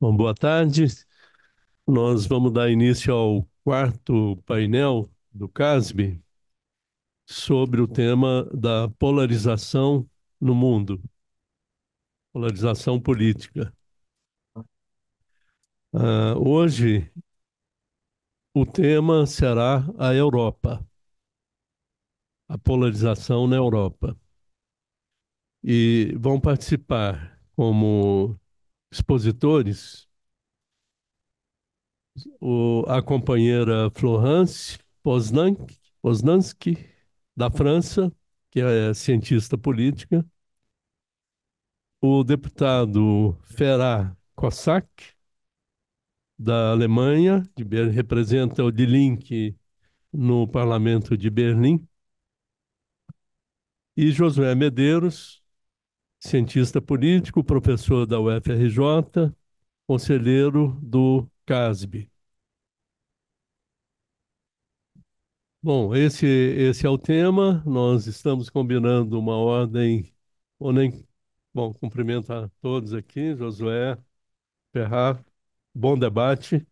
Bom, boa tarde. Nós vamos dar início ao quarto painel do CASB sobre o tema da polarização no mundo, polarização política. Uh, hoje, o tema será a Europa, a polarização na Europa. E vão participar como expositores, o, a companheira Florence Poznansky, Poznansky, da França, que é cientista política, o deputado Ferrar Cossack, da Alemanha, de representa o Die Linke no parlamento de Berlim, e Josué Medeiros, cientista político, professor da UFRJ, conselheiro do CASB. Bom, esse, esse é o tema. Nós estamos combinando uma ordem. Ou nem, bom, cumprimento a todos aqui, Josué, Ferrar, bom debate.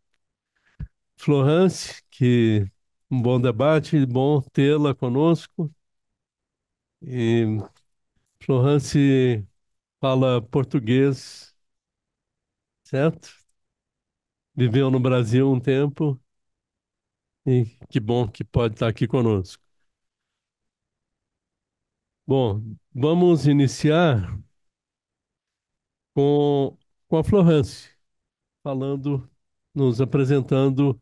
Florence, que um bom debate, bom tê-la conosco. E Florence fala português, certo? Viveu no Brasil um tempo e que bom que pode estar aqui conosco. Bom, vamos iniciar com, com a Florence, falando, nos apresentando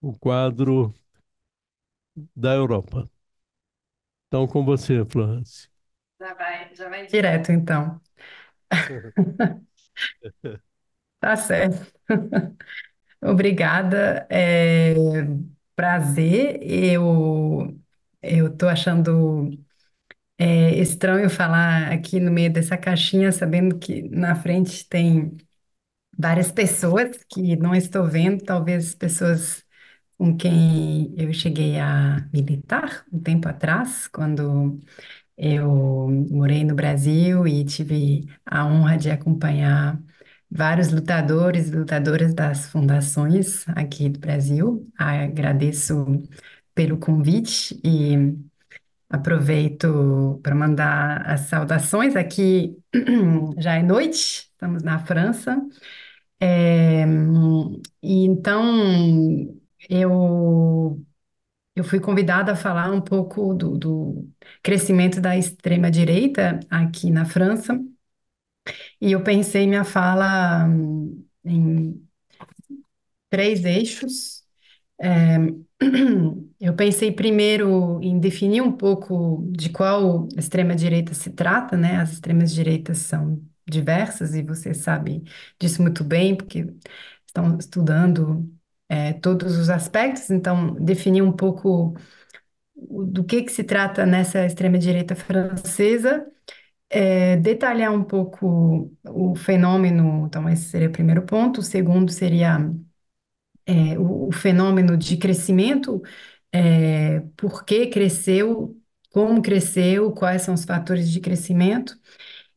o quadro da Europa. Então, com você, Florence. Já vai, já vai direto. Direto, então. Tá certo. Obrigada. É prazer. Eu eu tô achando é, estranho falar aqui no meio dessa caixinha, sabendo que na frente tem várias pessoas que não estou vendo, talvez pessoas com quem eu cheguei a militar um tempo atrás, quando eu morei no Brasil e tive a honra de acompanhar vários lutadores e lutadoras das fundações aqui do Brasil. Agradeço pelo convite e aproveito para mandar as saudações. Aqui já é noite, estamos na França. É, e então eu eu fui convidada a falar um pouco do, do crescimento da extrema-direita aqui na França, e eu pensei minha fala hum, em três eixos. É, eu pensei primeiro em definir um pouco de qual extrema-direita se trata, né? As extremas-direitas são diversas e você sabe disso muito bem, porque estão estudando é, todos os aspectos, então definir um pouco do que que se trata nessa extrema-direita francesa, é, detalhar um pouco o fenômeno, então esse seria o primeiro ponto, o segundo seria é, o, o, fenômeno de crescimento, é, por que cresceu, como cresceu, quais são os fatores de crescimento,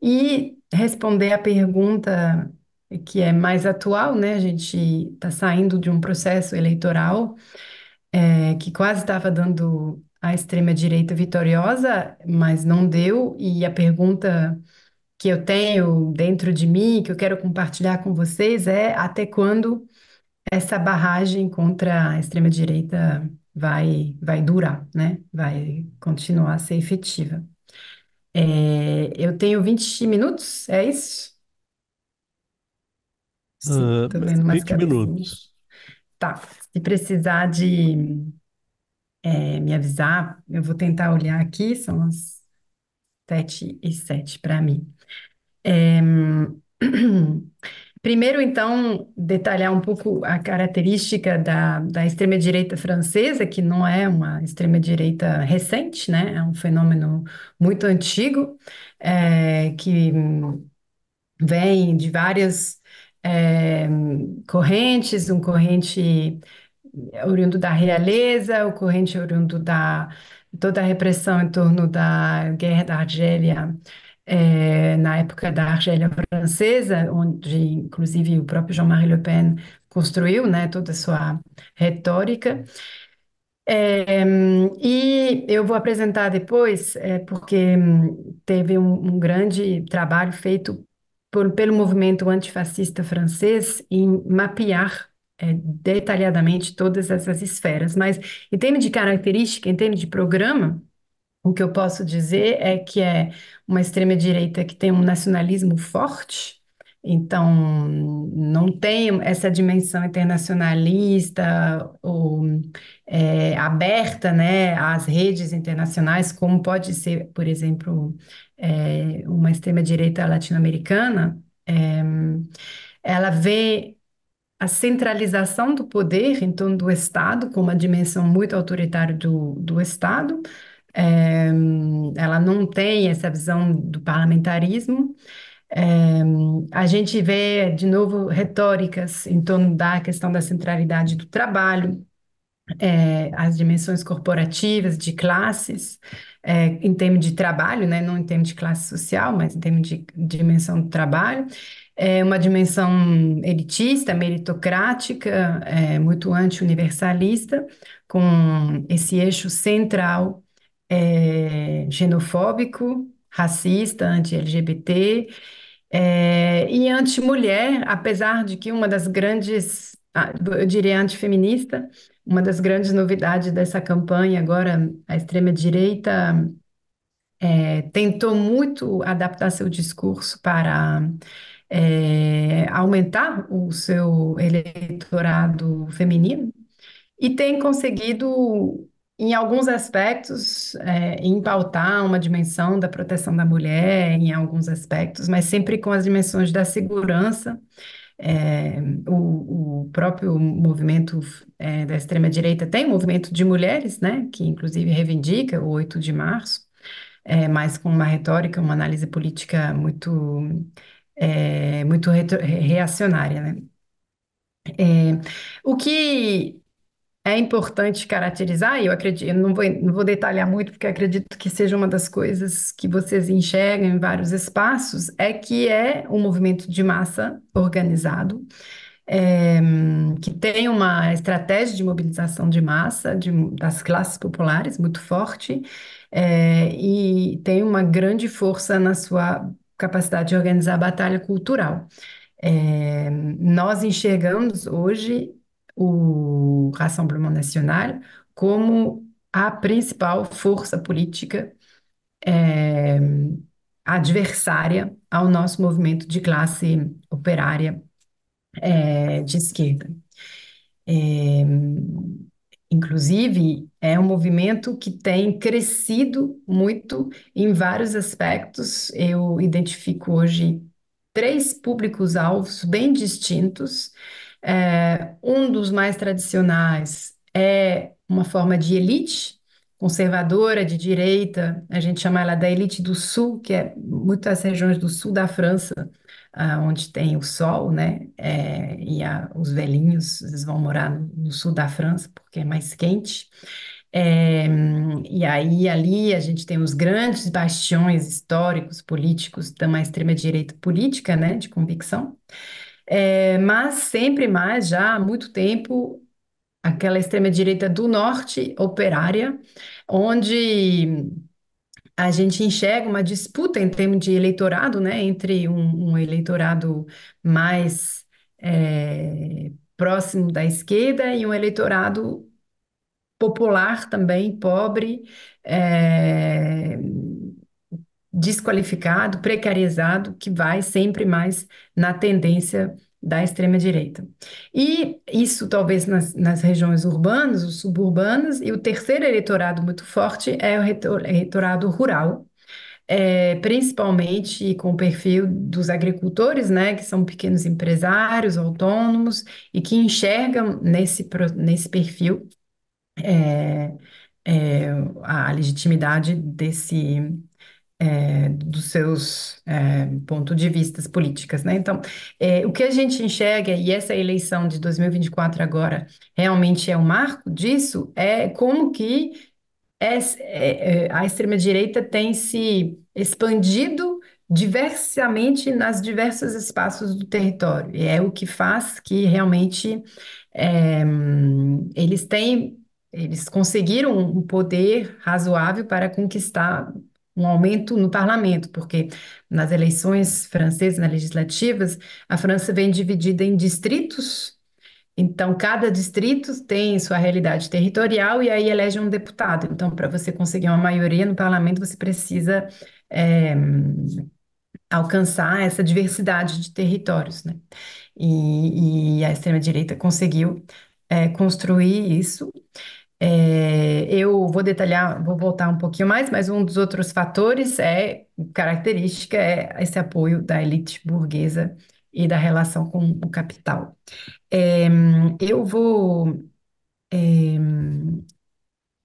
e responder à pergunta é que é mais atual, né? A gente está saindo de um processo eleitoral é, que quase estava dando a extrema-direita vitoriosa, mas não deu, e a pergunta que eu tenho dentro de mim, que eu quero compartilhar com vocês, é até quando essa barragem contra a extrema-direita vai, vai durar, né? Vai continuar a ser efetiva. É, eu tenho 20 minutos, é isso? Sim, ah, tô vendo umas 20 minutos. Tá, se precisar de é, me avisar, eu vou tentar olhar aqui, são as sete e sete para mim. É, Primeiro, então, detalhar um pouco a característica da, da extrema-direita francesa, que não é uma extrema-direita recente, né? É um fenômeno muito antigo, é, que vem de várias é, correntes, um corrente oriundo da realeza, o corrente oriundo da toda a repressão em torno da guerra da Argélia, é, na época da Argélia francesa, onde inclusive o próprio Jean-Marie Le Pen construiu, né, toda a sua retórica. É, e eu vou apresentar depois, é, porque hum, teve um, um grande trabalho feito por, pelo movimento antifascista francês em mapear é, detalhadamente todas essas esferas. Mas em termos de característica, em termos de programa, o que eu posso dizer é que é uma extrema-direita que tem um nacionalismo forte, então não tem essa dimensão internacionalista ou é, aberta, né, às redes internacionais, como pode ser, por exemplo, é, uma extrema-direita latino-americana, é, ela vê a centralização do poder em torno do Estado, com uma dimensão muito autoritária do, do Estado. É, ela não tem essa visão do parlamentarismo. É, a gente vê, de novo, retóricas em torno da questão da centralidade do trabalho, é, as dimensões corporativas, de classes é, em termos de trabalho, né? não em termos de classe social, mas em termos de, de dimensão do trabalho, é uma dimensão elitista, meritocrática, é, muito anti-universalista, com esse eixo central é, xenofóbico, racista, anti-LGBT é, e anti-mulher, apesar de que uma das grandes, ah, eu diria antifeminista, uma das grandes novidades dessa campanha agora, a extrema-direita é, tentou muito adaptar seu discurso para é, aumentar o seu eleitorado feminino e tem conseguido em alguns aspectos, é, uma dimensão da proteção da mulher, em alguns aspectos, mas sempre com as dimensões da segurança é, o, o, próprio movimento é, da extrema-direita tem movimento de mulheres, né, que inclusive reivindica o 8 de março, é, mas com uma retórica, uma análise política muito, é, muito reacionária, né. É, o que é importante caracterizar, e eu acredito, não vou, não vou detalhar muito, porque acredito que seja uma das coisas que vocês enxergam em vários espaços, é que é um movimento de massa organizado, é, que tem uma estratégia de mobilização de massa de, das classes populares muito forte, é, e tem uma grande força na sua capacidade de organizar a batalha cultural. É, nós enxergamos hoje o Rassemblement National como a principal força política é, adversária ao nosso movimento de classe operária é, de esquerda. É, inclusive, é um movimento que tem crescido muito em vários aspectos. Eu identifico hoje três públicos-alvos bem distintos é, um dos mais tradicionais é uma forma de elite conservadora, de direita, a gente chama ela da elite do sul, que é muitas regiões do sul da França, ah, onde tem o sol, né? É, e a, os velhinhos, eles vão morar no, no, sul da França, porque é mais quente. É, e aí, ali, a gente tem os grandes bastiões históricos, políticos, da uma extrema-direita política, né? De convicção. É, mas sempre mais, já há muito tempo, aquela extrema-direita do norte, operária, onde a gente enxerga uma disputa em termos de eleitorado, né, entre um, um eleitorado mais é, próximo da esquerda e um eleitorado popular também, pobre, é, desqualificado, precarizado, que vai sempre mais na tendência da extrema-direita. E isso, talvez, nas, nas regiões urbanas, os suburbanas, e o terceiro eleitorado muito forte é o é eleitorado rural, é, principalmente com o perfil dos agricultores, né, que são pequenos empresários, autônomos, e que enxergam nesse, nesse perfil é, é, a legitimidade desse é, dos seus é, pontos de vistas políticas, né? Então, é, o que a gente enxerga, e essa eleição de 2024 agora realmente é um marco disso, é como que essa, é, é, a extrema-direita tem se expandido diversamente nas diversos espaços do território. E é o que faz que realmente é, eles têm, eles conseguiram um poder razoável para conquistar um aumento no parlamento, porque nas eleições francesas, nas legislativas, a França vem dividida em distritos, então cada distrito tem sua realidade territorial e aí elege um deputado. Então, para você conseguir uma maioria no parlamento, você precisa é, alcançar essa diversidade de territórios, né? E, e a extrema-direita conseguiu é, construir isso. É, eu vou detalhar, vou voltar um pouquinho mais, mas um dos outros fatores é, característica, é esse apoio da elite burguesa e da relação com o capital. É, eu vou é,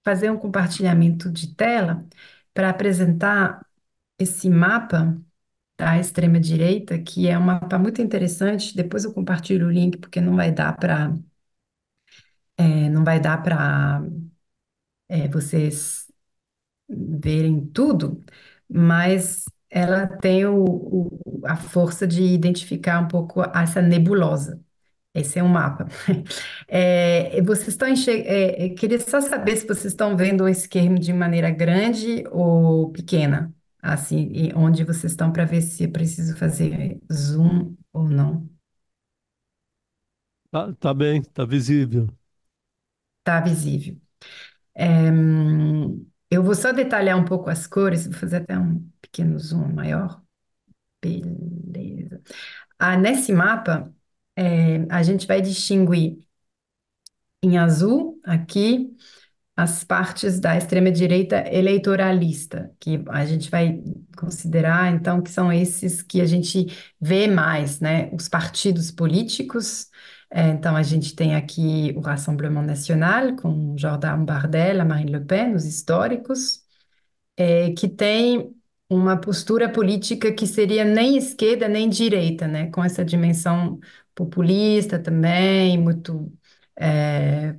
fazer um compartilhamento de tela para apresentar esse mapa da tá, extrema-direita, que é um mapa muito interessante. Depois eu compartilho o link, porque não vai dar para é, não vai dar para é, vocês verem tudo, mas ela tem o, o- a força de identificar um pouco essa nebulosa. Esse é um mapa. É, vocês estão é, é, queria só saber se vocês estão vendo o esquema de maneira grande ou pequena, assim, e onde vocês estão para ver se eu preciso fazer zoom ou não. Tá, tá bem, tá visível está visível. É, eu vou só detalhar um pouco as cores, vou fazer até um pequeno zoom maior. Beleza. Ah, nesse mapa, é, a gente vai distinguir em azul aqui as partes da extrema-direita eleitoralista, que a gente vai considerar, então, que são esses que a gente vê mais, né? Os partidos políticos é, então, a gente tem aqui o Rassemblement National, com Jordan Bardella, Marine Le Pen, os históricos, é, que tem uma postura política que seria nem esquerda nem direita, né? com essa dimensão populista também, muito é,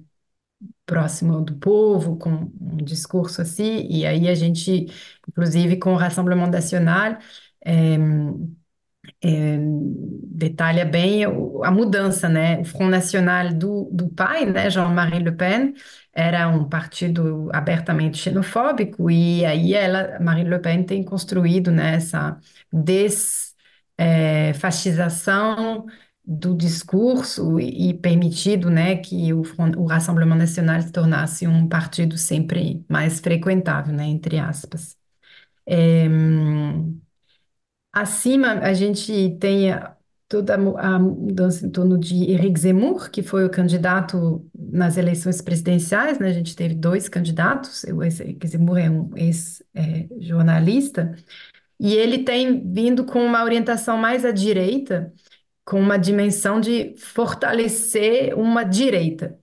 próximo do povo, com um discurso assim, e aí a gente, inclusive com o Rassemblement National, é, é, detalha bem a mudança, né? O Front National do, do pai, né, Jean-Marie Le Pen, era um partido abertamente xenofóbico e aí ela, Marine Le Pen, tem construído, né, essa desfascização é, do discurso e, e permitido, né, que o, Front, o Rassemblement National se tornasse um partido sempre mais frequentável, né, entre aspas. É, Acima, a gente tem toda a mudança em torno de Henrique Zemmour, que foi o candidato nas eleições presidenciais, né? A gente teve dois candidatos, o Henrique Zemmour é um ex-jornalista, e ele tem vindo com uma orientação mais à direita, com uma dimensão de fortalecer uma direita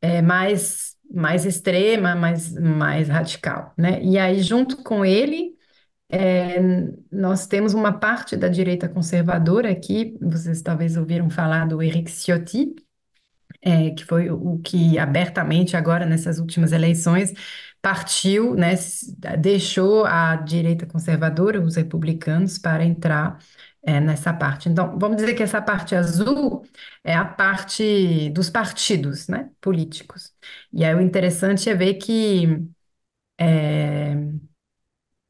é, mais, mais extrema, mais, mais radical, né? E aí, junto com ele, é, nós temos uma parte da direita conservadora aqui, vocês talvez ouviram falar do Eric Ciotti, é, que foi o que abertamente agora nessas últimas eleições partiu, né, deixou a direita conservadora, os republicanos, para entrar é, nessa parte. Então, vamos dizer que essa parte azul é a parte dos partidos, né, políticos. E aí o interessante é ver que é,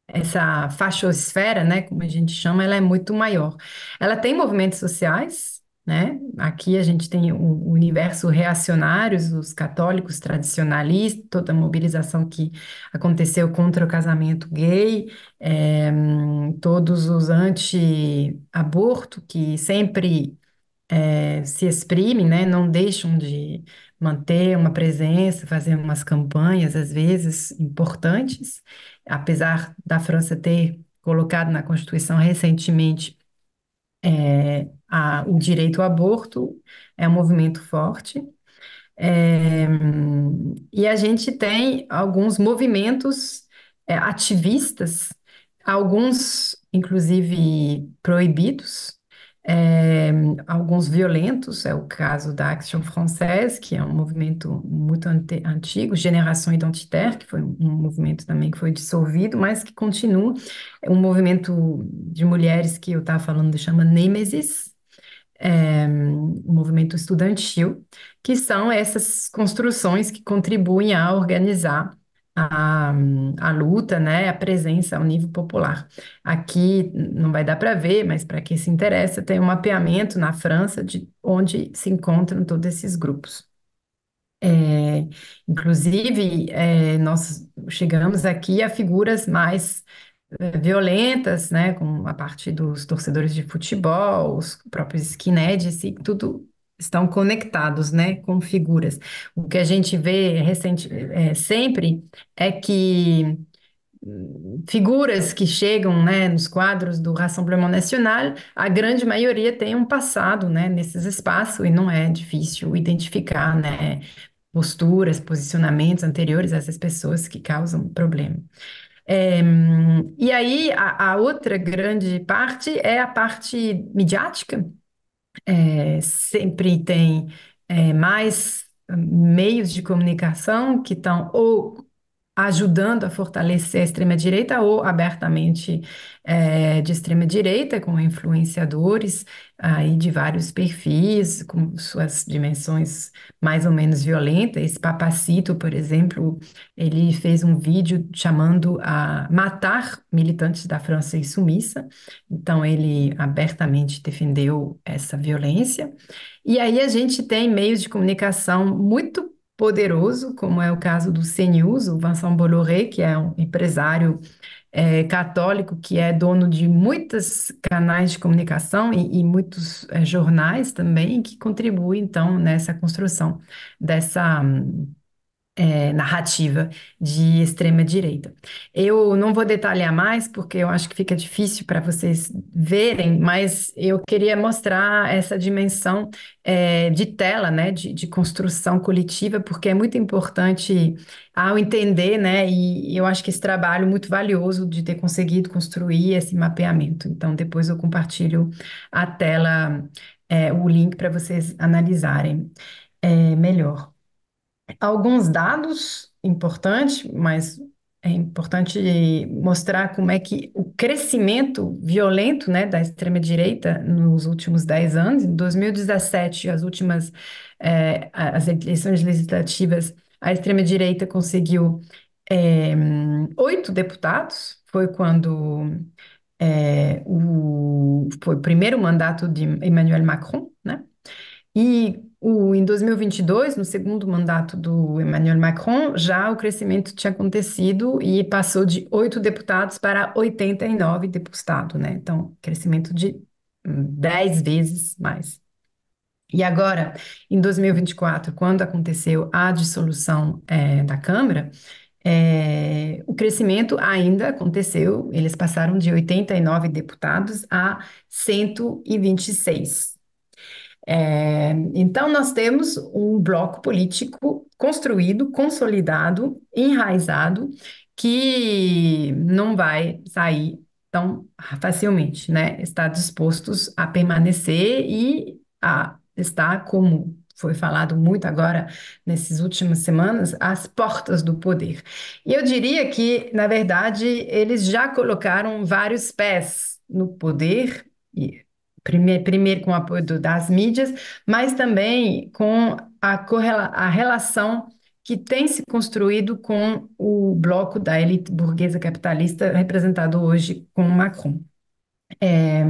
essa fachosfera, né, como a gente chama, ela é muito maior. Ela tem movimentos sociais, né? Aqui a gente tem o universo reacionários, os católicos tradicionalistas, toda a mobilização que aconteceu contra o casamento gay, é, todos os anti-aborto que sempre é, se exprimem, né? Não deixam de manter uma presença, fazer umas campanhas, às vezes, importantes apesar da França ter colocado na Constituição recentemente é, a, o direito ao aborto, é um movimento forte. É, e a gente tem alguns movimentos é, ativistas, alguns inclusive proibidos, é, alguns violentos, é o caso da Action Française, que é um movimento muito ante, antigo, Geração Identitaire, que foi um movimento também que foi dissolvido, mas que continua, é um movimento de mulheres que eu estava falando, chama Nemesis, é, um movimento estudantil, que são essas construções que contribuem a organizar a, a luta, né, a presença ao nível popular. Aqui não vai dar para ver, mas para quem se interessa, tem um mapeamento na França de onde se encontram todos esses grupos. É, inclusive, é, nós chegamos aqui a figuras mais é, violentas, né, com a parte dos torcedores de futebol, os próprios skinheads, e tudo estão conectados, né, com figuras. O que a gente vê recente, é, sempre é que hum, figuras que chegam, né, nos quadros do Rassemblement National, a grande maioria tem um passado, né, nesses espaços e não é difícil identificar, né, posturas, posicionamentos anteriores a essas pessoas que causam problema. É, hum, e aí a, a outra grande parte é a parte midiática, é, sempre tem é, mais meios de comunicação que estão ou ajudando a fortalecer a extrema-direita ou abertamente é, de extrema-direita, com influenciadores aí de vários perfis, com suas dimensões mais ou menos violentas. Esse Papacito, por exemplo, ele fez um vídeo chamando a matar militantes da França e então ele abertamente defendeu essa violência. E aí a gente tem meios de comunicação muito poderoso, como é o caso do CNews, o Vincent Bolloré, que é um empresário é, católico que é dono de muitos canais de comunicação e, e muitos é, jornais também, que contribui então, nessa construção dessa é, narrativa de extrema-direita. Eu não vou detalhar mais, porque eu acho que fica difícil para vocês verem, mas eu queria mostrar essa dimensão é, de tela, né, de, de, construção coletiva, porque é muito importante ao entender, né, e eu acho que esse trabalho muito valioso de ter conseguido construir esse mapeamento. Então, depois eu compartilho a tela, é, o link para vocês analisarem é, melhor alguns dados importantes, mas é importante mostrar como é que o crescimento violento, né, da extrema-direita nos últimos 10 anos, em 2017, as últimas é, as eleições legislativas, a extrema-direita conseguiu é, oito deputados, foi quando é, o, foi o primeiro mandato de Emmanuel Macron, né? E o, em 2022, no segundo mandato do Emmanuel Macron, já o crescimento tinha acontecido e passou de oito deputados para 89 deputados, né? Então, crescimento de hum, dez vezes mais. E agora, em 2024, quando aconteceu a dissolução é, da Câmara, é, o crescimento ainda aconteceu, eles passaram de 89 deputados a 126 é, então, nós temos um bloco político construído, consolidado, enraizado, que não vai sair tão facilmente, né? Está dispostos a permanecer e a estar, como foi falado muito agora nessas últimas semanas, às portas do poder. E eu diria que, na verdade, eles já colocaram vários pés no poder e primeiro, primeiro com o apoio do, das mídias, mas também com a, correla, a relação que tem se construído com o bloco da elite burguesa capitalista representado hoje com Macron. É,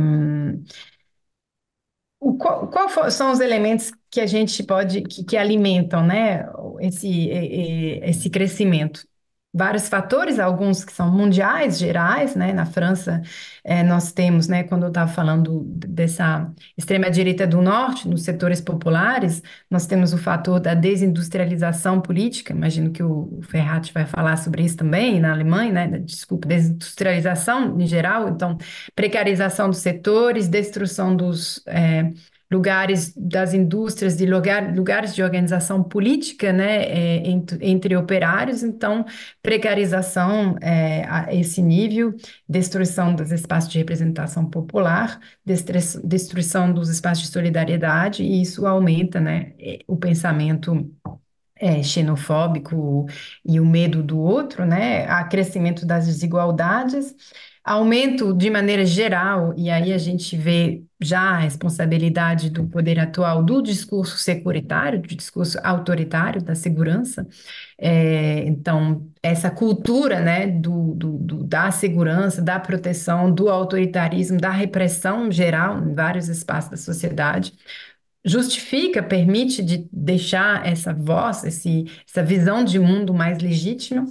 o, qual, qual for, são os elementos que a gente pode que, que alimentam, né, esse, esse crescimento? vários fatores, alguns que são mundiais, gerais, né? Na França, é, nós temos, né? Quando eu estava falando dessa extrema-direita do norte, nos setores populares, nós temos o fator da desindustrialização política, imagino que o Ferrat vai falar sobre isso também, na Alemanha, né? Desculpa, desindustrialização em geral, então, precarização dos setores, destruição dos... É, lugares das indústrias, de lugar, lugares de organização política, né, é, entre, entre, operários, então precarização é, a esse nível, destruição dos espaços de representação popular, destruição dos espaços de solidariedade, e isso aumenta, né, é, o pensamento é, xenofóbico e o medo do outro, né, a crescimento das desigualdades, aumento de maneira geral, e aí a gente vê já a responsabilidade do poder atual do discurso securitário, do discurso autoritário da segurança. É, então, essa cultura né, do, do, do, da segurança, da proteção, do autoritarismo, da repressão geral em vários espaços da sociedade, justifica, permite de deixar essa voz, esse, essa visão de mundo mais legítima.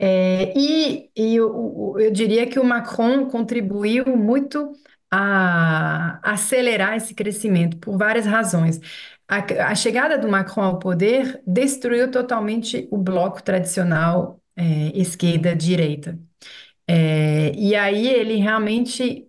É, e, e eu, eu diria que o Macron contribuiu muito a acelerar esse crescimento por várias razões. A, a chegada do Macron ao poder destruiu totalmente o bloco tradicional é, esquerda-direita. É, e aí ele realmente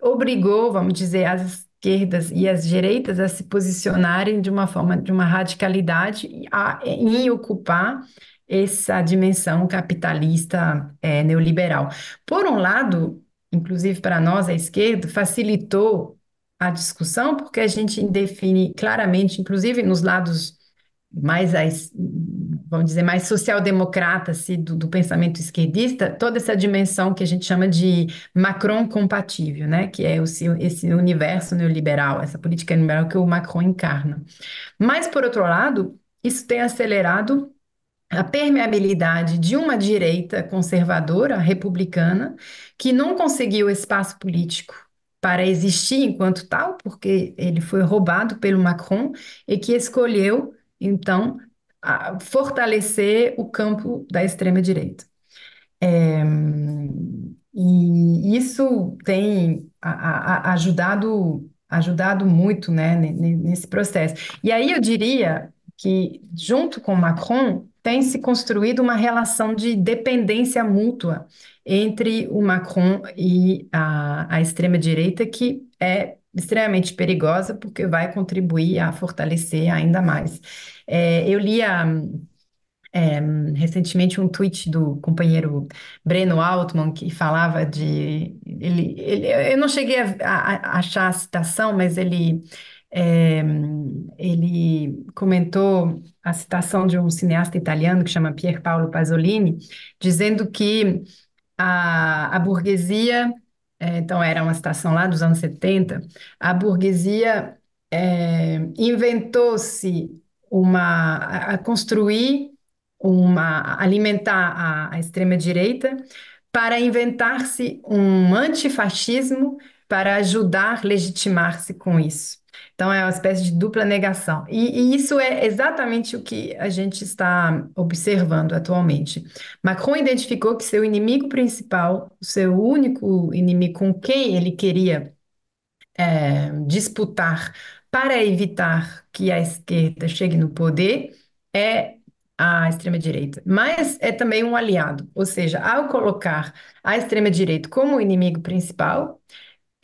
obrigou, vamos dizer, as esquerdas e as direitas a se posicionarem de uma forma, de uma radicalidade a, em ocupar essa dimensão capitalista é, neoliberal. Por um lado, inclusive para nós, a esquerda, facilitou a discussão porque a gente define claramente, inclusive nos lados mais, vamos dizer, mais social-democratas do, do, pensamento esquerdista, toda essa dimensão que a gente chama de Macron compatível, né? que é esse universo neoliberal, essa política neoliberal que o Macron encarna. Mas, por outro lado, isso tem acelerado a permeabilidade de uma direita conservadora, republicana, que não conseguiu espaço político para existir enquanto tal, porque ele foi roubado pelo Macron e que escolheu, então, fortalecer o campo da extrema-direita. É, e isso tem a, a, ajudado, ajudado muito né, nesse processo. E aí eu diria que, junto com Macron, tem se construído uma relação de dependência mútua entre o Macron e a, a extrema-direita, que é extremamente perigosa, porque vai contribuir a fortalecer ainda mais. É, eu li a, é, recentemente um tweet do companheiro Breno Altman que falava de ele, ele eu não cheguei a, a, a achar a citação, mas ele é, ele comentou a citação de um cineasta italiano que chama Pier Paolo Pasolini, dizendo que a, a burguesia, é, então era uma citação lá dos anos 70, a burguesia é, inventou-se uma a, a construir uma alimentar a, a extrema direita para inventar-se um antifascismo para ajudar legitimar-se com isso. Então, é uma espécie de dupla negação. E, e isso é exatamente o que a gente está observando atualmente. Macron identificou que seu inimigo principal, o seu único inimigo com quem ele queria é, disputar para evitar que a esquerda chegue no poder, é a extrema-direita, mas é também um aliado, ou seja, ao colocar a extrema-direita como inimigo principal,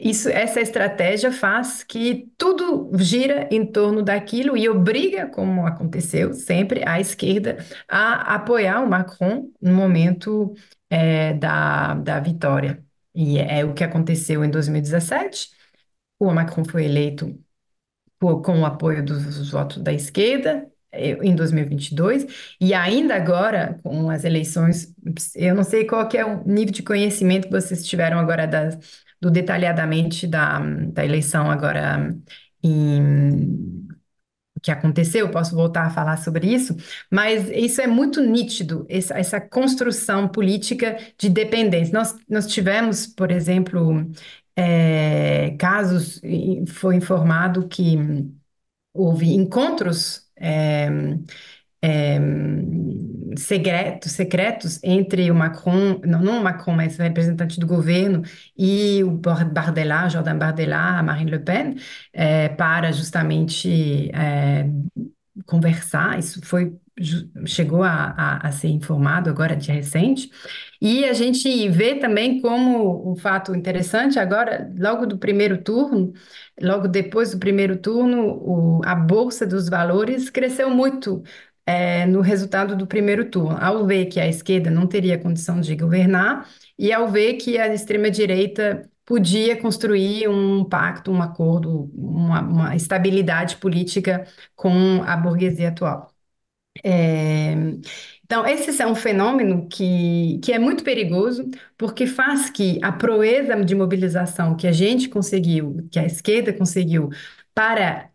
isso, essa estratégia faz que tudo gira em torno daquilo e obriga, como aconteceu sempre, a esquerda a apoiar o Macron no momento é, da, da vitória. E é o que aconteceu em 2017. O Macron foi eleito por, com o apoio dos votos da esquerda, eh, em 2022 e ainda agora com as eleições, eu não sei qual que é o nível de conhecimento que vocês tiveram agora das, do detalhadamente da, da eleição agora em, que aconteceu, posso voltar a falar sobre isso, mas isso é muito nítido, essa, essa construção política de dependência. Nós, nós tivemos, por exemplo, é, casos, foi informado que houve encontros. É, é, eh, secretos, secretos entre o Macron, não, não o Macron, mas o representante do governo e o Bardella, Jordan Bardella, a Marine Le Pen, é, para justamente é, conversar. Isso foi chegou a, a, a, ser informado agora de recente. E a gente vê também como um fato interessante agora, logo do primeiro turno, logo depois do primeiro turno, o, a Bolsa dos Valores cresceu muito, é, no resultado do primeiro turno, ao ver que a esquerda não teria condição de governar e ao ver que a extrema-direita podia construir um pacto, um acordo, uma, uma estabilidade política com a burguesia atual. É, então, esse é um fenômeno que, que é muito perigoso, porque faz que a proeza de mobilização que a gente conseguiu, que a esquerda conseguiu, para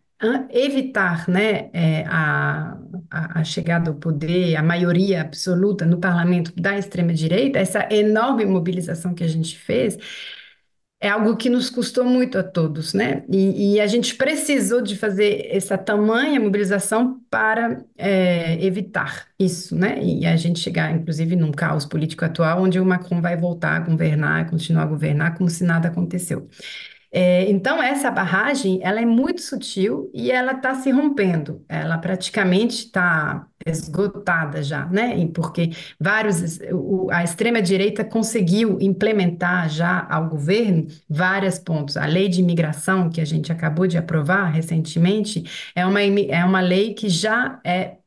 evitar, né, é, a, a, chegada ao poder, a maioria absoluta no parlamento da extrema-direita, essa enorme mobilização que a gente fez, é algo que nos custou muito a todos, né? E, e a gente precisou de fazer essa tamanha mobilização para é, evitar isso, né? E a gente chegar, inclusive, num caos político atual, onde o Macron vai voltar a governar, continuar a governar, como se nada aconteceu. É, então, essa barragem, ela é muito sutil e ela está se rompendo. Ela praticamente está esgotada já, né? E porque vários, o, a extrema-direita conseguiu implementar já ao governo vários pontos. A lei de imigração, que a gente acabou de aprovar recentemente, é uma, é uma lei que já é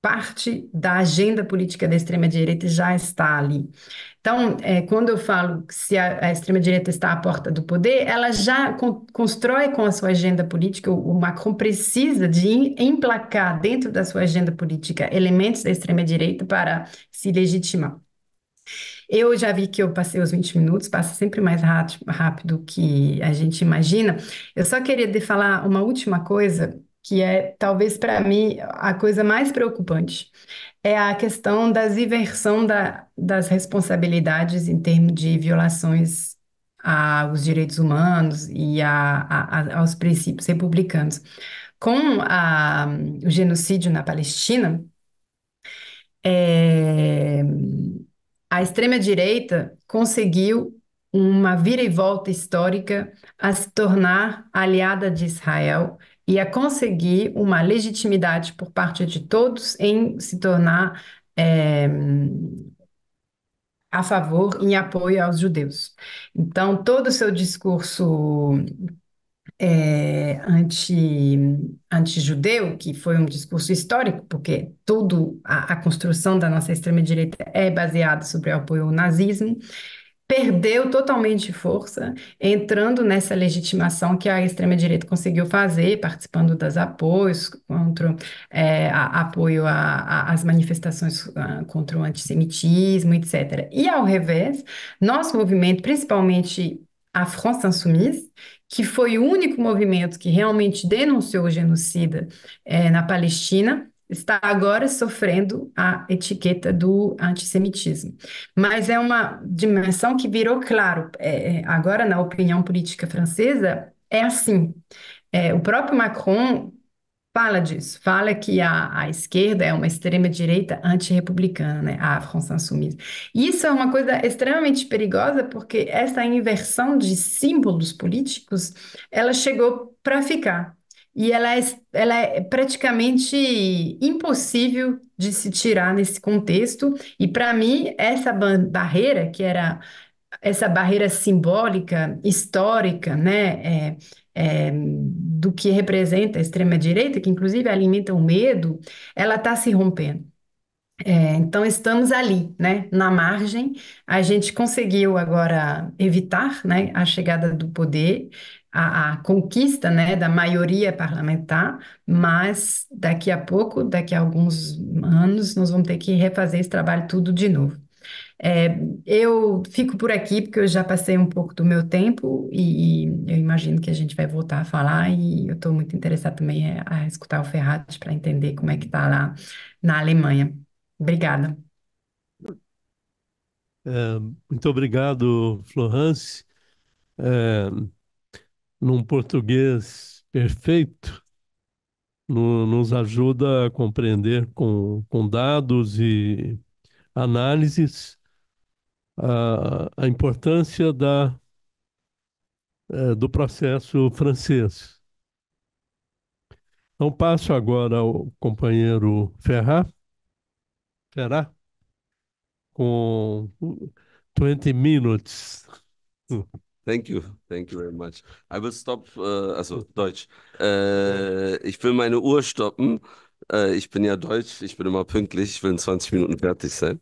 parte da agenda política da extrema-direita já está ali. Então, é, quando eu falo se a, a extrema-direita está à porta do poder, ela já con constrói com a sua agenda política, o, o Macron precisa de emplacar dentro da sua agenda política elementos da extrema-direita para se legitimar. Eu já vi que eu passei os 20 minutos, passa sempre mais rápido que a gente imagina. Eu só queria falar uma última coisa que é talvez para mim a coisa mais preocupante, é a questão da inversão da, das responsabilidades em termos de violações aos direitos humanos e a, a, aos princípios republicanos. Com a, o genocídio na Palestina, é, a extrema-direita conseguiu uma vira e volta histórica a se tornar aliada de Israel e a conseguir uma legitimidade por parte de todos em se tornar é, a favor, em apoio aos judeus. Então, todo o seu discurso é, anti, anti-judeu, que foi um discurso histórico, porque tudo, a, a construção da nossa extrema-direita é baseada sobre o apoio ao nazismo, perdeu totalmente força, entrando nessa legitimação que a extrema-direita conseguiu fazer, participando das apoios contra é, a, apoio às manifestações a, ah, contra o antissemitismo, etc. E ao revés, nosso movimento, principalmente a France Insoumise, que foi o único movimento que realmente denunciou o genocida é, na Palestina, está agora sofrendo a etiqueta do antissemitismo. Mas é uma dimensão que virou claro, é, é, agora na opinião política francesa, é assim. É, o próprio Macron fala disso, fala que a, a esquerda é uma extrema-direita antirrepublicana, né? a France Insoumise. Isso é uma coisa extremamente perigosa, porque essa inversão de símbolos políticos, ela chegou para ficar. E ela é, ela é praticamente impossível de se tirar nesse contexto. E para mim, essa barreira, que era essa barreira simbólica, histórica, né, é, é, do que representa a extrema-direita, que inclusive alimenta o medo, ela está se rompendo. É, então estamos ali, né, na margem. A gente conseguiu agora evitar, né, a chegada do poder, a, a, conquista, né, da maioria parlamentar, mas daqui a pouco, daqui a alguns anos, nós vamos ter que refazer esse trabalho tudo de novo. É, eu fico por aqui porque eu já passei um pouco do meu tempo e, e eu imagino que a gente vai voltar a falar e eu estou muito interessada também a, é, a escutar o Ferrat para entender como é que está lá na Alemanha. Obrigada. É, muito obrigado, Florence. É, num português perfeito, no, nos ajuda a compreender com, com dados e análises a, a importância da, é, do processo francês. Então, passo agora ao companheiro Ferrar, Ferrar com 20 minutes. Thank you, thank you very much. I will stop, äh, also hm. Deutsch. Äh, ich will meine Uhr stoppen. Äh, ich bin ja Deutsch, ich bin immer pünktlich, ich will in 20 Minuten fertig sein.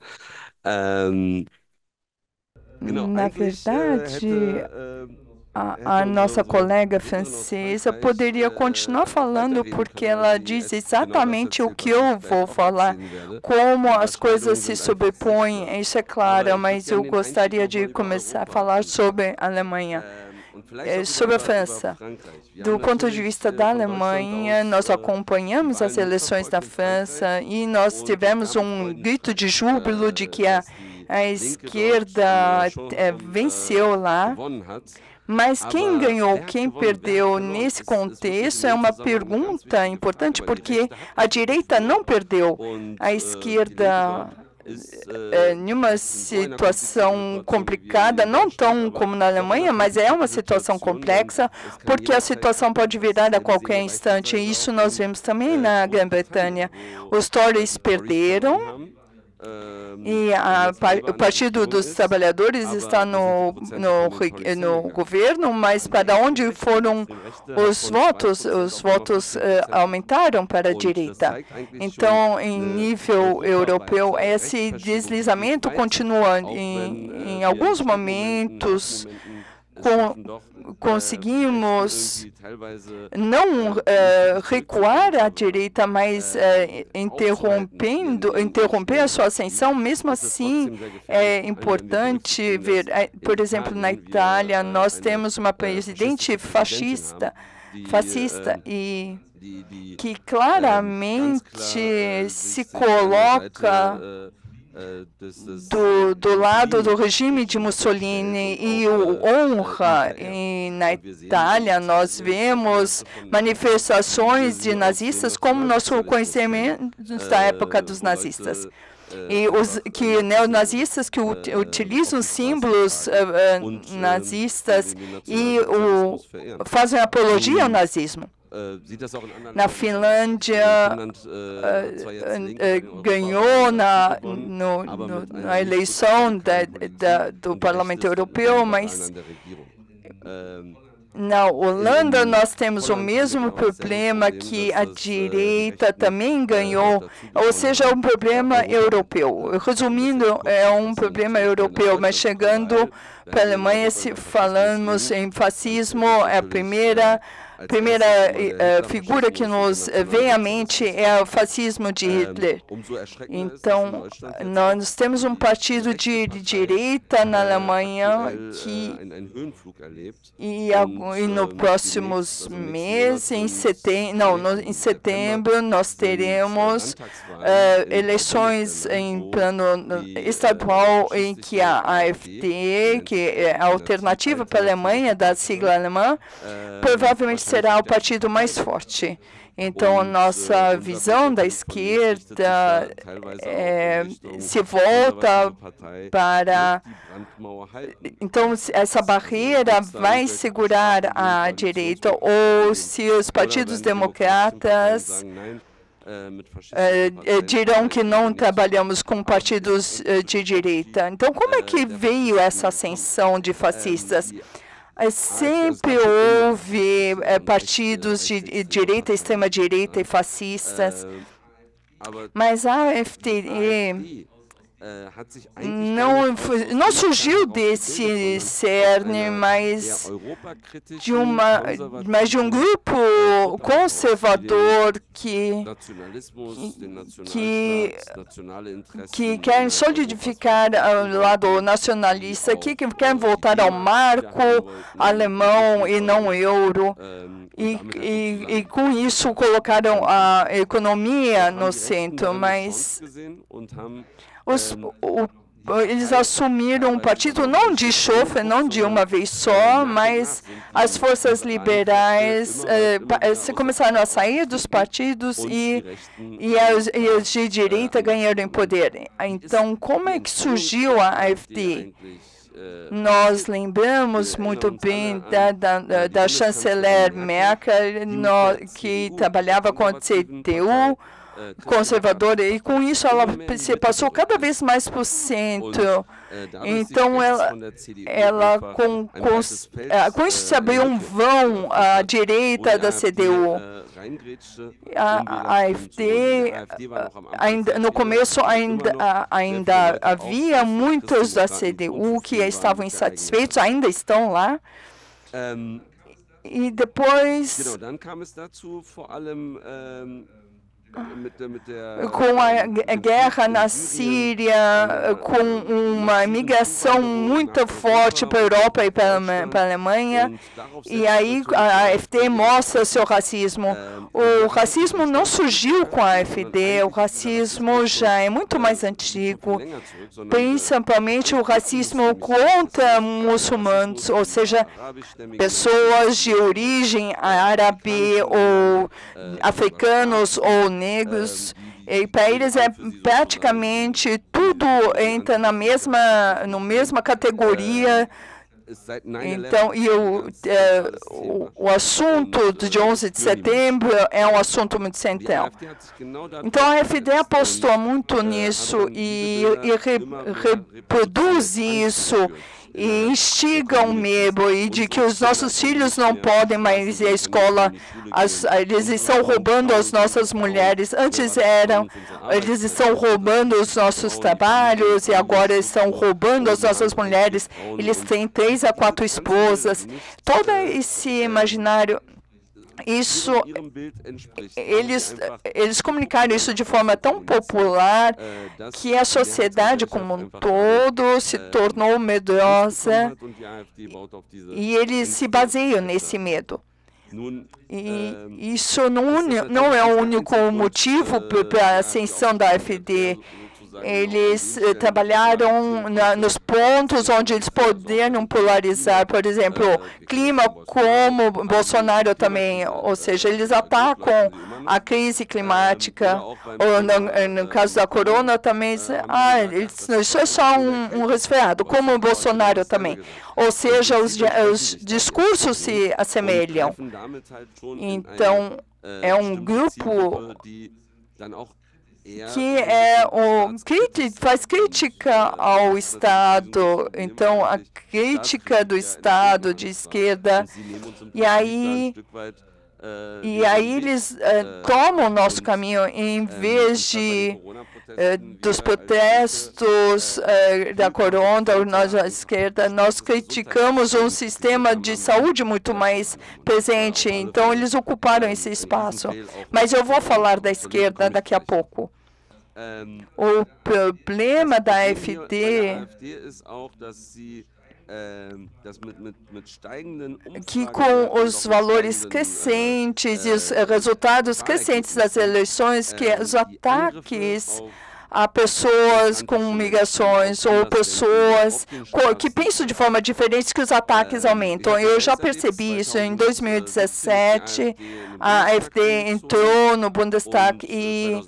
Ähm, genau, Na verdade, äh, hätte, a, é a, nossa colega francesa poderia eh, continuar falando, porque ela é diz exatamente o que eu vou é falar, como as coisas se sobrepõem, isso é claro, mas eu gostaria então de começar a falar sobre a Alemanha. Eh, eh, sobre a França. Do ponto de vista da Alemanha, nós acompanhamos as eleições da França e nós tivemos um grito de júbilo de que a, a esquerda venceu lá mas ah, quem ganhou, é, quem perdeu nesse contexto é uma pergunta importante, porque a direita não perdeu, a ah, esquerda é, eh, eh, eh, nenhuma situação complicada, não tão como na Alemanha, mas é uma situação complexa, porque a situação pode virar a qualquer instante. Isso nós vemos também na Grã-Bretanha. Os Tories perderam né? E a, o Partido dos Trabalhadores está no, no, no governo, mas para onde foram os votos? Os votos aumentaram para a direita. Então, em nível europeu, esse deslizamento continua em, em alguns momentos conseguimos não uh, recuar à direita, mas uh, interrompendo, interromper a sua ascensão, mesmo assim é importante ver, por exemplo, na Itália, nós temos uma presidente fascista, fascista e que claramente se coloca eh, do, do lado do regime de é Mussolini e o honra e na Itália eh, nós vemos manifestações de nazistas como nosso conhecimento da eh, época dos nazistas e os que neonazistas que utilizam símbolos uh, nazistas e o, fazem apologia ao nazismo na Finlândia ganhou na, no, no, na eleição da, da, do Parlamento Europeu, mas na Holanda, nós temos o mesmo problema que a direita também ganhou, ou seja, é um problema europeu. Resumindo, é um problema europeu, mas chegando para a Alemanha, se falamos em fascismo, é a primeira primeira uh, figura que assim, nos vem à mente assim. é o fascismo de Hitler. É então, nós temos um partido de direita na Alemanha que, e, e nos próximos meses, em setembro, não, no, em setembro, nós teremos uh, eleições em plano äh, estadual em que a AfD, que é a alternativa para a Alemanha, da sigla alemã, äh, provavelmente será o partido mais forte. Então, a nossa visão da esquerda é, se volta para. Então, essa barreira vai segurar a direita, ou se os partidos democratas é, dirão que não trabalhamos com partidos de direita. Então, como é que veio essa ascensão de fascistas? É sempre houve é, é partidos de direita, extrema-direita e ah, fascistas, ah, mas a AFD Äh, não, foi, não surgiu desse cerne, mas de, uma, mas de um grupo conservador que, que, que quer solidificar o lado nacionalista, que quer voltar ao marco alemão e não euro, ähm, e, e, e com isso colocaram a economia no centro, mas os, o, eles assumiram um partido não de chofre, não de uma vez só, mas as forças liberais eh, eh começaram a sair dos partidos e, e, as, e as de direita ganharam em poder. Então, como é que surgiu a AfD? Nós lembramos muito bem da, da, da chanceler Merkel, no, que trabalhava com a CDU, conservadora e com isso ela se passou cada vez mais por centro. Então, então ela, ela com, com, com isso se abriu um vão à direita da CDU. A AfD ainda, no começo ainda, ainda havia muitos da CDU que estavam insatisfeitos, ainda estão lá. Ehm, e depois com a guerra na Síria, com uma migração muito forte para a Europa e para a Alemanha, e aí a AfD mostra seu racismo. O racismo não surgiu com a AfD, o racismo já é muito mais antigo, principalmente o racismo contra muçulmanos, ou seja, pessoas de origem árabe ou africanos ou negros. É, e para eles é praticamente tudo entra na mesma, no mesma categoria. É, então, e o, então, é, o, o, assunto então, de 11 de setembro é um assunto muito central. Então, a FD apostou muito é, nisso e, e reproduz isso e instigam-me, e de que os nossos filhos não podem mais ir à escola. As, eles estão roubando as nossas mulheres. Antes eram, eles estão roubando os nossos trabalhos e agora estão roubando as nossas mulheres. Eles têm três a quatro esposas. Todo esse imaginário isso eles é eles comunicaram isso de forma tão popular é, que a sociedade como um todo é, se tornou medrosa e eles se baseiam nesse medo. E isso não, não é o único motivo para a ascensão da AfD. Eles eh, trabalharam na, nos pontos onde eles poderiam polarizar, por exemplo, é, clima como Bolsonaro também, ou seja, eles atacam né? a crise é, climática, ou né? no, eh, no é, caso da corona também, ah, eles, isso é só um, né? um resfriado, como Bolsonaro também. Ou seja, os, os discursos se assemelham. Então, é äh, um grupo que é um, faz crítica ao Estado, então a crítica do Estado de é esquerda, é é e aí e aí eles tomam o nosso caminho em vez de dos protestos da corona, nós à esquerda, nós criticamos um sistema de saúde muito mais presente. Então eles ocuparam esse espaço. Mas eu vou falar da esquerda daqui a pouco. O problema da AfD ähm, que com os valores äh, crescentes e os äh, resultados crescentes das eleições, que äh, os ataques a pessoas com migrações ou pessoas que pensam de forma diferente que os ataques é, aumentam. Eu já percebi isso em 2017, né, a AfD entrou no Bundestag e,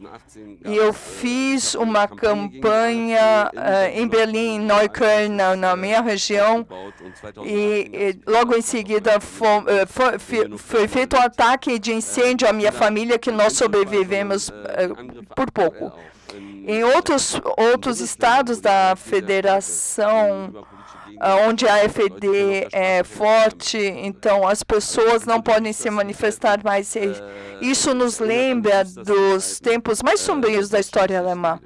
e eu é, fiz uma campanha uh, em Berlim, Neukölln, na, na minha região, e, e logo em seguida foi, foi, foi, feito um ataque de é, incêndio à minha família que nós sobrevivemos uh, por pouco. Em outros, outros estados tipo da federação, ah, onde a FD é forte, então as pessoas não podem se assim, né? manifestar mais. É, Isso nos lembra dos tempos mais sombrios da história alemã.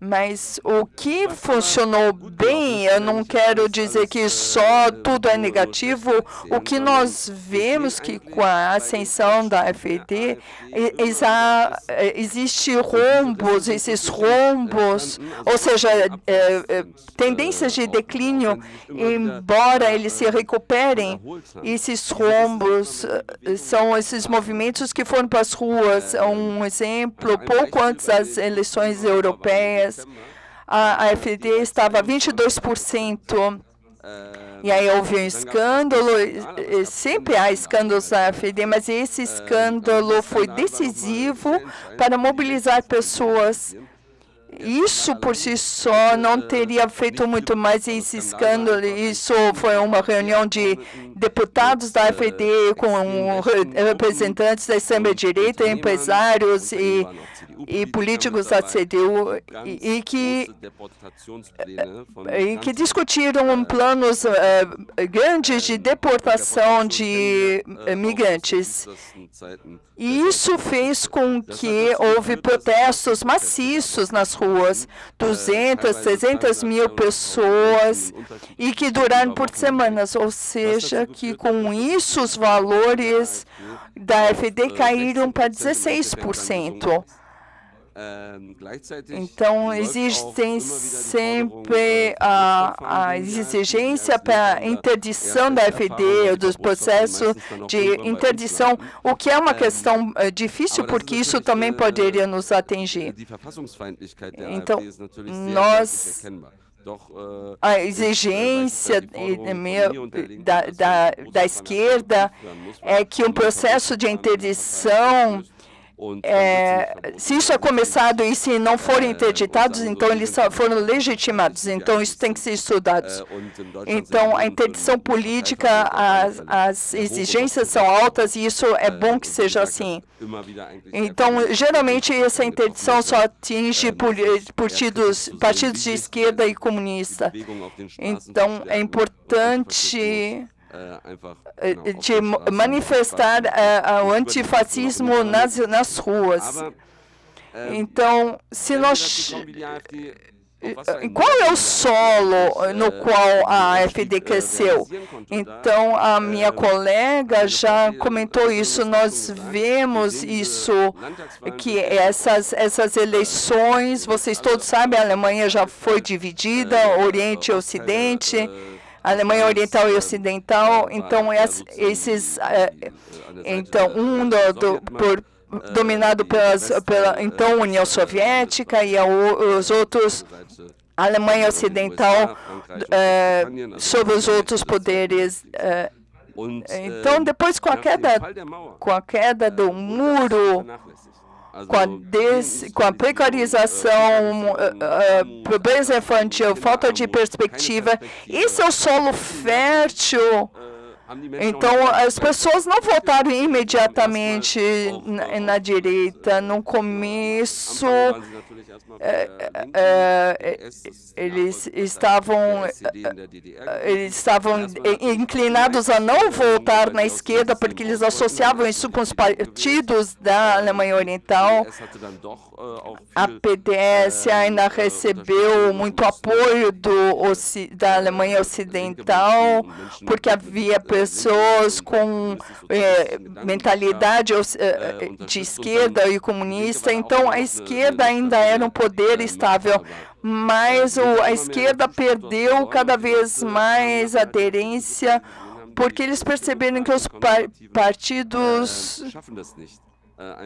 Mas o que funcionou bem, eu não quero dizer que só tudo é negativo. O que nós vemos que com a ascensão da FED existe rombos, esses rombos, ou seja, é, é, tendências de declínio, embora eles se recuperem, esses rombos eh, são esses movimentos que foram para as ruas. Um exemplo, pouco antes das eleições europeias, dias, a AfD estava 22%. E aí houve um escândalo, sempre há escândalos na AfD, mas esse escândalo foi decisivo para mobilizar pessoas isso por si só não teria feito muito mais esse escândalo. Isso foi uma reunião de deputados da FD com representantes da extrema-direita, empresários e, e, políticos da CDU e, que, e que discutiram planos eh, grandes de deportação de eh, migrantes. E isso fez com que houve protestos maciços nas ruas, 200, 300 mil pessoas, e que duraram por semanas, ou seja, que com isso os valores da FD caíram para 16%. Então existem sempre äh, a, a exigência para interdição da FD, dos processos de interdição, o que é uma ähm, questão eh, difícil, porque isso também äh, poderia nos atingir. Então, nós äh, a exigência da, da, da esquerda é que um processo de interdição é, se isso é começado e se não forem é, interditados, então eles foram legitimados. Então é, isso tem que ser estudado. É, então a interdição né? política, as, as exigências são altas e isso é bom que seja assim. Então geralmente essa interdição só atinge partidos, partidos de esquerda e comunista. Então é importante de manifestar o antifascismo nas, nas ruas. Ah, eh, então, se eh, nós. Eh, qual é o solo no qual a AFD cresceu? Então, a minha colega já comentou isso. Nós vemos isso, que essas, essas eleições, vocês todos sabem, a Alemanha já foi dividida, Oriente e Ocidente. Alemanha Oriental e Ocidental, então esses, eh, então eh, um do, do por, eh, dominado pelas, pela então União Soviética e os outros a Alemanha Ocidental é, sobre os outros poderes. É, então, depois com a queda, com a queda do muro, com a, des, com a precarização, uh, eh, eh, pobreza infantil, falta de perspectiva. Isso é o solo né? fértil ah. Então, as pessoas não votaram imediatamente na, na direita. No né? começo, tá é, é, né, é, é, eles estavam, eles é estavam inclinados a não votar na esquerda, porque eles né? associavam isso com os tipo, partidos da Alemanha Oriental. A PDS ainda recebeu muito apoio do, da Alemanha Ocidental, porque havia pessoas pessoas com é, mentalidade é, é, é, de esquerda e comunista. Então, a esquerda ainda era um né, poder estável, mas a esquerda perdeu cada vez mais né, aderência porque eles perceberam que os né. partidos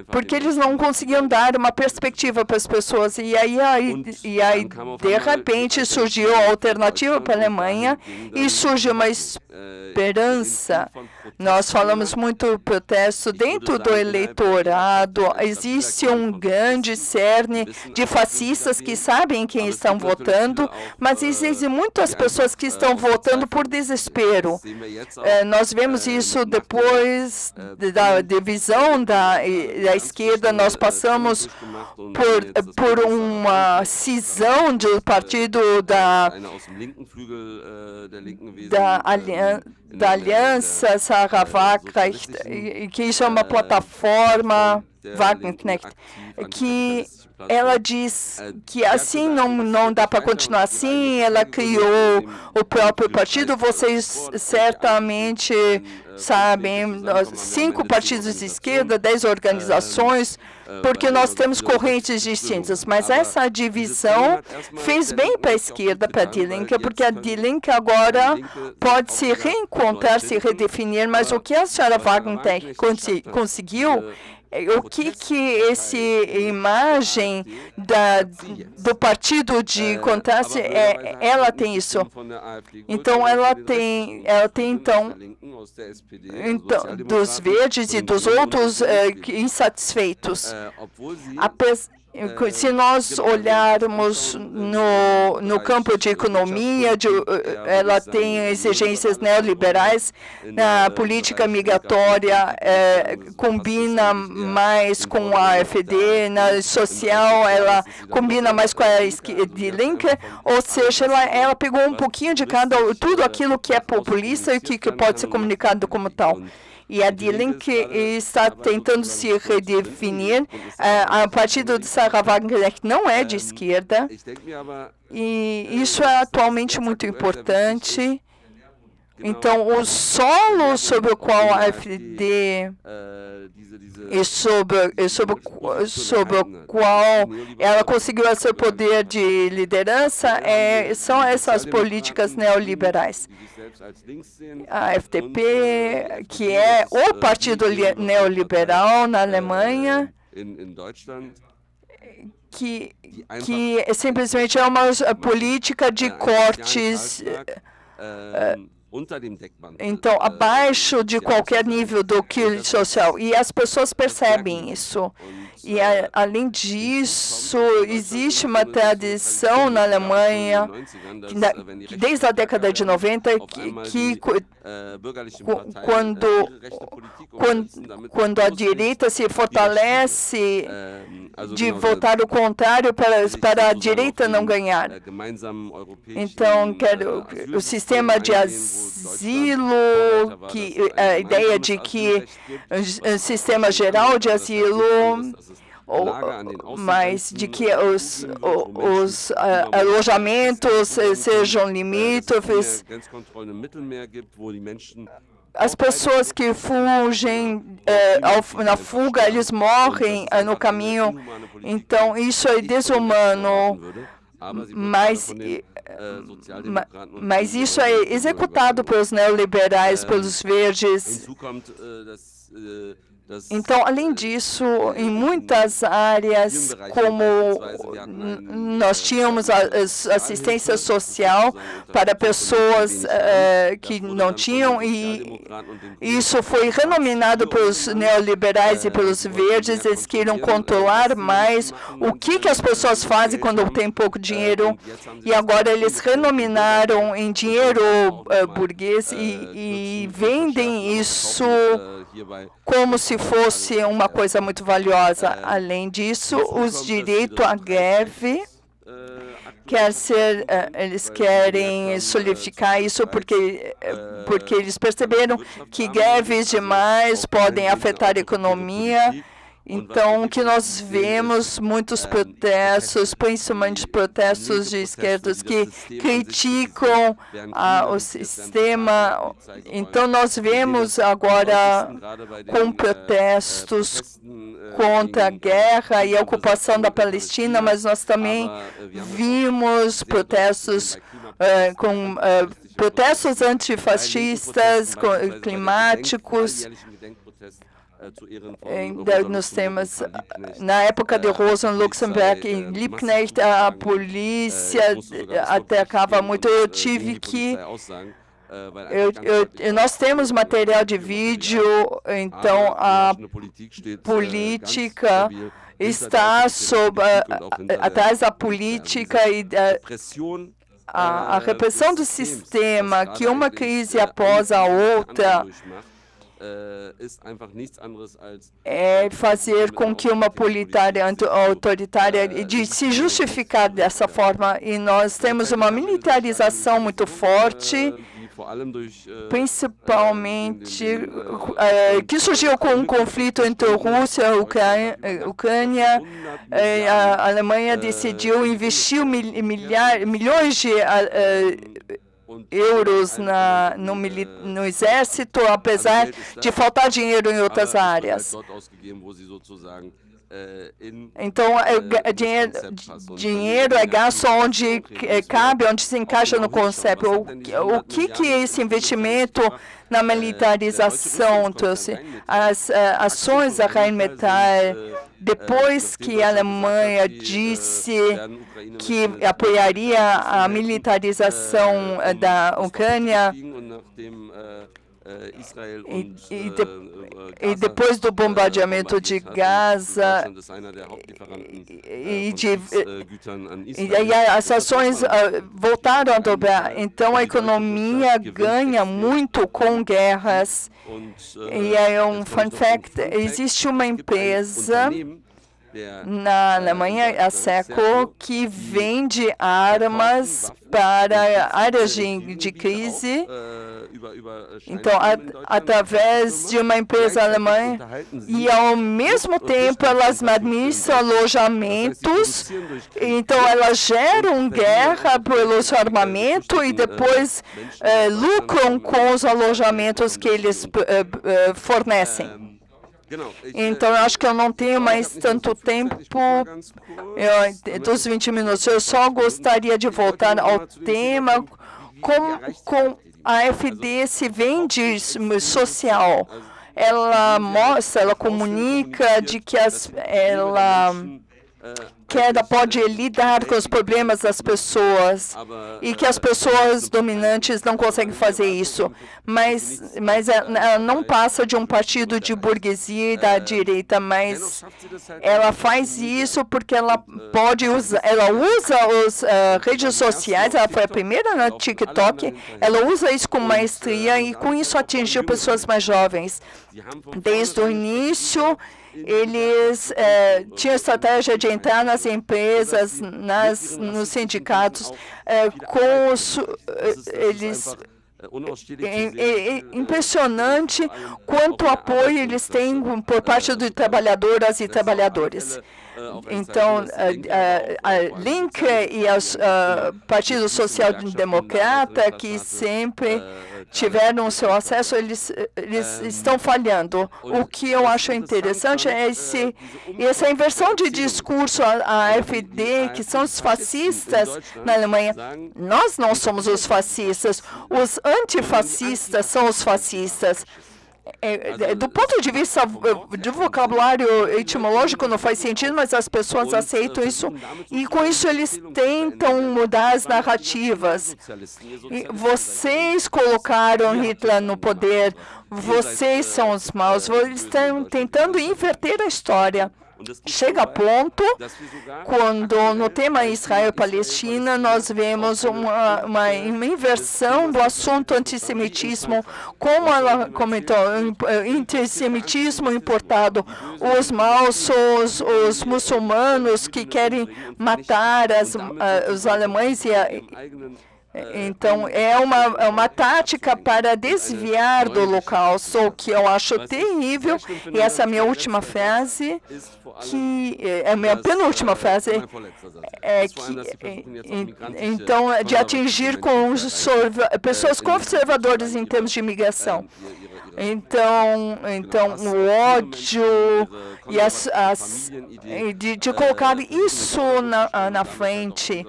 porque eles não conseguiam dar uma perspectiva para as pessoas. E aí, aí, e aí de repente, surgiu a alternativa para a Alemanha e surge uma eh, esperança. Nós falamos muito protesto dentro do eleitorado. Existe um grande cerne de fascistas que sabem quem estão votando, mas ah, existem muitas pessoas que estão votando por desespero. É eh, nós vemos eh, isso depois da divisão da da esquerda, nós passamos por, por uma cisão do partido da, da, da Aliança Sarah Wagenknecht, que é uma plataforma Wagenknecht, que ela diz é, que assim não, não dá para continuar assim, ela criou o próprio partido, vocês certamente eh, sabem, cinco tipo partidos de esquerda, dez eh, organizações, eh, porque nós temos correntes distintas, mas essa é divisão fez bem para a é esquerda, para a Die porque a Die agora pode se reencontrar, se redefinir, mas o que a senhora Wagner conseguiu é, o que que esse imagem da, do partido de contraste é, ela é, tem isso então ela tem ela tem então, então é dos verdes e dos outros eh, é, insatisfeitos apesar é, se nós olharmos no, no campo de economia, de, eh, ela tem exigências neoliberais, eh, a política migratória é, combina mais com a AfD, na social ela combina mais com a de Link, ou seja, ela, ela pegou um pouquinho de cada, tudo é aquilo que é populista e que, que pode ser comunicado como tal e a d está tentando se né? redefinir. Eh, a, partir partido de que não é de é, esquerda, e é, isso é atualmente muito né? importante. Então, o solo sobre o qual a FD e sobre, e sobre, sobre o qual ela conseguiu seu poder de liderança é, são essas políticas neoliberais. A FDP, que é o partido neoliberal na Alemanha, que, que simplesmente é uma política de cortes. Uh, então, abaixo de qualquer nível do que social. E as pessoas percebem isso. E a, além disso, existe uma tradição na Alemanha, que, na, desde a década de 90, que, que quando, quando, quando a direita se fortalece de votar o contrário para, para a direita não ganhar. Então, quero, o sistema de asilo, que, a ideia de que o sistema geral de asilo ou, mas de que os, os, né? eh, alojamentos sejam limítrofes as pessoas que fugem eh, ao, na fuga, eles morrem eh, no caminho. Então, isso é desumano. Mas, mas isso é executado pelos neoliberais, pelos ähm, verdes. Então, além äh, disso, äh, em muitas áreas, como nós tínhamos assistência social para pessoas uh, que não tinham, e isso foi renominado pelos neoliberais e äh, pelos verdes, eles queriam controlar mais o que, que as pessoas fazem quando têm pouco dinheiro, e agora eles renominaram em dinheiro uh, burguês e, e vendem isso como se fosse uma coisa muito valiosa. É. Além disso, os é direitos à greve é, quer ser, eles querem solidificar né, isso porque, porque eles perceberam que greves demais podem afetar a economia então, o então, que nós vemos muitos é, é, protestos, principalmente protestos de esquerdas que criticam ah, é, o sistema. Então, nós vemos agora com protestos contra a guerra e a ocupação da Palestina, mas nós também eh, vimos protestos eh, com eh, protestos né? antifascistas, climáticos. Eh, nós temos, na época de äh, Rosen, Luxemburg äh, e Liebknecht, a äh, polícia atacava muito. Eu tive que eu, eu, nós temos material de vídeo, então a política está sob, atrás da política e da, a, a repressão do sistema, que uma crise após a outra Äh, é fazer com que uma política autoritária äh, de se äh, justificar dessa forma e nós temos uma militarização muito forte principalmente é, que surgiu com um conflito entre Rússia eh, eh, e Ucrânia. É, a Alemanha decidiu investir milhares, milhões de é, euros na, no, no, exército, apesar de faltar dinheiro em outras áreas. Eh, então, é, eh, é dinheiro, dinheiro é, é gasto onde é cabe, onde se encaixa no conceito. O, o que, que eh, é esse investimento na militarização trouxe? As ações da Rheinmetall, depois que a Alemanha disse que apoiaria a militarização da Ucrânia, eh, eh, e, e, de, eh, e, depois do bombardeamento de Gaza e, de, e as ações ah, voltaram a dobrar. Então a economia ganha muito com guerras. E é äh, um fun fact: existe uma empresa é. na é, Alemanha, a é SECO, que vende armas para áreas de, de crise. Ah, então, a, através de uma empresa alemã, e ao mesmo tempo elas administram alojamentos, então elas geram guerra pelos armamento e né? depois eh, lucram com os alojamentos que eles eh, eh, fornecem. Äh, então, eu acho que eu não tenho mais tanto tempo eu, eh, dos 20 minutos. Eu só gostaria de voltar ao tema como com a FD se vende social. Ela mostra, ela comunica de que as, ela que ela pode lidar com os problemas das pessoas e que as pessoas dominantes não conseguem fazer isso. Mas, mas ela não passa de um partido de burguesia e da é. direita, mas ela faz isso porque ela pode usar, ela usa as uh, eh, redes sociais, ela foi a primeira na né, TikTok, ela usa isso com maestria e com isso atingiu pessoas mais jovens. Desde o início, eles é, tinham estratégia de entrar nas empresas, nas, nos sindicatos, é, com os, eles impressionante quanto apoio eles têm por parte de trabalhadoras e trabalhadores. Então, a, a, a Link e o Partido Social Democrata, que sempre tiveram seu acesso, eles, eles estão falhando. O que eu acho interessante é esse, essa inversão de discurso à AfD, que são os fascistas na Alemanha. Nós não somos os fascistas, os antifascistas são os fascistas. É, é, do ponto de vista de vocabulário etimológico não faz sentido, mas as pessoas aceitam isso e com isso eles tentam mudar as né? narrativas. E vocês colocaram Hitler no poder, vocês são os maus, eles estão tentando inverter a história. Chega a é. ponto quando ah, no é, tema é, Israel-Palestina nós vemos uma, uma, inversão do assunto antissemitismo, como ela comentou, antissemitismo importado, os maus, os muçulmanos que querem matar as, ah, os alemães e a, então, é uma, é uma tática para desviar do local, sou que eu acho terrível. E essa é a minha última fase que é a minha penúltima fase é que, então, de atingir conserva, pessoas conservadoras em termos de imigração. Então, então o ódio e as, as de, de colocar isso na, na frente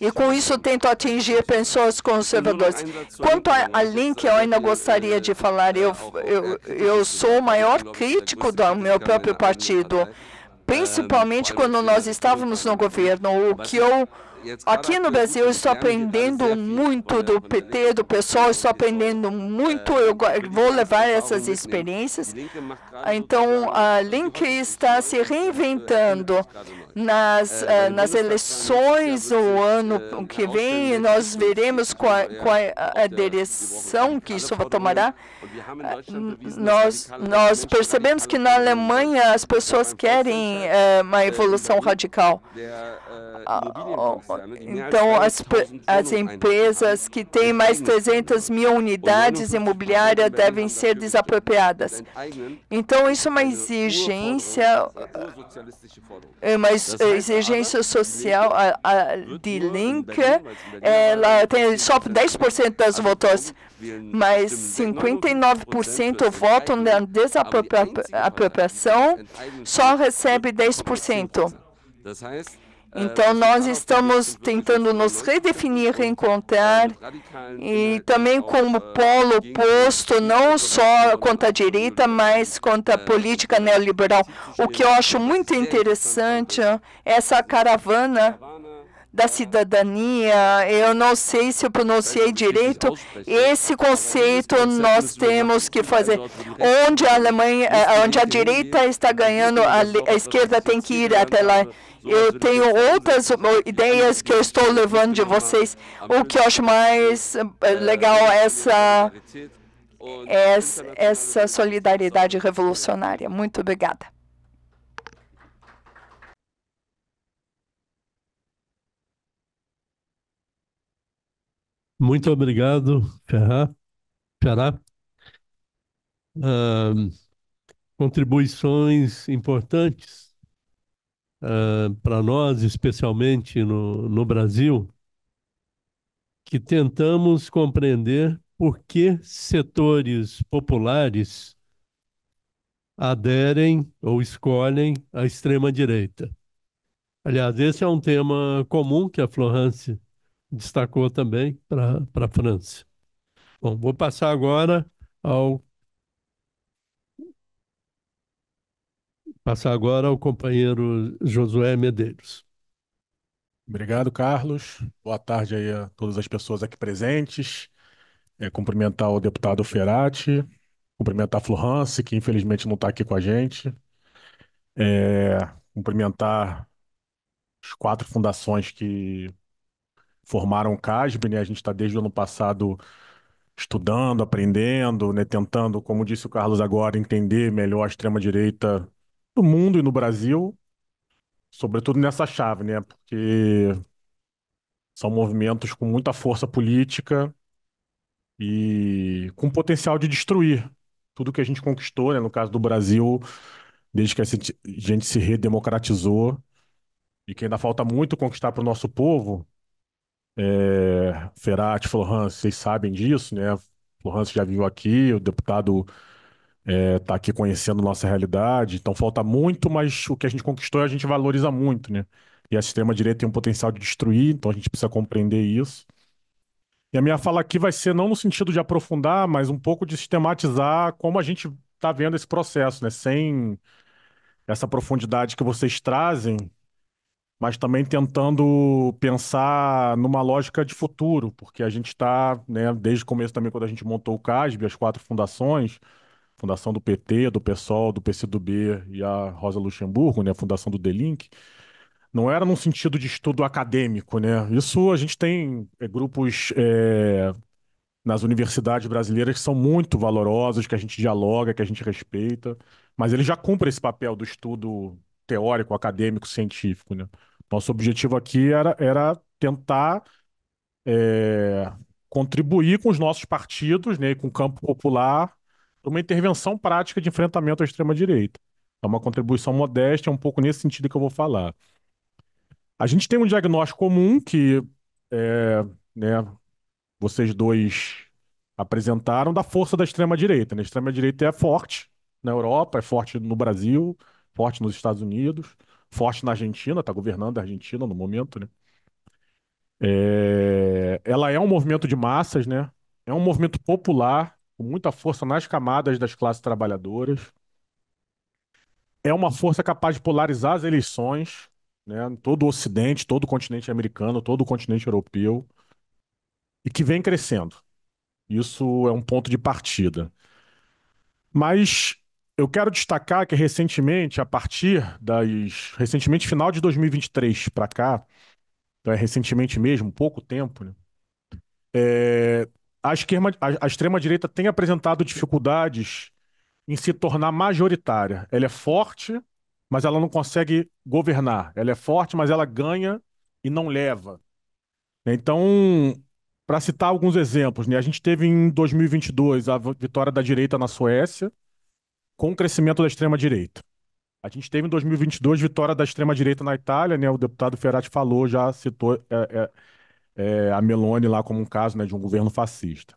e com isso tento atingir pessoas conservadoras. Quanto a Link, eu ainda gostaria de falar. Eu, eu, eu sou o maior crítico do meu próprio partido, principalmente quando nós estávamos no governo. O que eu Aqui no Brasil estou né? né? aprendendo muito do PT, do pessoal, estou aprendendo muito, é, eu vou levar essas experiências. Ah, então, a Link está se reinventando. Nas, nas eleições o ano é, que vem, nós veremos qual, qual é a direção que isso tomará. Né? Nós, nós percebemos que na Alemanha as pessoas querem eh, uma evolução radical. Ah, então as, as empresas que têm mais 300 mil unidades imobiliárias devem ser desapropriadas. Então isso é uma eh, exigência, é uma exigência social a, a, de Link, ela tem só 10% das votos, mas 59% votam na desapropriação, só recebe 10%. Então, nós estamos tentando nos redefinir, reencontrar, é e né, também como ah, polo oposto, não só contra a né, direita, mas é, contra a é, política neoliberal. O que eu acho né, muito interessante, essa caravana da cidadania, eu não sei se eu pronunciei direito, esse conceito nós temos que fazer. Onde a Alemanha, onde a direita está ganhando, a esquerda tem que ir até lá. Eu tenho outras ideias que eu estou levando de vocês. O que eu acho mais eh, é, legal é essa, é essa, essa solidariedade revolucionária. Muito obrigada. Muito obrigado, Ferrar. Uh, contribuições importantes uh, ah, para nós, especialmente no, no Brasil, que tentamos compreender por que setores populares aderem ou escolhem a extrema-direita. Aliás, esse é um tema comum que a Florence destacou também para a França. Bom, vou passar agora ao Passar agora ao companheiro Josué Medeiros. Obrigado, Carlos. Boa tarde aí a todas as pessoas aqui presentes. É, cumprimentar o deputado Ferati, cumprimentar a Florence, que infelizmente não está aqui com a gente. É, cumprimentar as quatro fundações que formaram o CASB, né? A gente está desde o ano passado estudando, aprendendo, né? tentando, como disse o Carlos agora, entender melhor a extrema-direita no mundo e no Brasil, sobretudo nessa chave, né? Porque são movimentos com muita força política e com potencial de destruir tudo que a gente conquistou, né? No caso do Brasil, desde que a gente se redemocratizou e que ainda falta muito conquistar para o nosso povo. É, Ferati, Florence, vocês sabem disso, né? Florence já viu aqui, o deputado está é, tá aqui conhecendo nossa realidade. Então falta muito, mas o que a gente conquistou a gente valoriza muito, né? E a sistema direita tem um potencial de destruir, então a gente precisa compreender isso. E a minha fala aqui vai ser não no sentido de aprofundar, mas um pouco de sistematizar como a gente está vendo esse processo, né? Sem essa profundidade que vocês trazem, mas também tentando pensar numa lógica de futuro, porque a gente está, né, desde o começo também, quando a gente montou o CASB, as quatro fundações, fundação do PT, do PSOL, do PCdoB e a Rosa Luxemburgo, né, a fundação do Delink, não era num sentido de estudo acadêmico, né? Isso a gente tem é, grupos é, nas universidades brasileiras que são muito valorosos, que a gente dialoga, que a gente respeita, mas ele já cumpre esse papel do estudo teórico, acadêmico, científico, né? Nosso objetivo aqui era, era tentar é, contribuir com os nossos partidos, né, com o campo popular, uma intervenção prática de enfrentamento à extrema-direita. É uma contribuição modesta, é um pouco nesse sentido que eu vou falar. A gente tem um diagnóstico comum que é, né, vocês dois apresentaram da força da extrema-direita. Né? A extrema-direita é forte na Europa, é forte no Brasil, forte nos Estados Unidos, forte na Argentina, está governando a Argentina no momento. Né? É... Ela é um movimento de massas, né? é um movimento popular, com muita força nas camadas das classes trabalhadoras. É uma força capaz de polarizar as eleições, né, em todo o Ocidente, todo o continente americano, todo o continente europeu, e que vem crescendo. Isso é um ponto de partida. Mas eu quero destacar que recentemente, a partir das. Recentemente, final de 2023 para cá, então é recentemente mesmo, pouco tempo, né? É, a, esquerma, a, a extrema-direita tem apresentado dificuldades em se tornar majoritária. Ela é forte, mas ela não consegue governar. Ela é forte, mas ela ganha e não leva. Então, para citar alguns exemplos, né? a gente teve em 2022 a vitória da direita na Suécia, com o crescimento da extrema-direita. A gente teve em 2022 vitória da extrema-direita na Itália, né? o deputado Ferrati falou, já citou é, é, é, a Meloni lá como um caso né, de um governo fascista.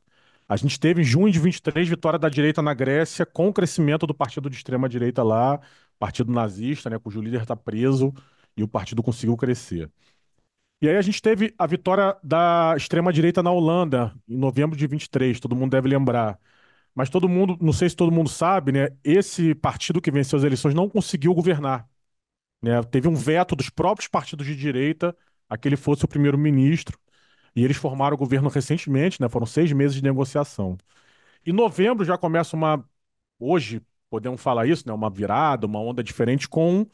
A gente teve em junho de 23 vitória da direita na Grécia com o crescimento do partido de extrema direita lá, partido nazista, né, cujo líder está preso e o partido conseguiu crescer. E aí a gente teve a vitória da extrema direita na Holanda em novembro de 23, todo mundo deve lembrar. Mas todo mundo, não sei se todo mundo sabe, né, esse partido que venceu as eleições não conseguiu governar. Né? Teve um veto dos próprios partidos de direita a que ele fosse o primeiro-ministro e eles formaram o governo recentemente, né? Foram seis meses de negociação. Em novembro já começa uma. Hoje, podemos falar isso, né? Uma virada, uma onda diferente com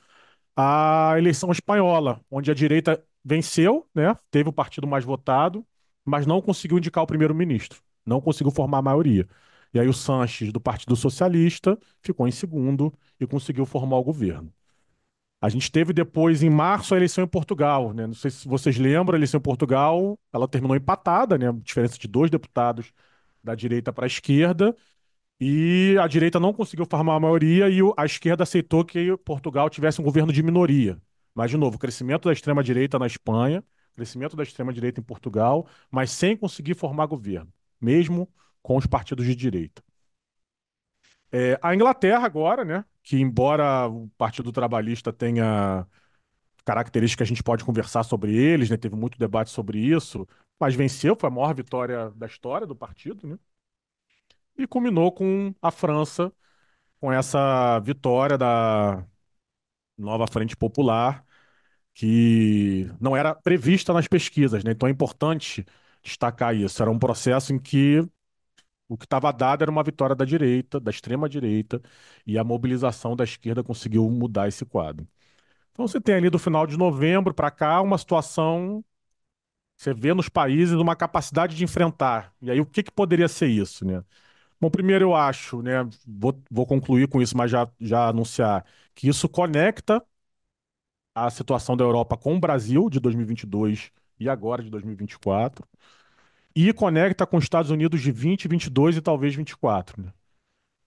a eleição espanhola, onde a direita venceu, né? Teve o partido mais votado, mas não conseguiu indicar o primeiro-ministro. Não conseguiu formar a maioria. E aí o Sanches, do Partido Socialista, ficou em segundo e conseguiu formar o governo. A gente teve depois, em março, a eleição em Portugal. Né? Não sei se vocês lembram, a eleição em Portugal ela terminou empatada, né? diferença de dois deputados da direita para a esquerda. E a direita não conseguiu formar a maioria e a esquerda aceitou que Portugal tivesse um governo de minoria. Mas, de novo, crescimento da extrema-direita na Espanha, crescimento da extrema-direita em Portugal, mas sem conseguir formar governo, mesmo com os partidos de direita. É, a Inglaterra agora, né? que, embora o Partido Trabalhista tenha características que a gente pode conversar sobre eles, né? Teve muito debate sobre isso, mas venceu, foi a maior vitória da história do partido, né? E culminou com a França, com essa vitória da nova Frente Popular, que não era prevista nas pesquisas, né? Então é importante destacar isso. Era um processo em que o que estava dado era uma vitória da direita, da extrema direita, e a mobilização da esquerda conseguiu mudar esse quadro. Então você tem ali do final de novembro para cá uma situação você vê nos países uma capacidade de enfrentar. E aí o que, que poderia ser isso, né? Bom, primeiro eu acho, né, vou, vou concluir com isso, mas já, já anunciar, que isso conecta a situação da Europa com o Brasil de 2022 e agora de 2024 e conecta com os Estados Unidos de 20, 22 e talvez 24. Né?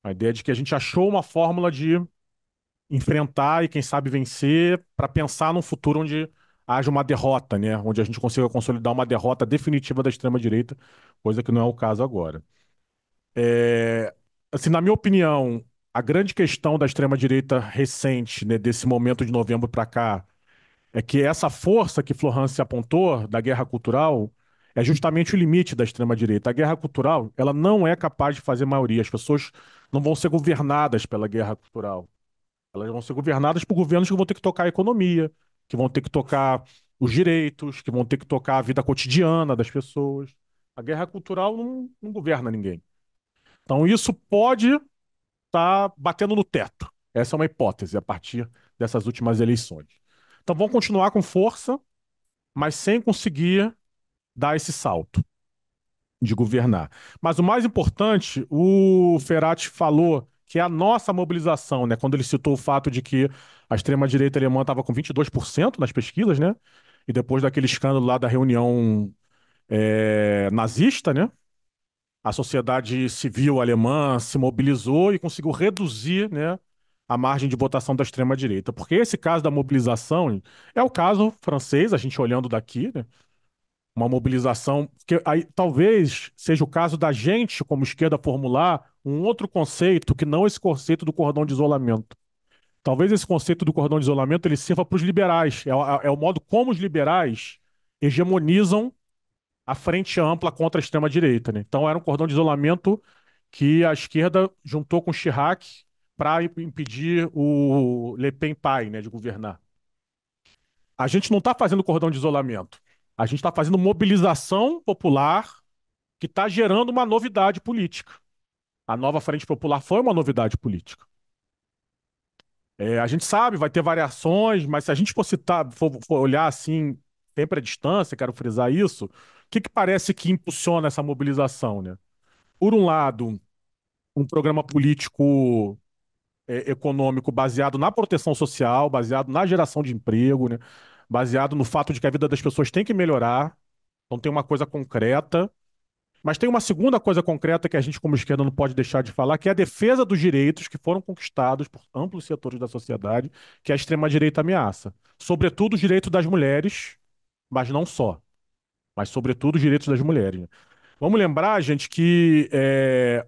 A ideia é de que a gente achou uma fórmula de enfrentar e, quem sabe, vencer para pensar num futuro onde haja uma derrota, né? onde a gente consiga consolidar uma derrota definitiva da extrema-direita, coisa que não é o caso agora. É... Assim, na minha opinião, a grande questão da extrema-direita recente, né, desse momento de novembro para cá, é que essa força que Florence apontou da guerra cultural é justamente o limite da extrema-direita. A guerra cultural, ela não é capaz de fazer maioria. As pessoas não vão ser governadas pela guerra cultural. Elas vão ser governadas por governos que vão ter que tocar a economia, que vão ter que tocar os direitos, que vão ter que tocar a vida cotidiana das pessoas. A guerra cultural não, não governa ninguém. Então, isso pode estar tá batendo no teto. Essa é uma hipótese a partir dessas últimas eleições. Então, vão continuar com força, mas sem conseguir dar esse salto de governar. Mas o mais importante, o Ferati falou que é a nossa mobilização, né? Quando ele citou o fato de que a extrema-direita alemã estava com 22% nas pesquisas, né? E depois daquele escândalo lá da reunião é, nazista, né? A sociedade civil alemã se mobilizou e conseguiu reduzir, né? A margem de votação da extrema-direita. Porque esse caso da mobilização é o caso francês, a gente olhando daqui, né? uma mobilização, que aí talvez seja o caso da gente, como esquerda, formular um outro conceito que não esse conceito do cordão de isolamento. Talvez esse conceito do cordão de isolamento ele sirva para os liberais. É, é, o modo como os liberais hegemonizam a frente ampla contra a extrema-direita. Né? Então era um cordão de isolamento que a esquerda juntou com Chirac para impedir o Le Pen pai né, de governar. A gente não está fazendo cordão de isolamento. A gente está fazendo mobilização popular que está gerando uma novidade política. A nova Frente Popular foi uma novidade política. É, a gente sabe, vai ter variações, mas se a gente for, citar, for, for olhar assim, sempre à distância, quero frisar isso, o que, que parece que impulsiona essa mobilização? Né? Por um lado, um programa político é, econômico baseado na proteção social, baseado na geração de emprego, né? baseado no fato de que a vida das pessoas tem que melhorar. Então tem uma coisa concreta. Mas tem uma segunda coisa concreta que a gente, como esquerda, não pode deixar de falar, que é a defesa dos direitos que foram conquistados por amplos setores da sociedade, que a extrema-direita ameaça. Sobretudo os direitos das mulheres, mas não só. Mas, sobretudo, os direitos das mulheres. Vamos lembrar, gente, que é,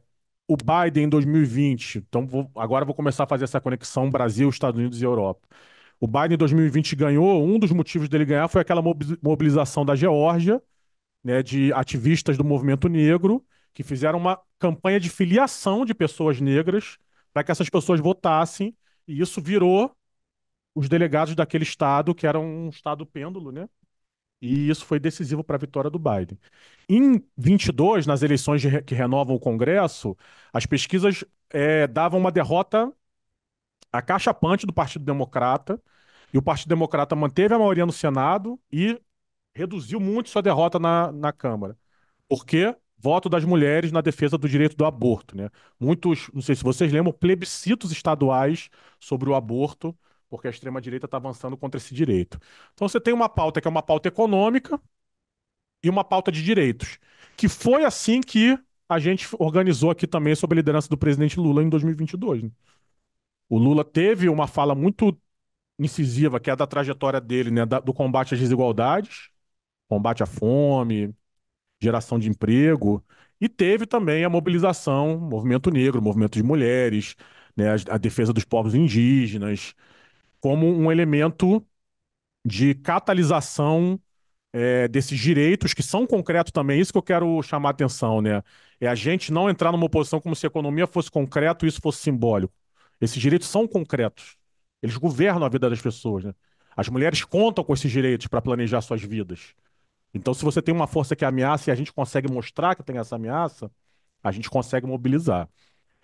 o Biden em 2020, então vou, agora vou começar a fazer essa conexão Brasil, Estados Unidos e Europa. O Biden em 2020 ganhou, um dos motivos dele ganhar foi aquela mobilização da Geórgia, né, de ativistas do movimento negro, que fizeram uma campanha de filiação de pessoas negras para que essas pessoas votassem, e isso virou os delegados daquele estado, que era um estado pêndulo, né? E isso foi decisivo para a vitória do Biden. Em 22, nas eleições re que renovam o Congresso, as pesquisas é, davam uma derrota acachapante do Partido Democrata, e o Partido Democrata manteve a maioria no Senado e reduziu muito sua derrota na, na Câmara. Por quê? Voto das mulheres na defesa do direito do aborto. Né? Muitos, não sei se vocês lembram, plebiscitos estaduais sobre o aborto, porque a extrema-direita está avançando contra esse direito. Então você tem uma pauta que é uma pauta econômica e uma pauta de direitos, que foi assim que a gente organizou aqui também sob a liderança do presidente Lula em 2022. Né? O Lula teve uma fala muito incisiva, que é a da trajetória dele, né, da, do combate às desigualdades, combate à fome, geração de emprego, e teve também a mobilização, movimento negro, movimento de mulheres, né, a, a defesa dos povos indígenas, como um elemento de catalisação é, desses direitos que são concretos também. Isso que eu quero chamar a atenção, né? É a gente não entrar numa posição como se a economia fosse concreto e isso fosse simbólico. Esses direitos são concretos. Eles governam a vida das pessoas, né? As mulheres contam com esses direitos para planejar suas vidas. Então, se você tem uma força que ameaça e a gente consegue mostrar que tem essa ameaça, a gente consegue mobilizar.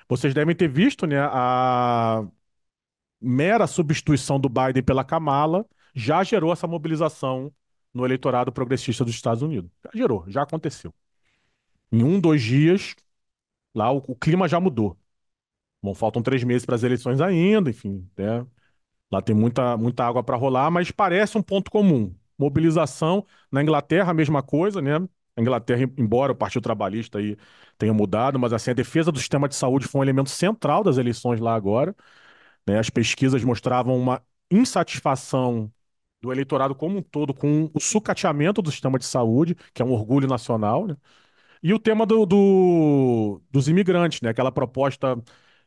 Vocês devem ter visto, né, a mera substituição do Biden pela Kamala já gerou essa mobilização no eleitorado progressista dos Estados Unidos. Já gerou, já aconteceu. Em um, dois dias, lá o, o clima já mudou. Bom, faltam três meses para as eleições ainda, enfim, né? Lá tem muita, muita água para rolar, mas parece um ponto comum. Mobilização na Inglaterra, a mesma coisa, né? A Inglaterra, embora o Partido Trabalhista aí tenha mudado, mas assim, a defesa do sistema de saúde foi um elemento central das eleições lá agora. Né? As pesquisas mostravam uma insatisfação do eleitorado como um todo com o sucateamento do sistema de saúde, que é um orgulho nacional, né? E o tema do, do, dos imigrantes, né? Aquela proposta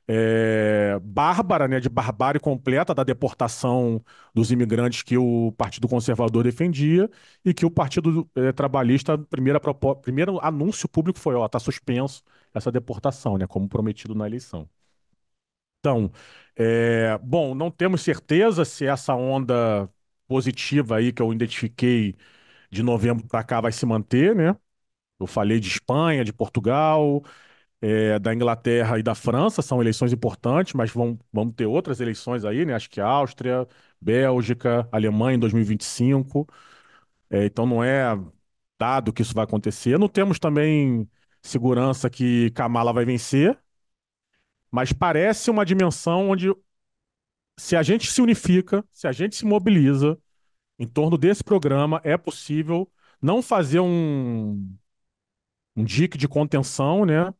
é, bárbara, né, de barbárie completa da deportação dos imigrantes que o Partido Conservador defendia e que o Partido é, Trabalhista, primeira primeiro anúncio público foi, ó, tá suspenso essa deportação, né, como prometido na eleição. Então, é, bom, não temos certeza se essa onda positiva aí que eu identifiquei de novembro para cá vai se manter, né? Eu falei de Espanha, de Portugal, é, da Inglaterra e da França, são eleições importantes, mas vão, vão ter outras eleições aí, né? Acho que Áustria, Bélgica, Alemanha em 2025. É, então não é dado que isso vai acontecer. Não temos também segurança que Kamala vai vencer, mas parece uma dimensão onde se a gente se unifica, se a gente se mobiliza em torno desse programa, é possível não fazer um, um dique de contenção, né?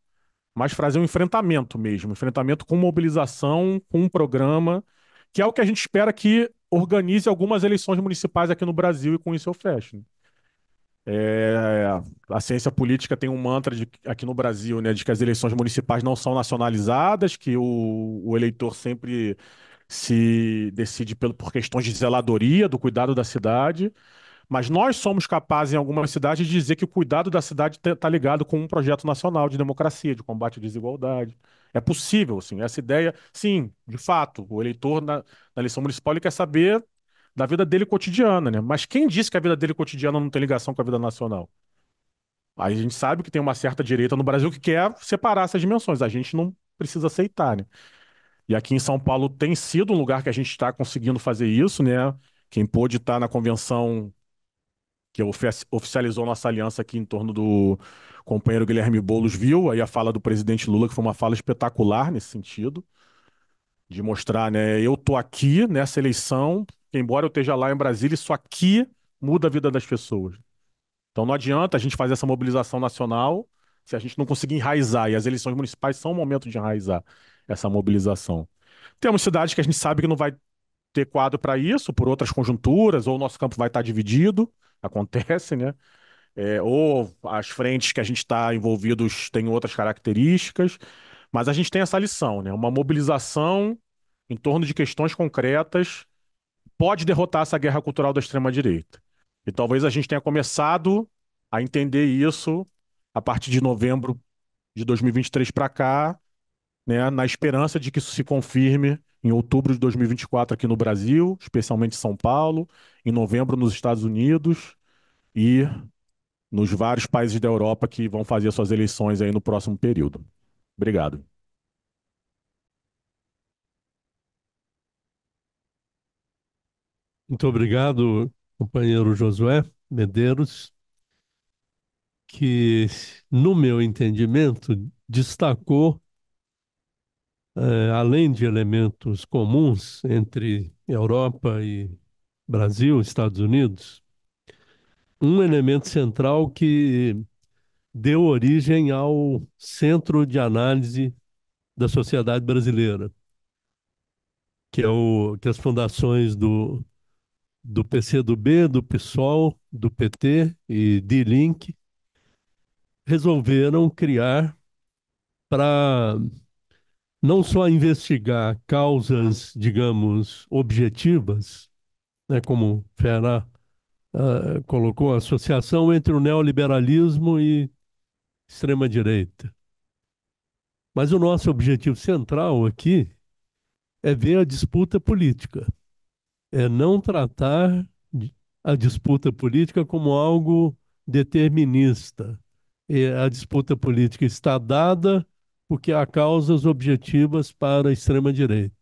mas fazer um enfrentamento mesmo, um enfrentamento com mobilização, com um programa, que é o que a gente espera que organize algumas eleições municipais aqui no Brasil e com isso eu fecho. Né? É, a ciência política tem um mantra de, aqui no Brasil, né, de que as eleições municipais não são nacionalizadas, que o, o eleitor sempre se decide pelo, por questões de zeladoria, do cuidado da cidade. Mas nós somos capazes, em algumas cidades, de dizer que o cuidado da cidade está ligado com um projeto nacional de democracia, de combate à desigualdade. É possível, sim. Essa ideia, sim, de fato, o eleitor na, na eleição municipal ele quer saber da vida dele cotidiana, né? Mas quem disse que a vida dele cotidiana não tem ligação com a vida nacional? Aí a gente sabe que tem uma certa direita no Brasil que quer separar essas dimensões. A gente não precisa aceitar, né? E aqui em São Paulo tem sido um lugar que a gente está conseguindo fazer isso, né? Quem pôde estar tá na convenção que oficializou nossa aliança aqui em torno do companheiro Guilherme Boulos viu aí a fala do presidente Lula, que foi uma fala espetacular nesse sentido, de mostrar, né, eu tô aqui nessa eleição, embora eu esteja lá em Brasília, isso aqui muda a vida das pessoas. Então não adianta a gente fazer essa mobilização nacional se a gente não conseguir enraizar, e as eleições municipais são um momento de enraizar essa mobilização. Temos cidades que a gente sabe que não vai ter quadro para isso, por outras conjunturas, ou o nosso campo vai estar dividido, acontece, né? É, ou as frentes que a gente está envolvidos têm outras características, mas a gente tem essa lição, né? Uma mobilização em torno de questões concretas pode derrotar essa guerra cultural da extrema-direita. E talvez a gente tenha começado a entender isso a partir de novembro de 2023 para cá, né, na esperança de que isso se confirme em outubro de 2024 aqui no Brasil, especialmente em São Paulo, em novembro nos Estados Unidos e nos vários países da Europa que vão fazer suas eleições aí no próximo período. Obrigado. Muito obrigado, companheiro Josué Medeiros, que, no meu entendimento, destacou uh, além de elementos comuns entre Europa e Brasil, Estados Unidos, um elemento central que deu origem ao Centro de Análise da Sociedade Brasileira, que é o que é as fundações do do PCdoB, do PSOL, do PT e de Link resolveram criar para não só investigar causas, digamos, objetivas, né, como Ferrar uh, ah, colocou, a associação entre o neoliberalismo e extrema-direita. Mas o nosso objetivo central aqui é ver a disputa política, é não tratar a disputa política como algo determinista. E a disputa política está dada porque há causas objetivas para a extrema-direita.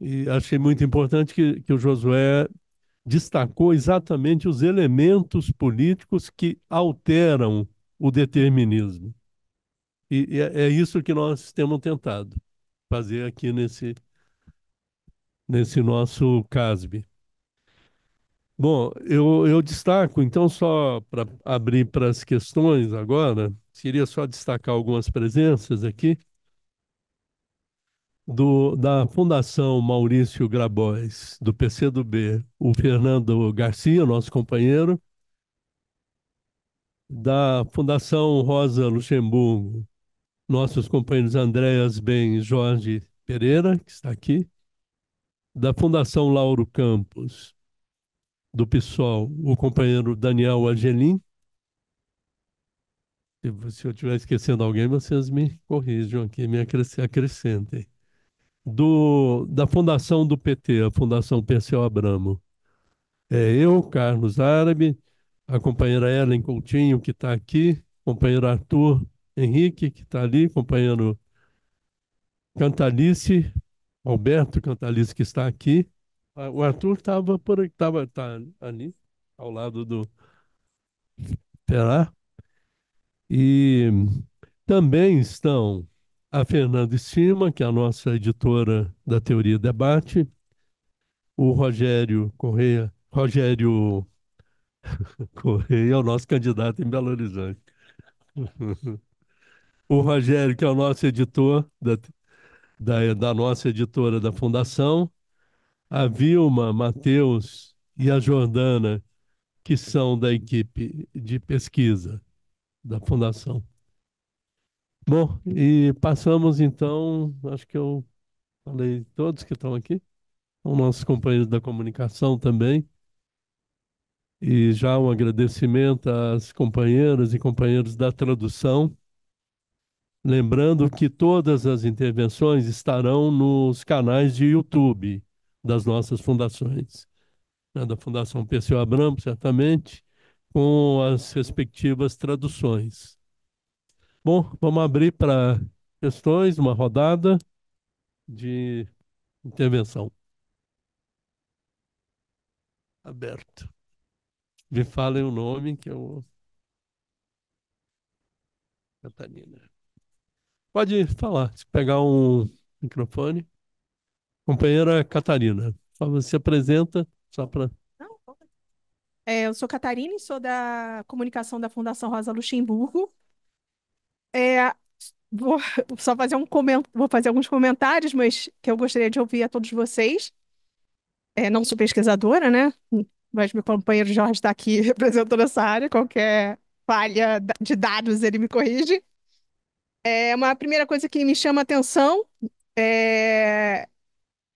E achei muito importante que, que o Josué destacou exatamente os elementos políticos que alteram o determinismo. E, é, é isso que nós temos tentado fazer aqui nesse, nesse nosso CASB. Bom, eu, eu destaco, então, só para abrir para as questões agora, Queria só destacar algumas presenças aqui do, da Fundação Maurício Grabois, do PCdoB, o Fernando Garcia, nosso companheiro, da Fundação Rosa Luxemburgo, nossos companheiros Andréas Ben e Jorge Pereira, que está aqui, da Fundação Lauro Campos, do PSOL, o companheiro Daniel Angelim, se eu estiver esquecendo alguém, vocês me corrijam aqui, me acrescentem. Do, da fundação do PT, a Fundação Perseu Abramo. É eu, Carlos Árabe, a companheira Ellen Coutinho, que está aqui, companheiro Arthur Henrique, que está ali, companheiro Cantalice, Alberto Cantalice, que está aqui. Ah, o Arthur estava por estava tá ali, ao lado do. espera e também estão a Fernanda Estima, que é a nossa editora da Teoria Debate, o Rogério Correia, Rogério Correia é o nosso candidato em Belo Horizonte. o Rogério, que é o nosso editor da, da, da nossa editora da Fundação, a Vilma, Matheus e a Jordana, que são da equipe de pesquisa da fundação. Bom, e passamos então, acho que eu falei todos que estão aqui, são nossos companheiros da comunicação também. E já um agradecimento às companheiras e companheiros da tradução. Lembrando que todas as intervenções estarão nos canais de YouTube das nossas fundações, né, da Fundação PCO Abramo, certamente, com as respectivas traduções. Bom, vamos abrir para questões, uma rodada de intervenção. Aberto. Me falem o nome que eu. Catarina. Pode falar, se pegar um microfone. Companheira Catarina, só você apresenta, só para. É, eu sou Catarina, sou da comunicação da Fundação Rosa Luxemburgo. É, vou só fazer um coment... vou fazer alguns comentários, mas que eu gostaria de ouvir a todos vocês. É, não sou pesquisadora, né? Mas meu companheiro Jorge está aqui representando essa área. Qualquer falha de dados ele me corrige. É uma primeira coisa que me chama atenção é,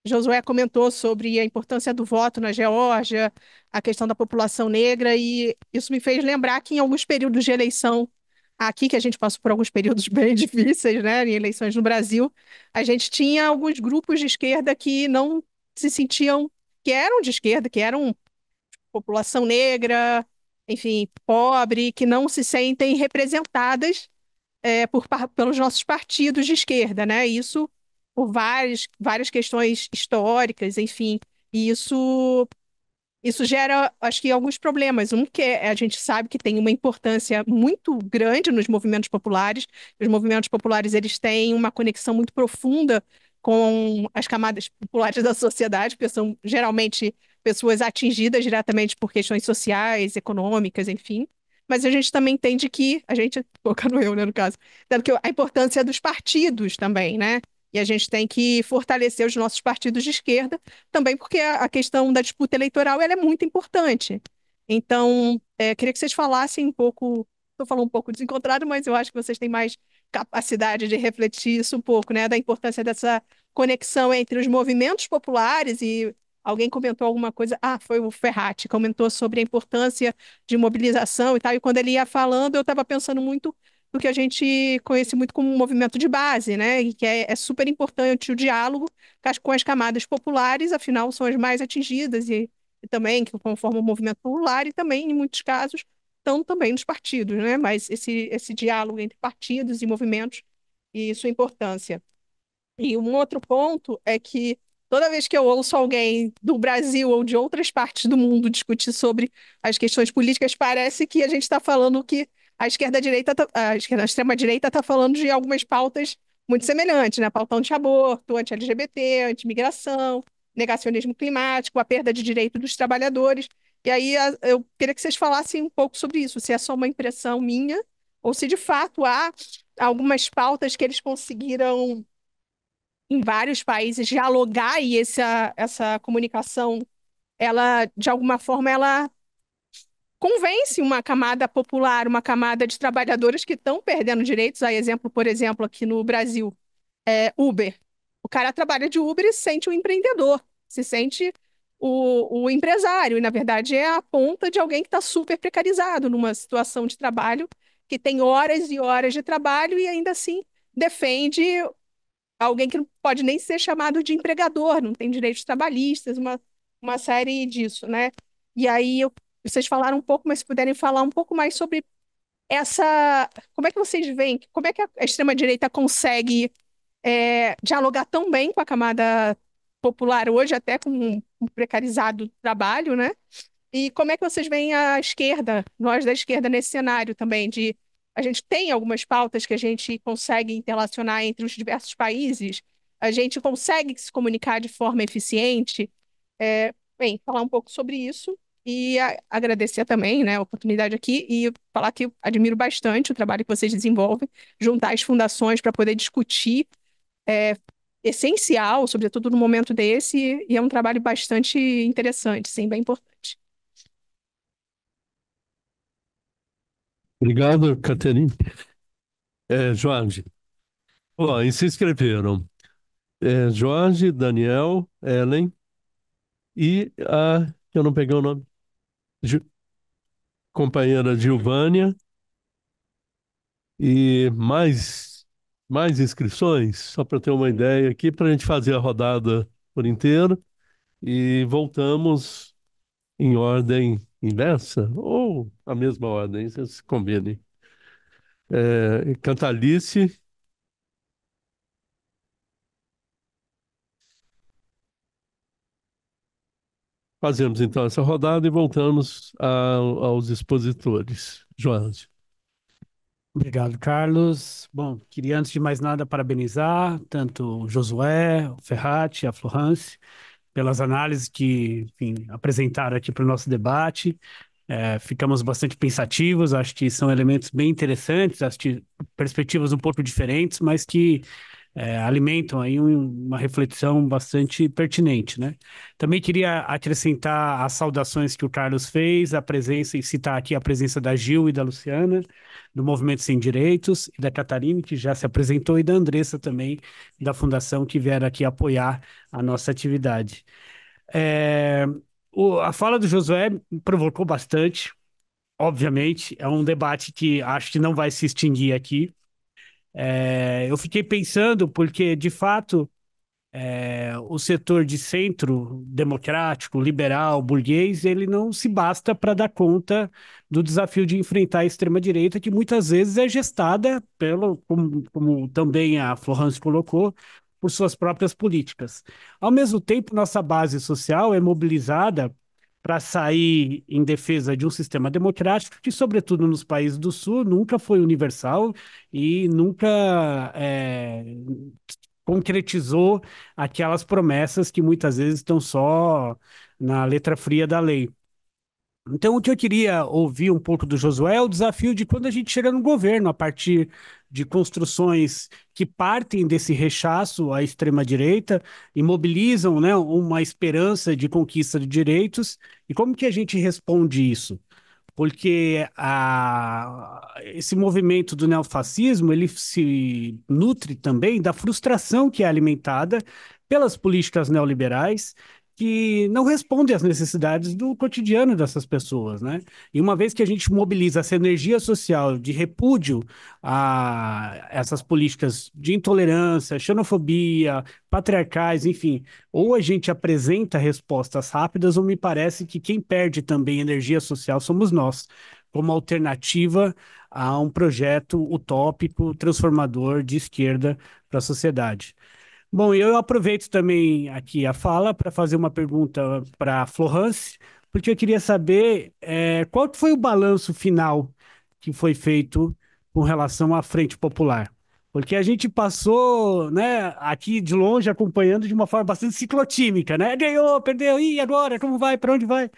Josué comentou sobre a importância do voto na Geórgia, a questão da população negra, e isso me fez lembrar que em alguns períodos de eleição, aqui que a gente passou por alguns períodos bem difíceis, né, em eleições no Brasil, a gente tinha alguns grupos de esquerda que não se sentiam, que eram de esquerda, que eram população negra, enfim, pobre, que não se sentem representadas é, por, pelos nossos partidos de esquerda, né? Isso por várias, várias questões históricas, enfim. E isso isso gera, acho que, alguns problemas. Um que é, a gente sabe que tem uma importância muito grande nos movimentos populares. Os movimentos populares eles têm uma conexão muito profunda com as camadas populares da sociedade, porque são geralmente pessoas atingidas diretamente por questões sociais, econômicas, enfim. Mas a gente também entende que, a gente, colocando eu, né, no caso, que a importância dos partidos também, né? E a gente tem que fortalecer os nossos partidos de esquerda, também porque a questão da disputa eleitoral ela é muito importante. Então, é, queria que vocês falassem um pouco, estou falando um pouco desencontrado, mas eu acho que vocês têm mais capacidade de refletir isso um pouco, né, da importância dessa conexão entre os movimentos populares e alguém comentou alguma coisa, ah, foi o Ferrati, comentou sobre a importância de mobilização e tal, e quando ele ia falando, eu estava pensando muito do que a gente conhece muito como movimento de base, né? E que é, é super importante o diálogo com as camadas populares, afinal, são as mais atingidas e, e também que conformam o movimento popular e também, em muitos casos, estão também nos partidos, né? Mas esse, esse diálogo entre partidos e movimentos e sua importância. E um outro ponto é que toda vez que eu ouço alguém do Brasil ou de outras partes do mundo discutir sobre as questões políticas, parece que a gente está falando que a esquerda-direita, tá, a, esquerda, a extrema-direita está falando de algumas pautas muito semelhantes, né? Pauta anti-aborto, anti-LGBT, anti migração negacionismo climático, a perda de direito dos trabalhadores. E aí eu queria que vocês falassem um pouco sobre isso, se é só uma impressão minha ou se de fato há algumas pautas que eles conseguiram em vários países dialogar e essa, essa comunicação ela de alguma forma ela convence uma camada popular, uma camada de trabalhadores que estão perdendo direitos. Aí, exemplo, por exemplo, aqui no Brasil, é Uber. O cara trabalha de Uber e se sente o um empreendedor, se sente o, o, empresário, e na verdade é a ponta de alguém que está super precarizado numa situação de trabalho que tem horas e horas de trabalho e ainda assim defende alguém que não pode nem ser chamado de empregador, não tem direitos trabalhistas, uma, uma série disso, né? E aí eu vocês falaram um pouco, mas se puderem falar um pouco mais sobre essa. Como é que vocês veem? Como é que a extrema-direita consegue é, dialogar tão bem com a camada popular hoje, até com um precarizado trabalho, né? E como é que vocês veem a esquerda, nós da esquerda, nesse cenário também de a gente tem algumas pautas que a gente consegue interrelacionar entre os diversos países, a gente consegue se comunicar de forma eficiente. É, bem, falar um pouco sobre isso e a, agradecer também né, a oportunidade aqui e falar que admiro bastante o trabalho que vocês desenvolvem, juntar as fundações para poder discutir é, essencial, sobretudo no momento desse, e é um trabalho bastante interessante, sim, bem importante. Obrigado, Caterine. É, Jorge, ó, e se inscreveram é, Jorge, Daniel, Ellen e a... Eu não peguei o nome companheira Gilvânia. E mais, mais inscrições, só para ter uma ideia aqui, para a gente fazer a rodada por inteiro. E voltamos em ordem inversa, ou a mesma ordem, vocês combinem. É, Cantalice, Fazemos então essa rodada e voltamos a, aos expositores. Joás. Obrigado, Carlos. Bom, queria antes de mais nada parabenizar tanto o Josué, o Ferrati, a Florence, pelas análises que enfim, apresentaram aqui para o nosso debate. É, ficamos bastante pensativos, acho que são elementos bem interessantes, acho que perspectivas um pouco diferentes, mas que é, alimentam aí um, uma reflexão bastante pertinente, né? Também queria acrescentar as saudações que o Carlos fez, a presença, e citar aqui a presença da Gil e da Luciana, do Movimento Sem Direitos, e da Catarine, que já se apresentou, e da Andressa também, da Fundação, que vieram aqui apoiar a nossa atividade. É, o, a fala do Josué provocou bastante, obviamente, é um debate que acho que não vai se extinguir aqui, é, eu fiquei pensando, porque de fato é, o setor de centro democrático, liberal, burguês, ele não se basta para dar conta do desafio de enfrentar a extrema-direita, que muitas vezes é gestada, pelo, como, como também a Florence colocou, por suas próprias políticas. Ao mesmo tempo, nossa base social é mobilizada para sair em defesa de um sistema democrático que, sobretudo nos países do Sul, nunca foi universal e nunca é, concretizou aquelas promessas que muitas vezes estão só na letra fria da lei. Então, o que eu queria ouvir um pouco do Josué é o desafio de quando a gente chega no governo, a partir de construções que partem desse rechaço à extrema-direita e mobilizam né, uma esperança de conquista de direitos, e como que a gente responde isso? Porque a... esse movimento do neofascismo, ele se nutre também da frustração que é alimentada pelas políticas neoliberais que não responde às necessidades do cotidiano dessas pessoas, né? E uma vez que a gente mobiliza essa energia social de repúdio a essas políticas de intolerância, xenofobia, patriarcais, enfim, ou a gente apresenta respostas rápidas, ou me parece que quem perde também energia social somos nós, como alternativa a um projeto utópico, transformador de esquerda para a sociedade. Bom, eu aproveito também aqui a fala para fazer uma pergunta para a Florence, porque eu queria saber é, qual foi o balanço final que foi feito com relação à Frente Popular. Porque a gente passou, né, aqui de longe acompanhando de uma forma bastante ciclotímica, né? Ganhou, perdeu, e agora? Como vai? Para onde vai?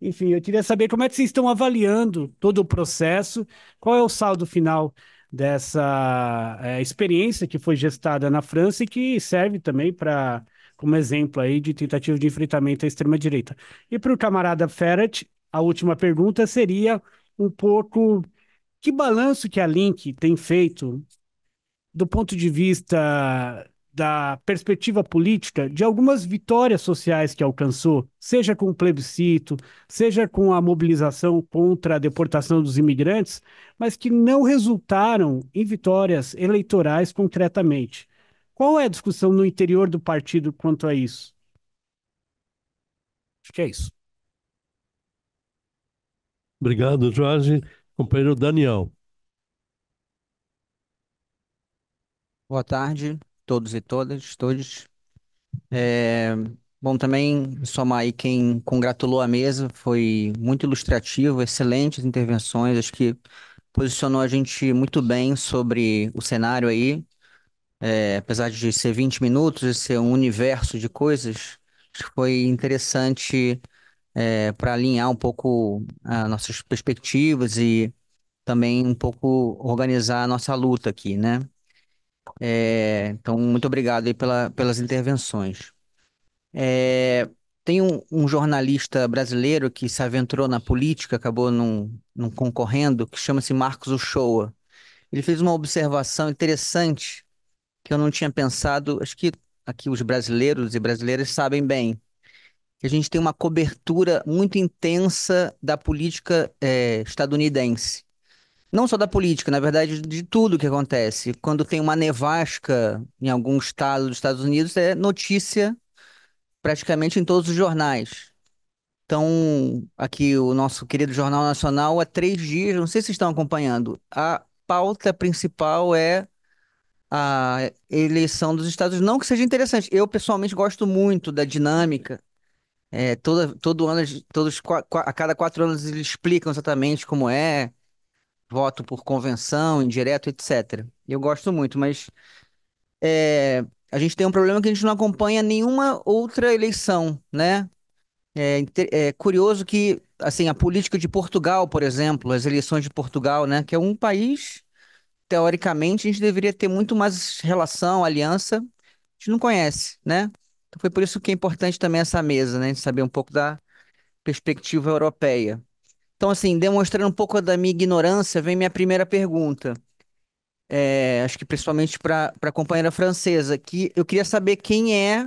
Enfim, eu queria saber como é que vocês estão avaliando todo o processo, qual é o saldo final dessa é, experiência que foi gestada na França e que serve também para como exemplo aí de tentativa de enfrentamento à extrema-direita. E para o camarada Ferret, a última pergunta seria um pouco que balanço que a Link tem feito do ponto de vista da perspectiva política de algumas vitórias sociais que alcançou, seja com o plebiscito, seja com a mobilização contra a deportação dos imigrantes, mas que não resultaram em vitórias eleitorais concretamente. Qual é a discussão no interior do partido quanto a isso? Acho que é isso. Obrigado, Jorge. Companheiro Daniel. Boa tarde todos e todas, todos. É, bom, também somar aí quem congratulou a mesa, foi muito ilustrativo, excelentes intervenções, acho que posicionou a gente muito bem sobre o cenário aí. É, apesar de ser 20 minutos e ser um universo de coisas, acho que foi interessante é, para alinhar um pouco as nossas perspectivas e também um pouco organizar a nossa luta aqui, né? É, então, muito obrigado aí pela, pelas intervenções. É, tem um, um, jornalista brasileiro que se aventurou na política, acabou não, concorrendo, que chama-se Marcos Uchoa. Ele fez uma observação interessante que eu não tinha pensado, acho que aqui os brasileiros e brasileiras sabem bem, que a gente tem uma cobertura muito intensa da política é, estadunidense não só da política, na verdade, de tudo que acontece. Quando tem uma nevasca em algum estado dos Estados Unidos, é notícia praticamente em todos os jornais. Então, aqui o nosso querido Jornal Nacional, há três dias, não sei se estão acompanhando, a pauta principal é a eleição dos Estados Unidos. Não que seja interessante, eu pessoalmente gosto muito da dinâmica. É, toda, todo ano, todos, a cada quatro anos, eles explicam exatamente como é, voto por convenção, indireto, etc. Eu gosto muito, mas é, a gente tem um problema que a gente não acompanha nenhuma outra eleição, né? É, é, curioso que assim a política de Portugal, por exemplo, as eleições de Portugal, né, que é um país teoricamente a gente deveria ter muito mais relação, aliança, a gente não conhece, né? Então foi por isso que é importante também essa mesa, né, a gente saber um pouco da perspectiva europeia. Então, assim, demonstrando um pouco da minha ignorância, vem minha primeira pergunta. É, acho que principalmente para a companheira francesa, que eu queria saber quem é,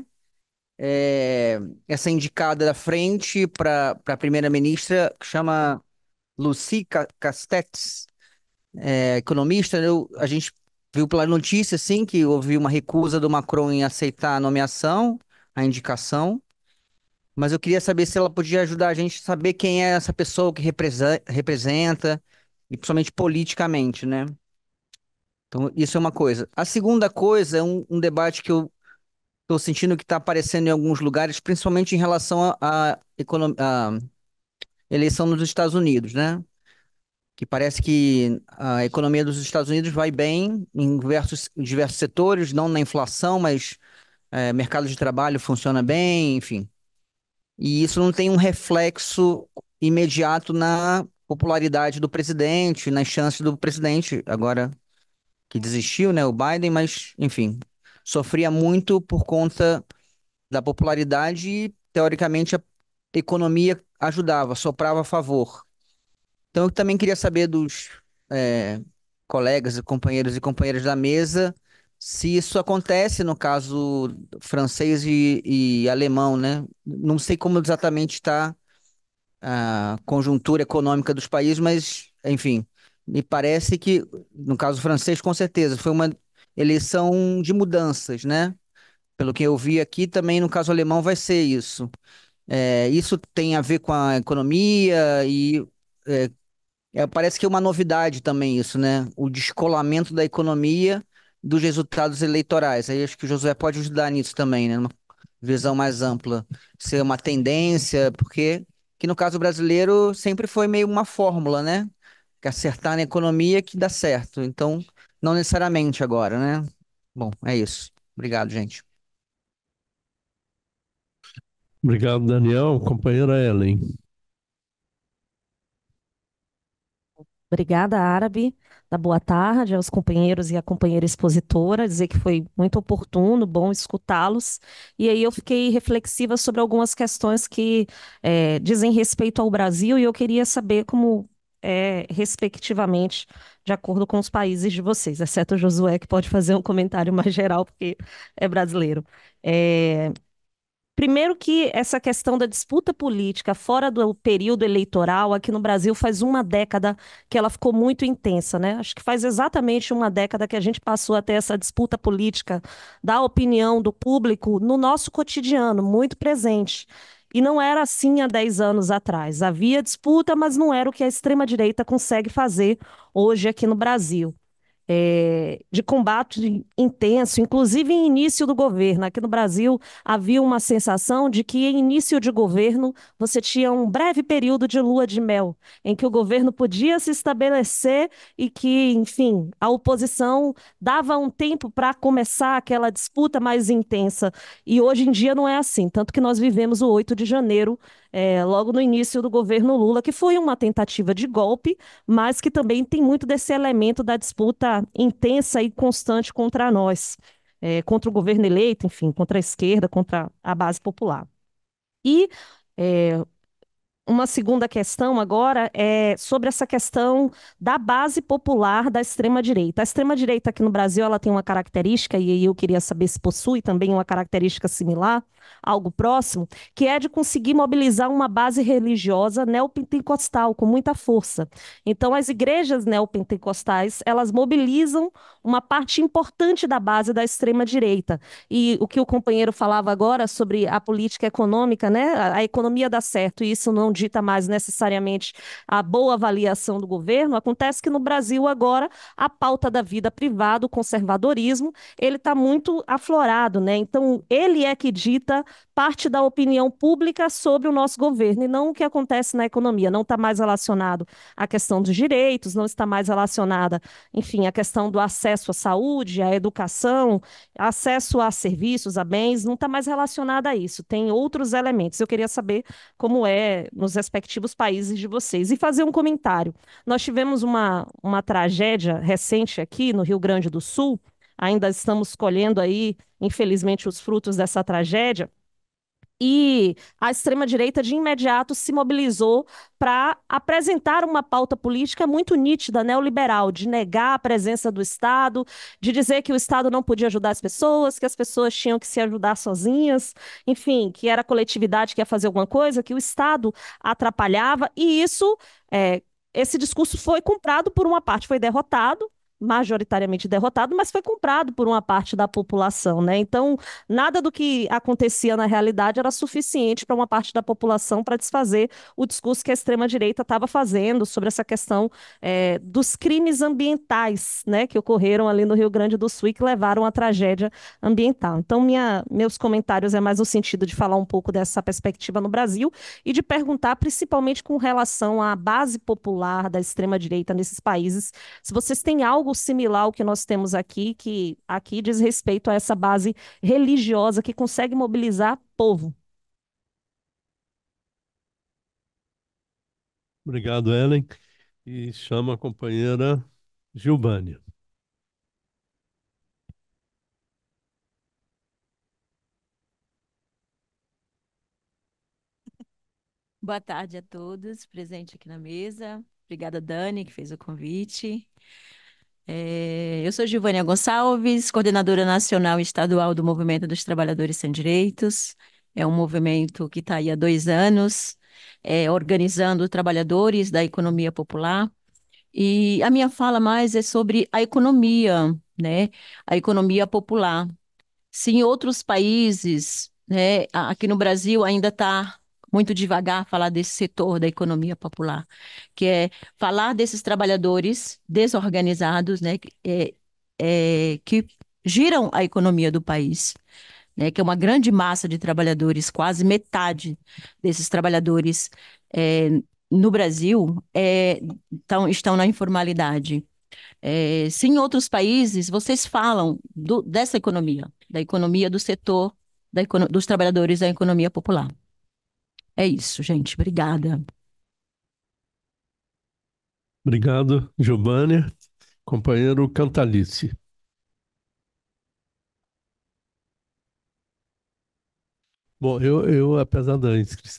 é essa indicada da frente para a primeira-ministra, que chama Lucie Castex, é, economista. Eu, a gente viu pela notícia, assim, que houve uma recusa do Macron em aceitar a nomeação, a indicação mas eu queria saber se ela podia ajudar a gente a saber quem é essa pessoa que representa, e principalmente politicamente, né? Então, isso é uma coisa. A segunda coisa é um, um debate que eu estou sentindo que está aparecendo em alguns lugares, principalmente em relação à eleição nos Estados Unidos, né? Que parece que a economia dos Estados Unidos vai bem em diversos, diversos setores, não na inflação, mas é, mercado de trabalho funciona bem, enfim. E isso não tem um reflexo imediato na popularidade do presidente, nas chances do presidente, agora que desistiu, né, o Biden, mas, enfim, sofria muito por conta da popularidade e, teoricamente, a economia ajudava, soprava a favor. Então, eu também queria saber dos é, colegas, companheiros e companheiras da mesa se isso acontece no caso francês e, e alemão, né? Não sei como exatamente está a conjuntura econômica dos países, mas, enfim, me parece que, no caso francês, com certeza, foi uma eleição de mudanças, né? Pelo que eu vi aqui, também no caso alemão vai ser isso. É, isso tem a ver com a economia e é, é, parece que é uma novidade também isso, né? O descolamento da economia dos resultados eleitorais. Aí acho que o Josué pode ajudar nisso também, né? Uma visão mais ampla. Ser uma tendência, porque que no caso brasileiro sempre foi meio uma fórmula, né? Que acertar na economia que dá certo. Então, não necessariamente agora, né? Bom, é isso. Obrigado, gente. Obrigado, Daniel. Companheira Ellen. Obrigada, Árabe da boa tarde aos companheiros e à companheira expositora, dizer que foi muito oportuno, bom escutá-los. E aí eu fiquei reflexiva sobre algumas questões que é, dizem respeito ao Brasil e eu queria saber como é, respectivamente, de acordo com os países de vocês, exceto é o Josué, que pode fazer um comentário mais geral, porque é brasileiro. É, Primeiro que essa questão da disputa política fora do período eleitoral aqui no Brasil faz uma década que ela ficou muito intensa, né? Acho que faz exatamente uma década que a gente passou a ter essa disputa política da opinião do público no nosso cotidiano, muito presente. E não era assim há 10 anos atrás. Havia disputa, mas não era o que a extrema-direita consegue fazer hoje aqui no Brasil é, de combate intenso, inclusive em início do governo. Aqui no Brasil havia uma sensação de que em início de governo você tinha um breve período de lua de mel, em que o governo podia se estabelecer e que, enfim, a oposição dava um tempo para começar aquela disputa mais intensa. E hoje em dia não é assim, tanto que nós vivemos o 8 de janeiro é, logo no início do governo Lula, que foi uma tentativa de golpe, mas que também tem muito desse elemento da disputa intensa e constante contra nós, é, contra o governo eleito, enfim, contra a esquerda, contra a base popular. E é, uma segunda questão agora é sobre essa questão da base popular da extrema-direita. A extrema-direita aqui no Brasil ela tem uma característica, e eu queria saber se possui também uma característica similar, algo próximo, que é de conseguir mobilizar uma base religiosa neopentecostal com muita força. Então, as igrejas neopentecostais, elas mobilizam uma parte importante da base da extrema-direita. E o que o companheiro falava agora sobre a política econômica, né? a economia dá certo e isso não dita mais necessariamente a boa avaliação do governo, acontece que no Brasil agora a pauta da vida privada, o conservadorismo, ele está muito aflorado. Né? Então, ele é que dita parte da opinião pública sobre o nosso governo e não o que acontece na economia. Não está mais relacionado à questão dos direitos, não está mais relacionada, enfim, à questão do acesso à saúde, à educação, acesso a serviços, a bens, não está mais relacionada a isso. Tem outros elementos. Eu queria saber como é nos respectivos países de vocês e fazer um comentário. Nós tivemos uma, uma tragédia recente aqui no Rio Grande do Sul ainda estamos colhendo aí, infelizmente, os frutos dessa tragédia. E a extrema-direita de imediato se mobilizou para apresentar uma pauta política muito nítida, neoliberal, de negar a presença do Estado, de dizer que o Estado não podia ajudar as pessoas, que as pessoas tinham que se ajudar sozinhas, enfim, que era a coletividade que ia fazer alguma coisa, que o Estado atrapalhava, e isso. É, esse discurso foi comprado por uma parte, foi derrotado, majoritariamente derrotado, mas foi comprado por uma parte da população, né? Então, nada do que acontecia na realidade era suficiente para uma parte da população para desfazer o discurso que a extrema-direita estava fazendo sobre essa questão é, dos crimes ambientais, né, que ocorreram ali no Rio Grande do Sul e que levaram à tragédia ambiental. Então, minha, meus comentários é mais no sentido de falar um pouco dessa perspectiva no Brasil e de perguntar, principalmente com relação à base popular da extrema-direita nesses países, se vocês têm algo algo similar ao que nós temos aqui, que aqui diz respeito a essa base religiosa que consegue mobilizar povo. Obrigado, Ellen. E chama a companheira Gilbânia. Boa tarde a todos presentes aqui na mesa. Obrigada, Dani, que fez o convite. É, eu sou Giovânia Gonçalves, coordenadora nacional e estadual do Movimento dos Trabalhadores Sem Direitos. É um movimento que está aí há dois anos, é, organizando trabalhadores da economia popular. E a minha fala mais é sobre a economia, né? A economia popular. Se em outros países, né, aqui no Brasil ainda está muito devagar falar desse setor da economia popular, que é falar desses trabalhadores desorganizados, né, é, é, que giram a economia do país. Né, que é uma grande massa de trabalhadores, quase metade desses trabalhadores é, no Brasil é, tão, estão na informalidade. É, se em outros países vocês falam do, dessa economia, da economia do setor, da, dos trabalhadores da economia popular. É isso, gente. Obrigada. Obrigado, Giovanni. Companheiro Cantalice. Bom, eu, eu apesar da,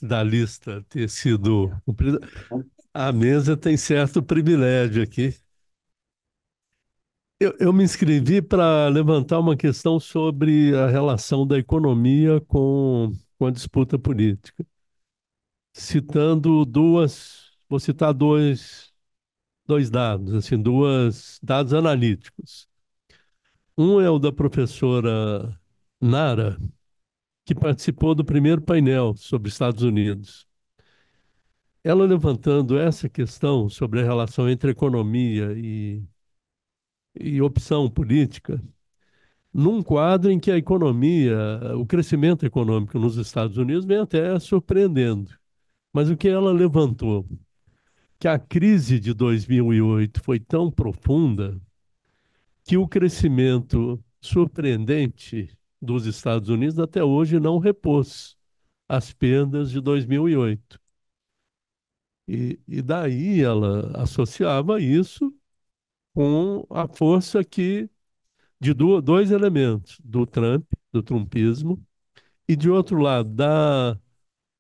da lista ter sido. A mesa tem certo privilégio aqui. Eu, eu me inscrevi para levantar uma questão sobre a relação da economia com, com a disputa política citando duas, vou citar dois, dois dados, assim, duas dados analíticos. Um é o da professora Nara, que participou do primeiro painel sobre Estados Unidos. Ela levantando essa questão sobre a relação entre economia e, e opção política, num quadro em que a economia, o crescimento econômico nos Estados Unidos vem até surpreendendo. Mas o que ela levantou? Que a crise de 2008 foi tão profunda que o crescimento surpreendente dos Estados Unidos até hoje não repôs as perdas de 2008. E, e daí ela associava isso com a força que de do, dois elementos, do Trump, do trumpismo, e de outro lado, da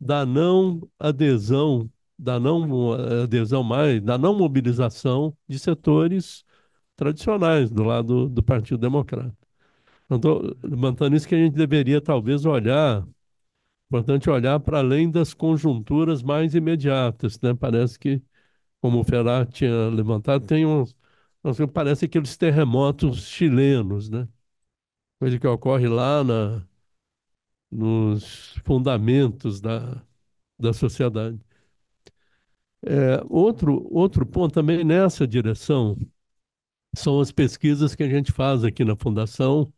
da não adesão, da não adesão mais, da não mobilização de setores tradicionais do lado do Partido Democrata. Então, levantando isso que a gente deveria talvez olhar, importante olhar para além das conjunturas mais imediatas, né? Parece que, como o Ferrar tinha levantado, tem uns, parece aqueles terremotos chilenos, né? Coisa que ocorre lá na, nos fundamentos da, da sociedade. É, outro, outro ponto também nessa direção são as pesquisas que a gente faz aqui na Fundação,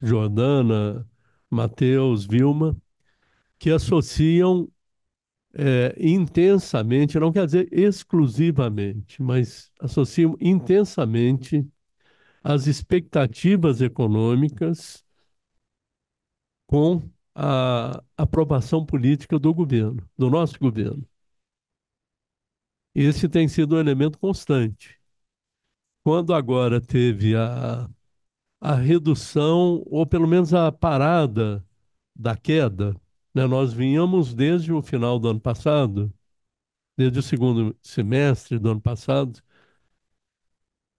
Jordana, Matheus, Vilma, que associam é, intensamente, não quer dizer exclusivamente, mas associam intensamente as expectativas econômicas com a aprovação política do governo, do nosso governo. Esse tem sido um elemento constante. Quando agora teve a, a redução, ou pelo menos a parada da queda, né? nós vínhamos desde o final do ano passado, desde o segundo semestre do ano passado,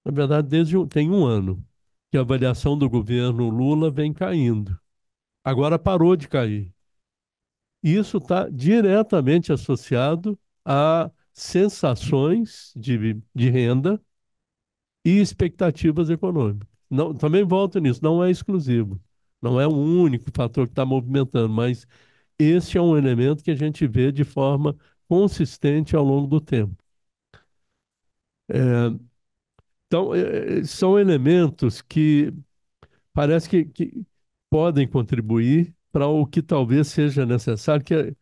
na verdade, desde tem um ano, que a avaliação do governo Lula vem caindo. Agora parou de cair. Isso está diretamente associado a sensações de, de renda e expectativas econômicas. Não, também volto nisso, não é exclusivo. Não é o um único fator que está movimentando, mas esse é um elemento que a gente vê de forma consistente ao longo do tempo. É, então, é, é são elementos que parece que, que podem contribuir para o que talvez seja necessário, que é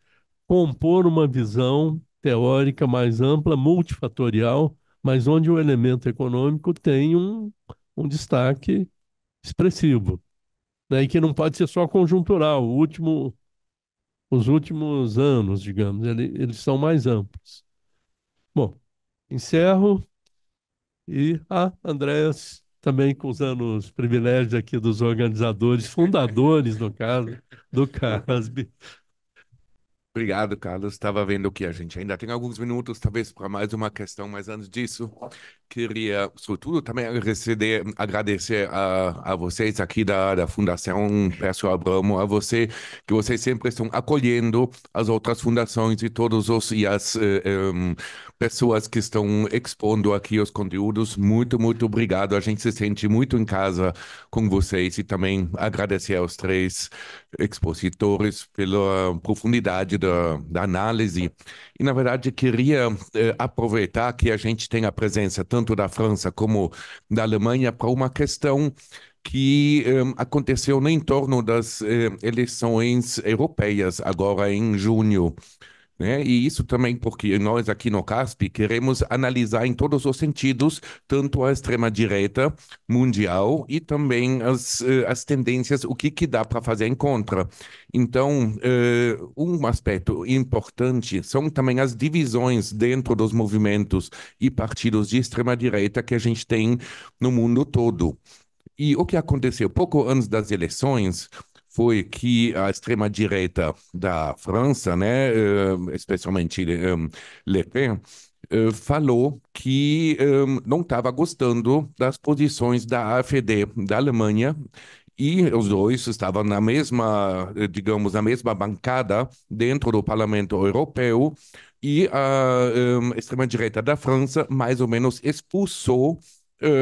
compor uma visão teórica mais ampla, multifatorial, mas onde o elemento econômico tem um, um destaque expressivo, né? e que não pode ser só conjuntural. O último, os últimos anos, digamos, ele, eles são mais amplos. Bom, encerro e a Andréas também com os anos privilégios aqui dos organizadores, fundadores, no caso, do CASB. Obrigado, Carlos. Estava vendo que a gente ainda tem alguns minutos, talvez, para mais uma questão, mas antes disso, queria, sobretudo, também agradecer, agradecer a, a vocês aqui da, da Fundação Pécio Abramo, a você, que vocês sempre estão acolhendo as outras fundações e todos os e as eh, eh, pessoas que estão expondo aqui os conteúdos. Muito, muito obrigado. A gente se sente muito em casa com vocês e também agradecer aos três expositores pela profundidade da, da análise. E, na verdade, queria eh, aproveitar que a gente tem a presença tanto da França como da Alemanha, para uma questão que um, aconteceu em torno das hum, eleições europeias, agora em junho. Né? E isso também porque nós aqui no CASP queremos analisar em todos os sentidos, tanto a extrema-direita mundial e também as, eh, as tendências, o que, que dá para fazer em contra. Então, eh, um aspecto importante são também as divisões dentro dos movimentos e partidos de extrema-direita que a gente tem no mundo todo. E o que aconteceu pouco antes das eleições foi que a extrema-direita da França, né, eh, especialmente eh, Le Pen, eh, falou que não estava gostando das posições da AfD da Alemanha e os dois estavam na mesma, digamos, na mesma bancada dentro do Parlamento Europeu e a extrema-direita da França mais ou menos expulsou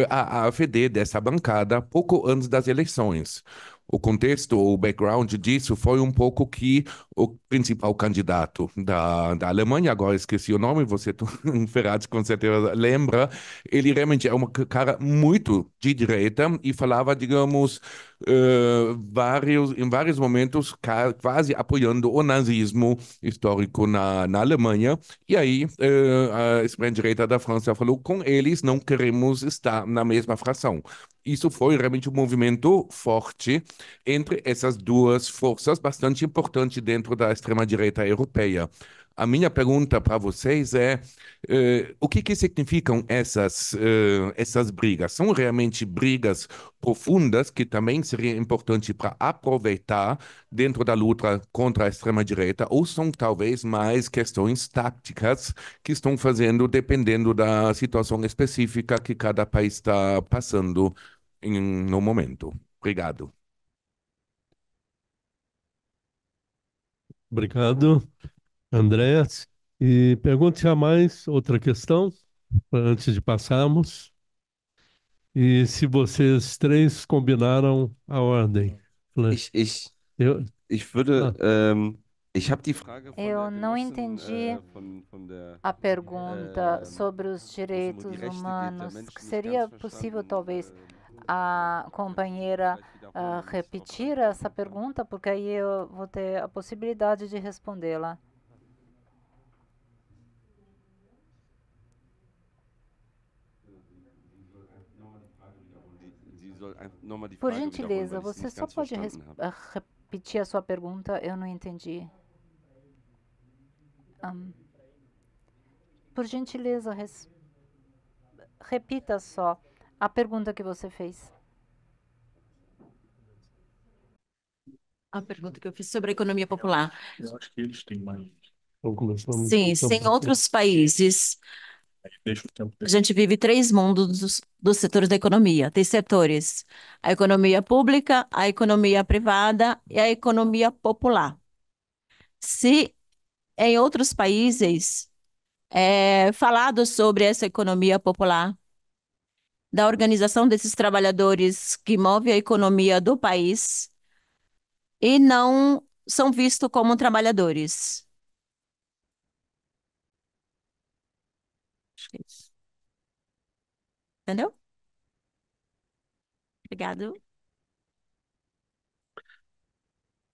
a AFD dessa bancada pouco antes das eleições o contexto o background disso foi um pouco que o principal candidato da, da Alemanha, agora esqueci o nome, você, Ferraz, com certeza lembra, ele realmente é um cara muito de direita e falava, digamos, eh, vários, em vários momentos quase apoiando o nazismo histórico na, na Alemanha. E aí uh, a extrema-direita da França falou: com eles não queremos estar na mesma fração. Isso foi realmente um movimento forte entre essas duas forças, bastante importante dentro da extrema-direita europeia. A minha pergunta para vocês é: uh, o que, que significam essas, uh, essas brigas? São realmente brigas profundas que também seria importante para aproveitar dentro da luta contra a extrema-direita, ou são talvez mais questões táticas que estão fazendo dependendo da situação específica que cada país está passando em, no momento? Obrigado. Obrigado. Andréas. E pergunte a mais outra questão, antes de passarmos. E se vocês três combinaram a ordem. Ich, ich, eu, ich würde, ah. um, ähm, ich die Frage Eu não Genossen, entendi uh, von, von der, a pergunta uh, sobre os direitos humanos. Que seria possível, talvez, ähm, a companheira uh, repetir essa pergunta, porque aí eu vou ter a possibilidade de respondê-la. Por gentileza, você só pode né? ah, repetir a sua pergunta? Eu não entendi. Um, por gentileza, repita só a pergunta que você fez. A pergunta que eu fiz sobre a economia popular. Eu acho que eles têm mais. Sim, em outros países. A gente vive três mundos dos, dos setores da economia. Tem setores: a economia pública, a economia privada e a economia popular. Se em outros países é falado sobre essa economia popular, da organização desses trabalhadores que move a economia do país e não são vistos como trabalhadores. fez. Entendeu? Obrigado.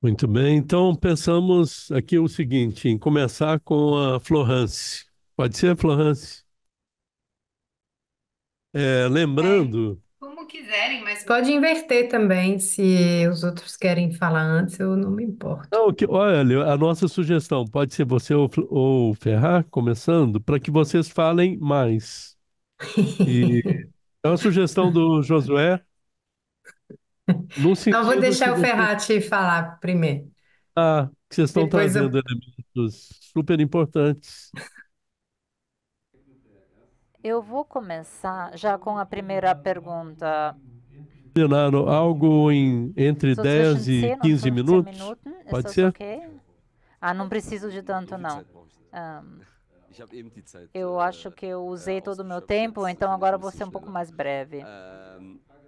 Muito bem, então pensamos aqui o seguinte, em começar com a Florence. Pode ser, Florence? É, lembrando quiserem, mas. Pode inverter também, se os outros querem falar antes, eu não me importo. Não, que, olha, a nossa sugestão pode ser você ou, ou Ferrar começando, para que vocês falem mais. E é uma sugestão do Josué. No Então, vou deixar o que você- Ferrati falar primeiro. ah, que vocês estão Depois eu. trazendo elementos super importantes. Eu vou começar já com a primeira pergunta. Algo em, entre 10 e 15 minutos? Né? Pode ser? Ah, não preciso de tanto, não. Um, eu eh, acho que eu usei é, todo o meu tempo, então agora vou ser um pouco mais breve.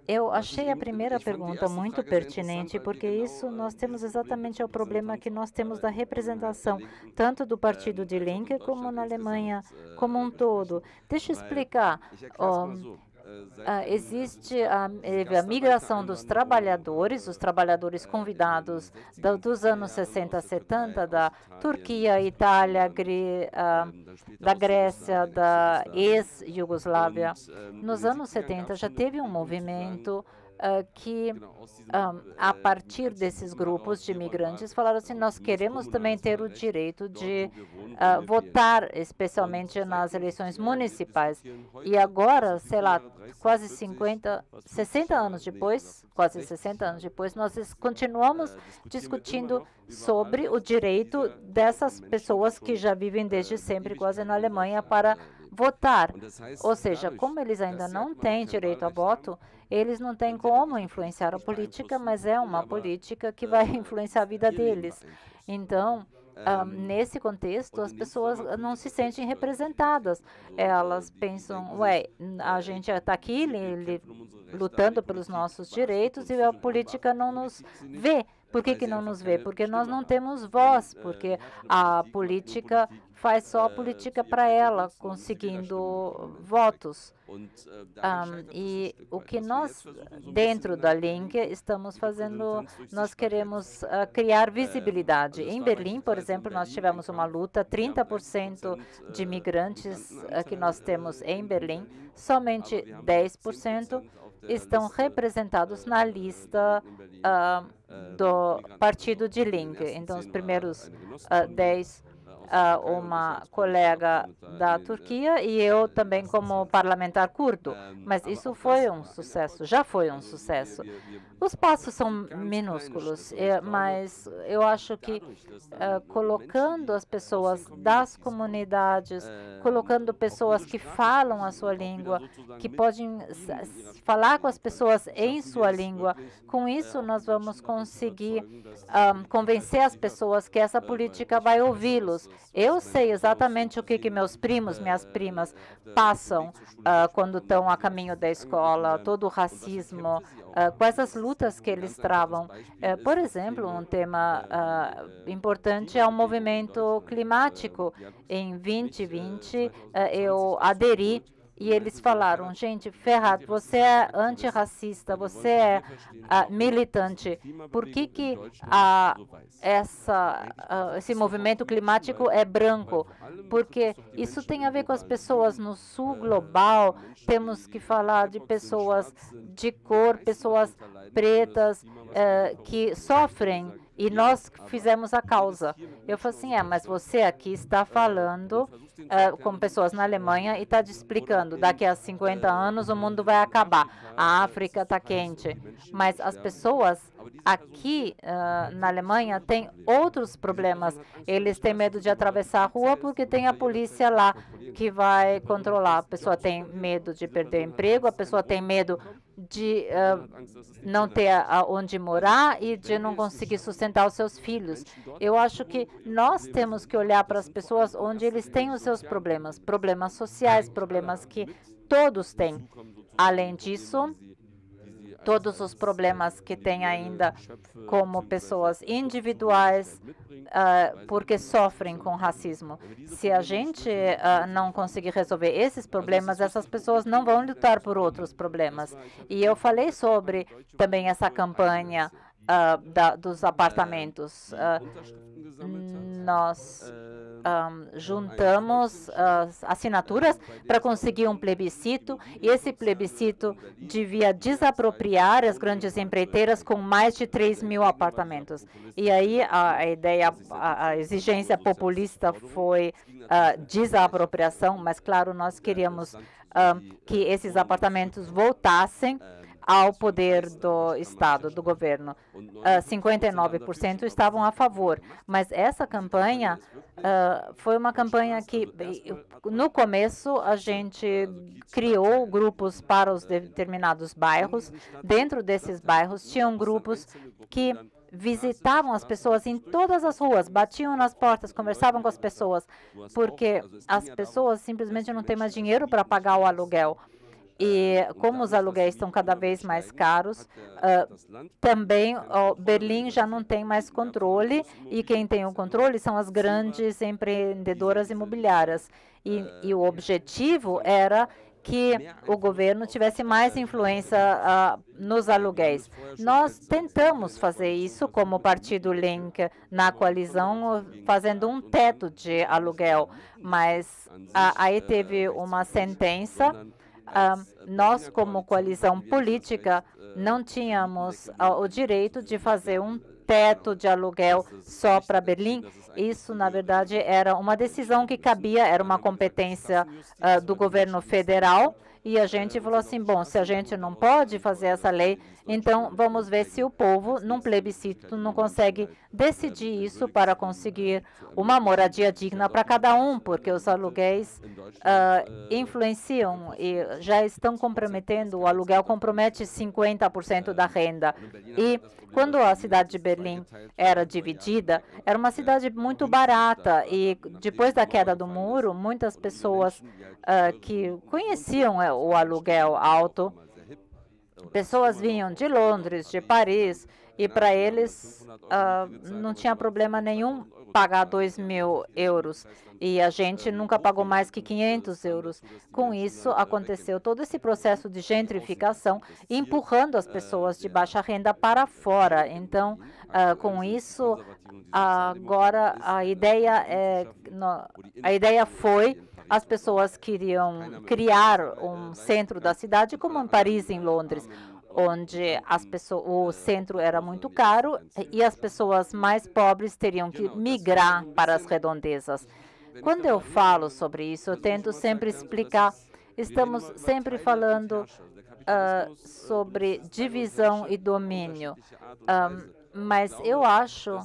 Eu achei a primeira pergunta muito pertinente, porque isso nós temos exatamente é o problema que nós temos da né, representação, tanto do né, partido de é Linke como na Alemanha eh, como um todo. Deixa eu explicar. Oh, ah, existe a, a, migração dos trabalhadores, os trabalhadores né, convidados do, dos anos 60, 70, é da Turquia, Itália, Gre, uh, da Grécia, da ex-Jugoslávia. Então, Nos anos 70 já teve um movimento ah, que, ah, a é, partir desses grupos de é migrantes, falaram assim: nós queremos também ter o direito de ah, votar, especialmente nas eleições municipais. E agora, sei lá, quase 50, 60 anos né, depois, né, né, quase 60 anos depois, nós continuamos discutindo sobre o direito dessas pessoas que já vivem desde eh, sempre quase na Alemanha para votar. Ou seja, como eles ainda não têm direito a voto, eles não têm como influenciar a política, mas é uma política que vai influenciar a vida deles. Então, ah, nesse contexto, as pessoas não se sentem representadas. Elas pensam, ué, a gente está aqui lutando pelos nossos direitos e a política não nos vê. Por que, que não nos vê? Porque nós não temos voz, porque a política faz só eh, política para ela, conseguindo votos. Um, eh, ah, é e o que assim, nós, dentro né? da Link, estamos fazendo, nós queremos uh, criar eh, visibilidade. Em Berlim, por exemplo, nós tivemos uma luta, 30% de migrantes uh, que nós temos em Berlim, somente ah, 10% estão representados na lista uh, do partido de Link. Né? Então, os primeiros uh, 10 uh, uma colega da Turquia e eu também como parlamentar curdo. Mas isso foi um sucesso, já foi um sucesso. Os passos são minúsculos, mas eu acho que uh, colocando as pessoas das comunidades, colocando pessoas que falam a sua língua, que podem falar com as pessoas em sua língua, com isso nós vamos conseguir um, convencer as pessoas que essa política vai ouvi-los, eu sei exatamente o que, que meus primos, minhas primas passam uh, quando estão a caminho da escola, todo o racismo, uh, ah, quais as lutas que eles travam. Uh, por exemplo, um tema importante é o movimento climático. Em 2020, eu aderi e eles falaram: gente, ferrado, você é antirracista, você é uh, militante. Por que, que uh, essa, uh, esse movimento climático é branco? Porque isso tem a ver com as pessoas no sul global. Temos que falar de pessoas de cor, pessoas pretas eh, que sofrem. E nós fizemos a causa. Eu falei assim: é, mas você aqui está falando ah, uh, com pessoas na Alemanha e está explicando: daqui a 50 anos o mundo vai acabar, a África está quente. Mas as pessoas aqui uh, na Alemanha têm outros problemas. Eles têm medo de atravessar a rua é porque tem a polícia lá que vai controlar. A pessoa tem medo de perder o emprego, a pessoa tem medo de uh, não ter ah, onde morar e de não conseguir sustentar os seus filhos. Eu acho que nós temos que olhar para as assim pessoas onde eles têm o seus problemas, problemas sociais, problemas que todos têm. Além disso, ah, todos os problemas que têm ainda como pessoas individuais uh, porque sofrem com racismo. Se a gente uh, não conseguir resolver esses problemas, essas pessoas não vão lutar por outros problemas. E eu falei sobre também essa campanha uh, da, dos é. apartamentos. É nós um, juntamos as assinaturas para conseguir um plebiscito e esse plebiscito devia desapropriar as grandes empreiteiras com mais de 3 mil apartamentos. E aí a então, ideia, a exigência populista foi a ah, né? desapropriação, mas claro, nós queríamos um, ah, que esses apartamentos né? voltassem é ao poder do Estado, do governo. Uh, ah, 59% estavam a favor, mas essa campanha uh, foi uma campanha que, é no começo, a né? gente tá criou é grupos para os é, né? determinados bairros. Dentro desses bairros, tinham grupos que visitavam as pessoas em todas as ruas, batiam nas portas, conversavam com as pessoas, porque as pessoas simplesmente não têm mais dinheiro para pagar o aluguel. E é, então, como os então, assim, aluguéis estão cada vez então, mais caros, uh, também uh, Berlim já não assim, tem mais controle e quem tem o controle são as grandes empreendedoras imobiliárias. E, é, e o objetivo né, era que o governo tivesse mais influência uh, nos aluguéis. Nós tentamos fazer isso como partido Link na coalizão, fazendo um teto de né, aluguel, mas aí teve uma sentença ah, eh, nós, como coalizão política, eh, não tínhamos né, o direito de fazer um né, teto de aluguel só para Berlim. Isso, na verdade, né, era uma decisão que cabia, era uma competência ah, do governo federal e a gente falou assim: bom, se a gente não pode fazer essa lei, então vamos ver se o povo, num plebiscito, não consegue decidir isso para conseguir uma moradia digna para cada um, porque os aluguéis uh, influenciam e já estão comprometendo. O aluguel compromete 50% da renda. E quando a cidade de Berlim era dividida, era uma cidade muito barata. E depois da queda do muro, muitas pessoas uh, que conheciam é, o aluguel alto. Pessoas vinham de Londres, de Paris, e para eles uh, não tinha problema nenhum pagar 2 mil euros e a gente nunca pagou mais que 500 euros. Com isso, aconteceu todo esse processo de gentrificação, empurrando as pessoas de baixa renda para fora. Então, ah, com isso, agora a ideia, é, a ideia foi as pessoas queriam criar um centro da cidade, como em Paris e em Londres onde pessoas, o é, centro era muito caro né, e as pessoas mais pobres teriam que migrar para as redondezas. Quando eu né? falo sobre isso, eu tento sempre explicar. Estamos sempre né? falando uh, sobre divisão e domínio, um, ah, mas eu acho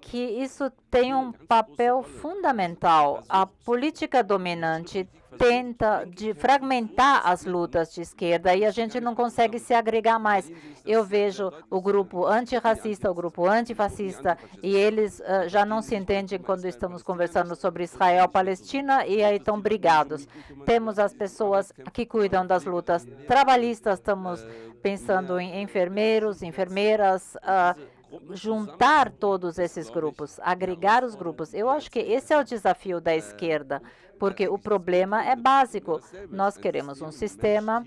que isso tem um papel fundamental. A política dominante tenta de fragmentar as lutas de esquerda e a gente não consegue se agregar mais. Eu vejo o grupo antirracista, o grupo antifascista, e eles uh, já não se entendem quando estamos conversando sobre Israel, Palestina, e aí estão brigados. Temos as pessoas que cuidam das lutas trabalhistas, estamos pensando em enfermeiros, enfermeiras, uh, juntar todos esses grupos, é agregar os grupos. Eu acho que esse é o desafio da é, esquerda, porque é o problema é básico. Nós queremos assim, um sistema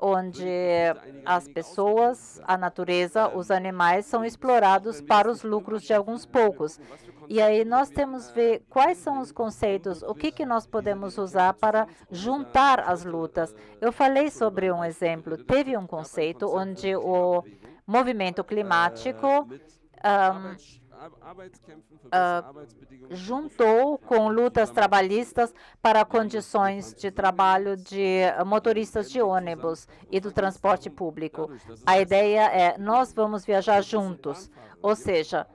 onde as pessoas, a natureza, os animais são explorados para os lucros de alguns né? poucos. E aí nós temos ver quais são os conceitos, o que, que nós podemos usar para juntar as lutas. Eu falei sobre um exemplo, teve um tá, conceito onde o movimento climático um, uh, äh, juntou com lutas trabalhistas para condições de trabalho de eh, motoristas de ônibus e do transporte público. A ideia é nós vamos viajar juntos ou seja,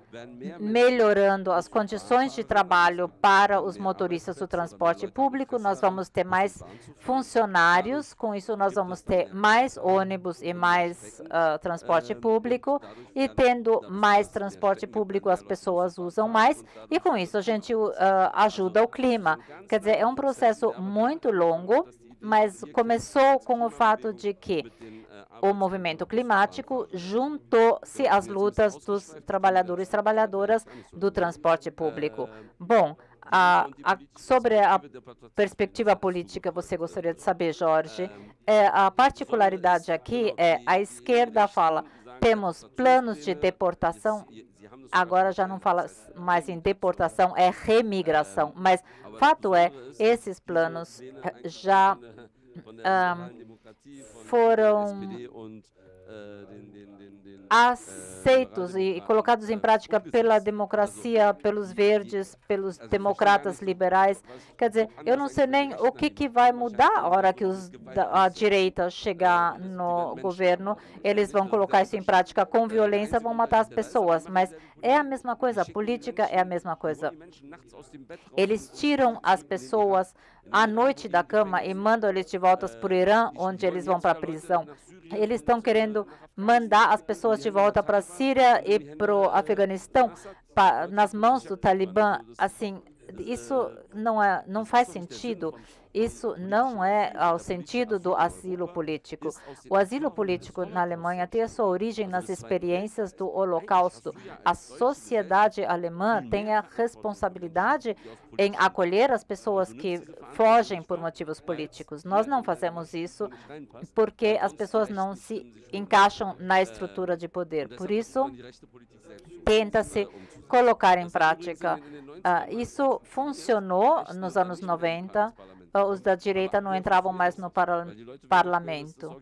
melhorando as condições de trabalho para os motoristas do transporte público, nós vamos ter mais funcionários, com isso nós vamos ter mais ônibus e mais uh, transporte público, e tendo mais transporte público as pessoas usam mais, e com isso a gente uh, ajuda o clima. Quer dizer, é um processo muito longo, mas começou com o fato de que eh, o movimento climático juntou-se às lutas dos trabalhadores e eh, trabalhadoras do transporte eh, público. Bom, a, a, sobre a perspectiva política, você gostaria de saber, Jorge? É, a particularidade aqui é a esquerda fala temos planos de deportação. Agora já não fala mais em deportação, é, é remigração. Mas fato é, é, esses planos assim, né? já um, é foram aceitos e colocados em prática pela democracia, pelos verdes, pelos democratas liberais. Quer dizer, eu não sei nem o que, que vai mudar a hora que os, a direita chegar no governo. Eles vão colocar isso em prática com violência, vão matar as pessoas. Mas é a mesma coisa, a política é a mesma coisa. Eles tiram as pessoas à noite da cama e mandam eles de volta para o Irã, onde eles vão para a prisão. Eles estão querendo mandar as pessoas pessoas de volta para a Síria e para o Afeganistão nas mãos do Talibã, assim, isso não, é, não faz sentido. Isso não é ao sentido do asilo político. O asilo político na Alemanha tem a sua origem nas experiências do Holocausto. A sociedade alemã tem a responsabilidade em acolher as pessoas que fogem por motivos políticos. Nós não fazemos isso porque as pessoas não se encaixam na estrutura de poder. Por isso, tenta-se colocar em prática. Uh, isso funcionou nos anos 90. Então, os da direita não entravam mais no par parlamento.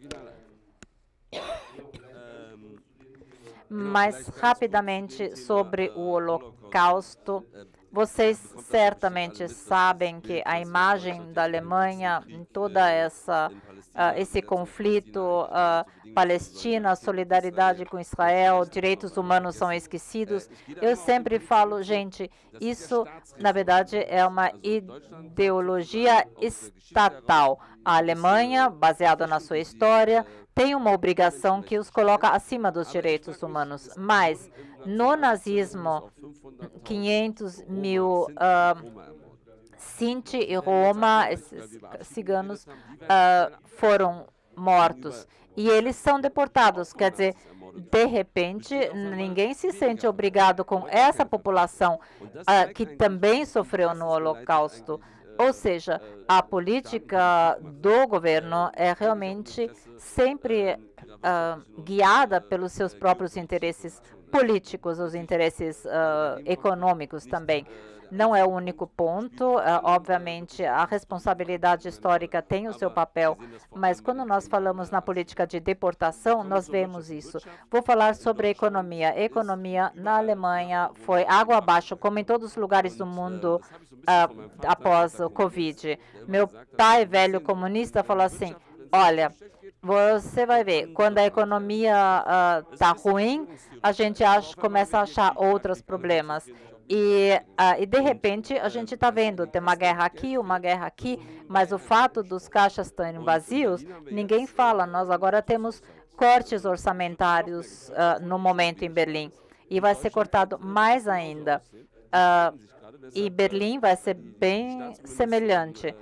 Mas rapidamente sobre o Holocausto, vocês certamente sabem que a imagem da Alemanha em toda essa uh, esse conflito, uh, Palestina, solidariedade com Israel, direitos humanos são esquecidos. Eu sempre falo, gente, isso na verdade é uma ideologia estatal. A Alemanha, baseada na sua história, tem uma obrigação que os coloca acima dos direitos humanos. Mas no nazismo, 500 mil uh, Sinti e Roma, esses ciganos, uh, foram mortos. E eles são deportados. Quer dizer, é de repente, ninguém se sente obrigado com essa população uh, que também sofreu no Holocausto. É Ou ah, seja, a política do governo é realmente sempre uh, guiada pelos seus próprios interesses políticos, os interesses uh, econômicos também. Eh, não é o único ponto. É, obviamente, a responsabilidade histórica tem o seu papel, mas quando nós falamos na política de deportação, nós vemos isso. Vou falar sobre a economia. A economia na Alemanha foi água abaixo, como em todos os lugares do mundo é, após o Covid. Meu pai, velho comunista, falou assim: olha. Você vai ver, quando a economia está ah, uh, ruim, a gente acha, começa a achar outros problemas. E, uh, e de repente a é. gente está vendo, tem uma guerra aqui, uma guerra aqui, mas o fato dos caixas estarem vazios, ninguém fala. Nós agora temos cortes orçamentários uh, no momento em Berlim e vai ser cortado mais ainda. Uh, e Berlim vai ser bem semelhante.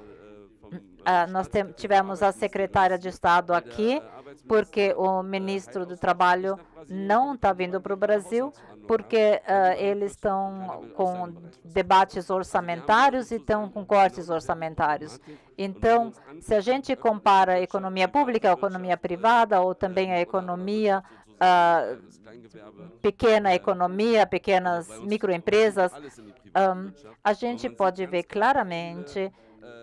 Uh, nós tivemos a secretária de Estado aqui, porque o ministro do Trabalho não está vindo para o Brasil, porque uh, eles estão com debates é orçamentários e estão com cortes é orçamentários. É então, se a gente compara a economia pública, a economia privada ou né, também a economia uh, pequena né, economia, pequenas microempresas, um, hum, a gente pode ver claramente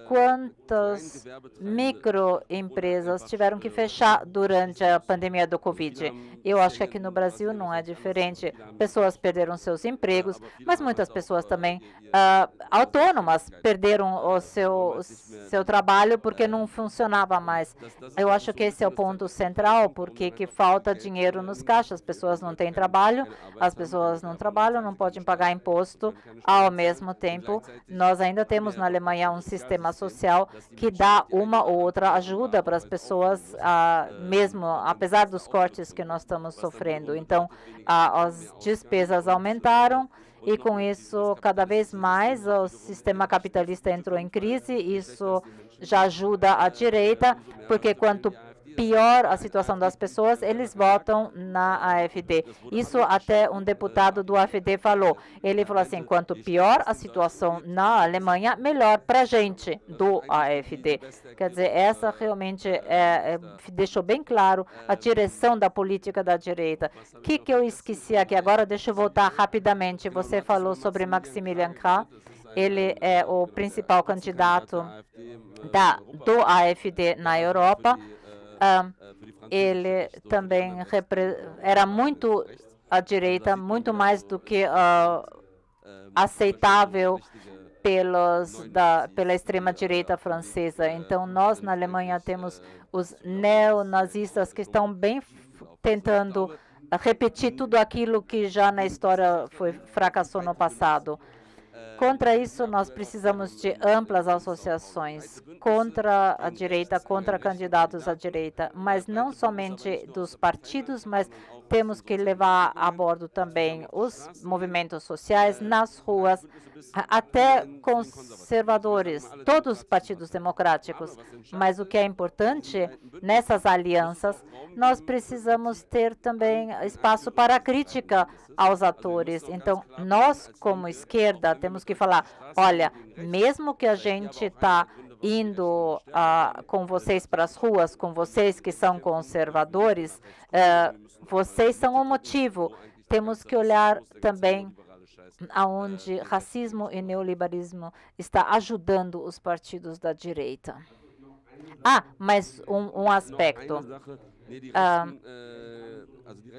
quantas microempresas tiveram que fechar durante a pandemia do Covid. Eu acho que aqui no Brasil não é diferente. Pessoas perderam seus empregos, mas muitas pessoas também uh, autônomas perderam o seu, seu trabalho porque não funcionava mais. Eu acho que esse é o ponto central, porque que falta dinheiro nos caixas. As pessoas não têm trabalho, as pessoas não trabalham, não podem pagar imposto. Ao mesmo tempo, nós ainda temos na Alemanha um sistema social que dá uma ou outra ajuda para as pessoas, ah, mesmo apesar dos cortes que nós estamos sofrendo. Então, ah, as despesas aumentaram e com isso cada vez mais o sistema capitalista entrou em crise. Isso já ajuda a direita, porque quanto pior a situação das pessoas, eles votam na AFD. Isso até um deputado do AFD falou. Ele falou assim: quanto pior a situação na Alemanha, melhor para a gente do AFD. Quer dizer, essa realmente é, é, deixou bem claro a direção da política da direita. O que, que eu esqueci aqui agora? Deixa eu voltar rapidamente. Você falou sobre Maximilian Krah. Ele é o principal candidato da, do AFD na Europa. Ah, ele também era muito à direita, é ah, ah, muito mais do que aceitável pelos da, pela extrema-direita né, francesa. Né, então, nós na Alemanha temos né, os neonazistas que estão bem tentando repetir tudo aquilo que já na história foi fracassou no passado. Contra isso, nós precisamos de amplas associações contra a direita, contra candidatos à direita, mas não somente dos partidos, mas temos que levar a bordo também os movimentos sociais nas ruas, até conservadores, todos os partidos democráticos. Mas o que é importante nessas alianças, nós precisamos ter também espaço para crítica aos atores. Então, nós, como esquerda, temos que falar, olha, mesmo que a gente está indo uh, com vocês para as ruas, com vocês que são conservadores, uh, vocês são o motivo. Temos que olhar também aonde racismo e neoliberalismo está ajudando os partidos da direita. Ah, mais um, um aspecto. Ah,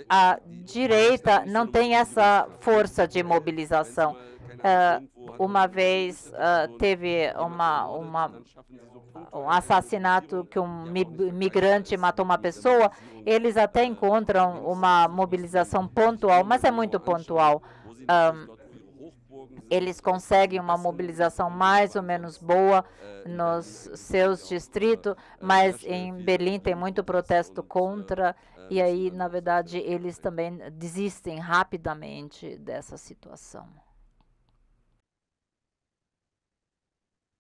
a direita não tem essa força de mobilização. Ah, uma vez uh, teve uma, uma, um assassinato que um migrante matou uma pessoa, eles até encontram uma mobilização pontual, mas é muito pontual. Um, eles conseguem uma mobilização mais ou menos boa nos seus distritos, mas em Berlim tem muito protesto contra, e aí, na verdade, eles também desistem rapidamente dessa situação.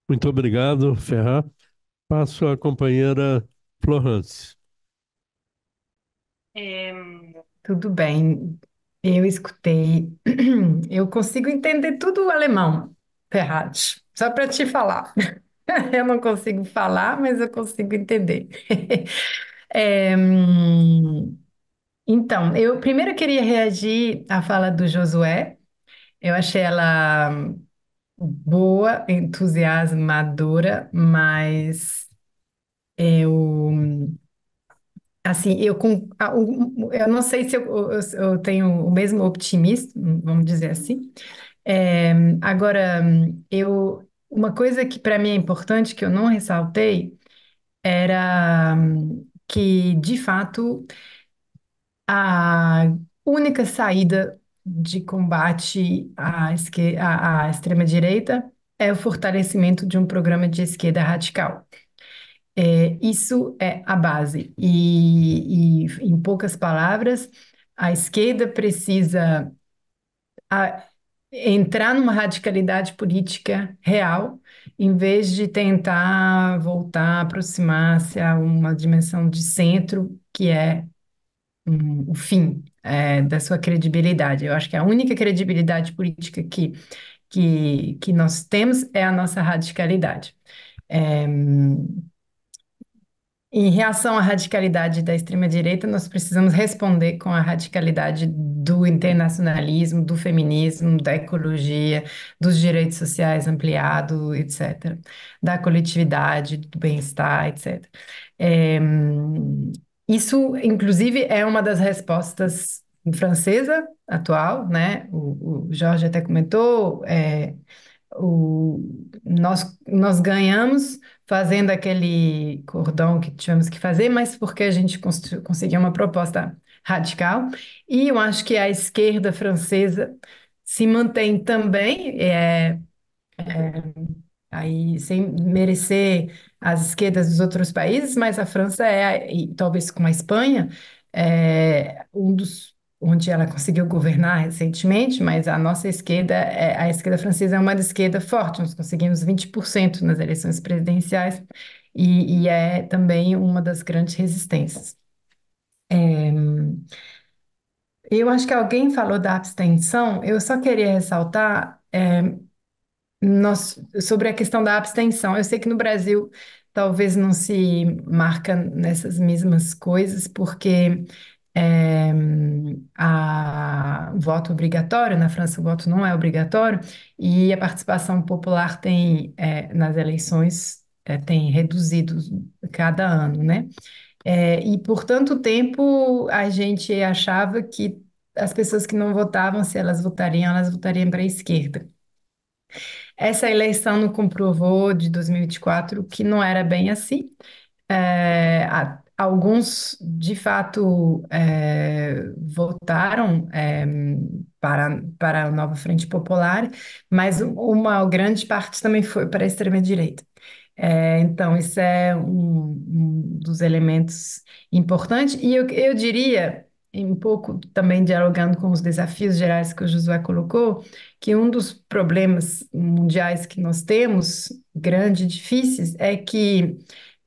Muito obrigado, Ferrar. Passo à companheira Florence. É, tudo bem, eu escutei. Eu consigo entender tudo o alemão, Ferraz, só para te falar. Eu não consigo falar, mas eu consigo entender. É, então, eu primeiro queria reagir à fala do Josué. Eu achei ela boa, entusiasmadora, mas eu assim, eu com eu não sei se eu, eu, eu tenho o mesmo otimismo, vamos dizer assim. É, agora, eu uma coisa que para mim é importante que eu não ressaltei era que de fato a única saída de combate à, esquer... à, extrema-direita é o fortalecimento de um programa de esquerda radical. É, isso é a base. E, e, em poucas palavras, a esquerda precisa a, entrar numa radicalidade política real, em vez de tentar voltar, aproximar-se a uma dimensão de centro, que é o fim é, da sua credibilidade. Eu acho que a única credibilidade política que, que, que nós temos é a nossa radicalidade. É, em reação à radicalidade da extrema-direita, nós precisamos responder com a radicalidade do internacionalismo, do feminismo, da ecologia, dos direitos sociais ampliados, etc., da coletividade, do bem-estar, etc. É, isso, inclusive, é uma das respostas francesa atual, né? O, o Jorge até comentou, é, o, nós, nós ganhamos fazendo aquele cordão que tivemos que fazer, mas porque a gente cons conseguiu uma proposta radical. E eu acho que a esquerda francesa se mantém também é, é, Aí, sem merecer as esquerdas dos outros países, mas a França é, e talvez com a Espanha, é um dos onde ela conseguiu governar recentemente, mas a nossa esquerda, é, a esquerda francesa é uma esquerda forte, nós conseguimos 20% nas eleições presidenciais e, e, é também uma das grandes resistências. É, eu acho que alguém falou da abstenção, eu só queria ressaltar. É, sobre a questão da abstenção, eu sei que no Brasil talvez não se marca nessas mesmas coisas, porque é, a, o voto obrigatório, na França o voto não é obrigatório, e a participação popular tem, é, nas eleições, é, tem reduzido cada ano, né? e por tanto tempo a gente achava que as pessoas que não votavam, se elas votariam, elas votariam para a esquerda. Essa eleição não comprovou de 2024 que não era bem assim. É, alguns, de fato, é, votaram é, para, para a nova Frente Popular, mas uma grande parte também foi para a extrema-direita. É, então, isso é um, um, dos elementos importantes. E eu, eu diria, um pouco também dialogando com os desafios gerais que o Josué colocou, que um dos problemas mundiais que nós temos, grande e difíceis, é que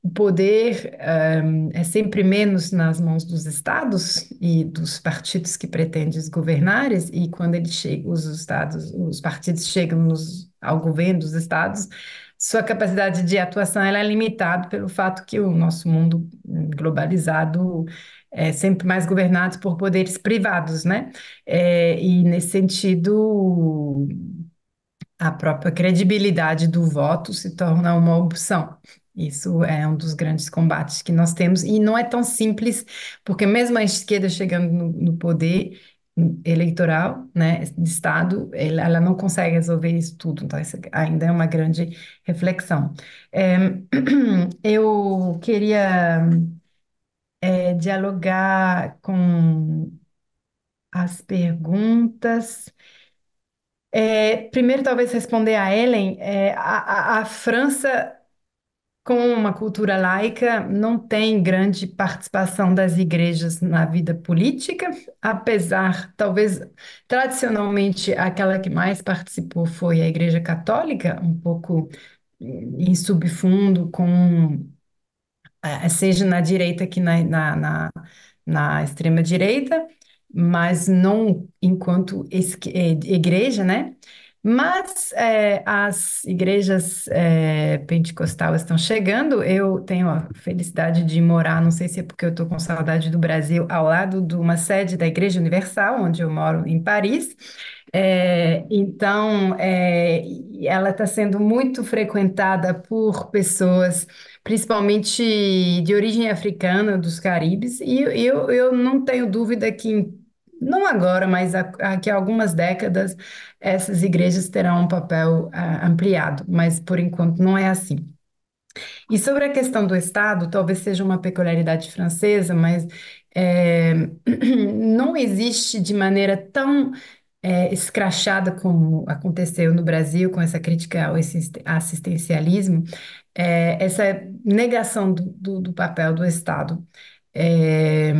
o poder um, eh, é sempre menos nas mãos dos estados e dos partidos que pretendem governar, e quando ele chega, os estados, os partidos chegam nos, ao governo dos estados, sua capacidade de atuação ela é limitada pelo fato que o nosso mundo hum, globalizado é, sempre mais governados por poderes privados, né? É, e nesse sentido, a própria credibilidade do voto se torna uma opção. Isso é um dos grandes combates que nós temos, e não é tão simples, porque mesmo a esquerda chegando no, no poder, eleitoral, né, de Estado, ela não consegue resolver isso tudo, então isso ainda é uma grande reflexão. É, eu queria é, dialogar com as perguntas. É, primeiro, talvez responder a Ellen, é, a, a, a França, com uma cultura laica, não tem grande participação das igrejas na vida política, apesar, talvez, tradicionalmente, aquela que mais participou foi a Igreja Católica, um pouco em subfundo com é, é seja na direita que na, na, na, na extrema direita, mas não enquanto é, igreja, né? Mas é, as igrejas é, pentecostais estão chegando. Eu tenho a felicidade de morar, não sei se é porque eu estou com saudade do Brasil, ao lado de uma sede da Igreja Universal, onde eu moro em Paris. É, então, ela está sendo muito frequentada por pessoas principalmente de origem africana, dos Caribes, e eu, eu não tenho dúvida que, não agora, mas daqui a algumas décadas, essas igrejas terão um papel ah, ampliado, mas por enquanto não é assim. E sobre a questão do Estado, talvez seja uma peculiaridade francesa, mas eh, não existe de maneira tão eh, escrachada como aconteceu no Brasil com essa crítica ao assistencialismo, é, essa negação do, do, do papel do Estado é,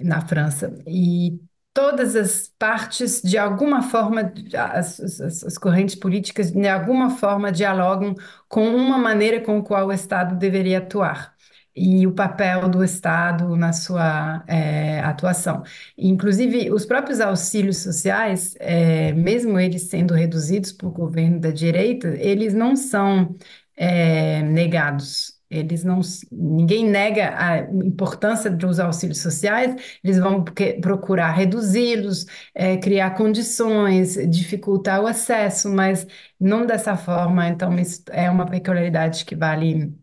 na França. E todas as partes, de alguma forma, as, as, as, correntes políticas, de alguma forma, dialogam com uma maneira com a qual o Estado deveria atuar. E o papel do Estado na sua é, atuação. Inclusive, os próprios auxílios sociais, é, mesmo eles sendo reduzidos por governo da direita, eles não são é, negados. Eles não, ninguém nega a importância dos auxílios sociais, eles vão procurar reduzi-los, é, criar condições, dificultar o acesso, mas não dessa forma. Então, isso é uma peculiaridade que vale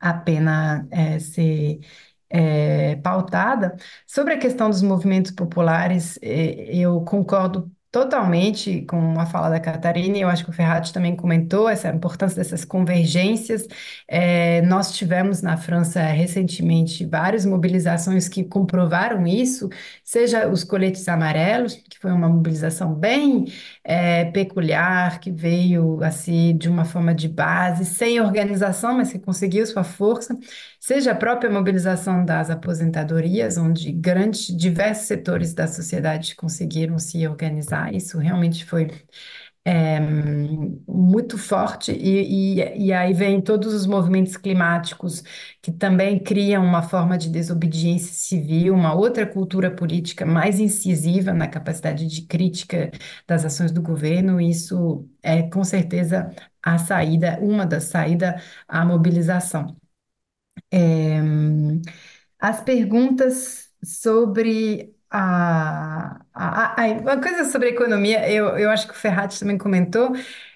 a pena é, ser é, pautada. Sobre a questão dos movimentos populares, é, eu concordo totalmente com a fala da Catarina, e eu acho que o Ferrati também comentou essa importância dessas convergências. É, nós tivemos na França recentemente várias mobilizações que comprovaram isso, seja os coletes amarelos, que foi uma mobilização bem é, peculiar, que veio assim de uma forma de base, sem organização, mas que conseguiu sua força seja a própria mobilização das aposentadorias, onde grandes, diversos setores da sociedade conseguiram se organizar, isso realmente foi é, muito forte, e, e, e, aí vem todos os movimentos climáticos que também criam uma forma de desobediência civil, uma outra cultura política mais incisiva na capacidade de crítica das ações do governo. Isso é com certeza a saída, uma das saídas à mobilização. É, as perguntas sobre a, a, a- uma coisa sobre a economia, eu, eu acho que o Ferratti também comentou.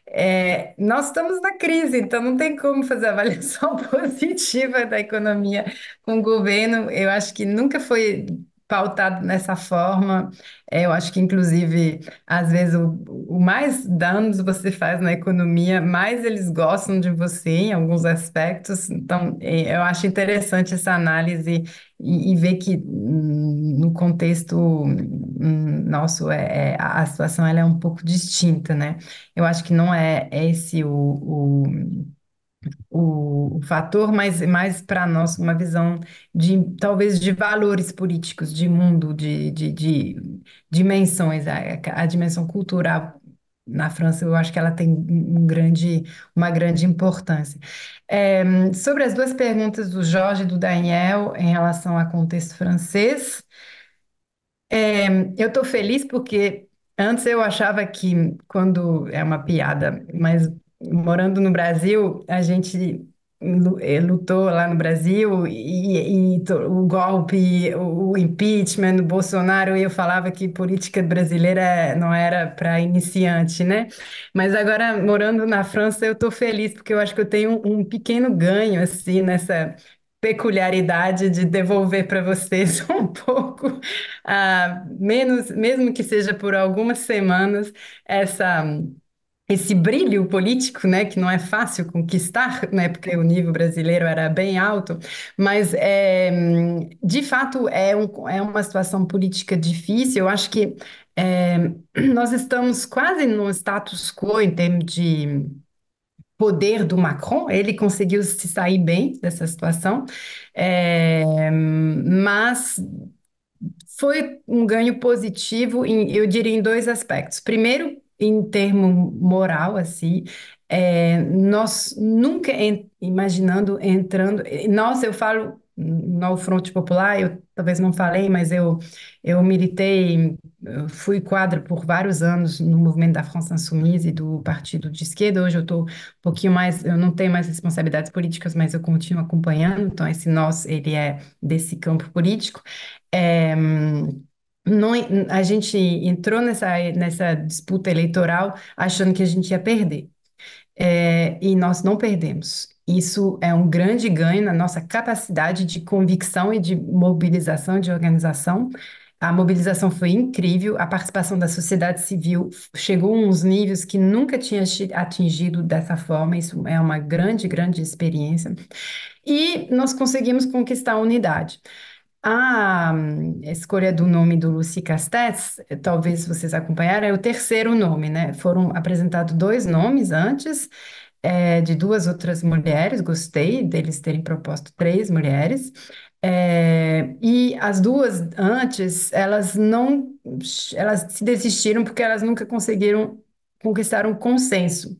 é, nós estamos na crise, então não tem como fazer avaliação positiva da economia com o governo. Eu acho que nunca foi pautado nessa forma. É, eu acho que, inclusive, às vezes, o, o mais danos você faz na economia, mais eles gostam de você em alguns aspectos. Então, é, eu acho interessante essa análise e, e ver que, hum, no contexto hum, nosso, é, é, a, situação ela é um pouco distinta, né? Eu acho que não é, é esse o, o o, fator, mas mais para nós uma visão de talvez de valores políticos, de mundo, de, de, de dimensões, a, a dimensão cultural na França, eu acho que ela tem um grande, uma grande importância. É, sobre as duas perguntas do Jorge e do Daniel em relação ao contexto francês, é, eu estou feliz porque antes eu achava que, quando é uma piada, mas morando no Brasil, a gente eh, lutou lá no Brasil e, e o golpe, o, impeachment do Bolsonaro, eu falava que política brasileira não era para iniciante, né? Mas agora, morando na França, eu estou feliz porque eu acho que eu tenho um, um pequeno ganho, assim, nessa peculiaridade de devolver para vocês um pouco, ah, menos, mesmo que seja por algumas semanas, essa esse brilho político, né, que não é fácil conquistar, né, porque o nível brasileiro era bem alto, mas é, de fato é, um, é uma situação política difícil. Eu acho que é, nós estamos quase no status quo em termos de poder do Macron, ele conseguiu se sair bem dessa situação, é, mas foi um ganho positivo, em, eu diria, em dois aspectos. Primeiro, em termo moral, assim, é, nós nunca en- imaginando entrando. Nossa, eu falo no Fronte Popular, eu talvez não falei, mas eu, eu militei, eu fui quadro por vários anos no movimento da França Insoumise e do Partido de Esquerda. Hoje eu estou um pouquinho mais, eu não tenho mais responsabilidades políticas, mas eu continuo acompanhando. Então, esse nós, ele é desse campo político. É, não, a gente entrou nessa, nessa disputa eleitoral achando que a gente ia perder. É, e nós não perdemos. Isso é um grande ganho na nossa capacidade de convicção e de mobilização, de organização. A mobilização foi incrível, a participação da sociedade civil chegou a uns níveis que nunca tinha atingido dessa forma. Isso é uma grande, grande experiência. E nós conseguimos conquistar a unidade. A escolha do nome do Lucy Castells talvez vocês acompanharam, é o terceiro nome, né? Foram apresentados dois nomes antes, é, de duas outras mulheres, gostei deles terem proposto três mulheres, é, e as duas antes, elas não, elas se desistiram porque elas nunca conseguiram conquistar um consenso.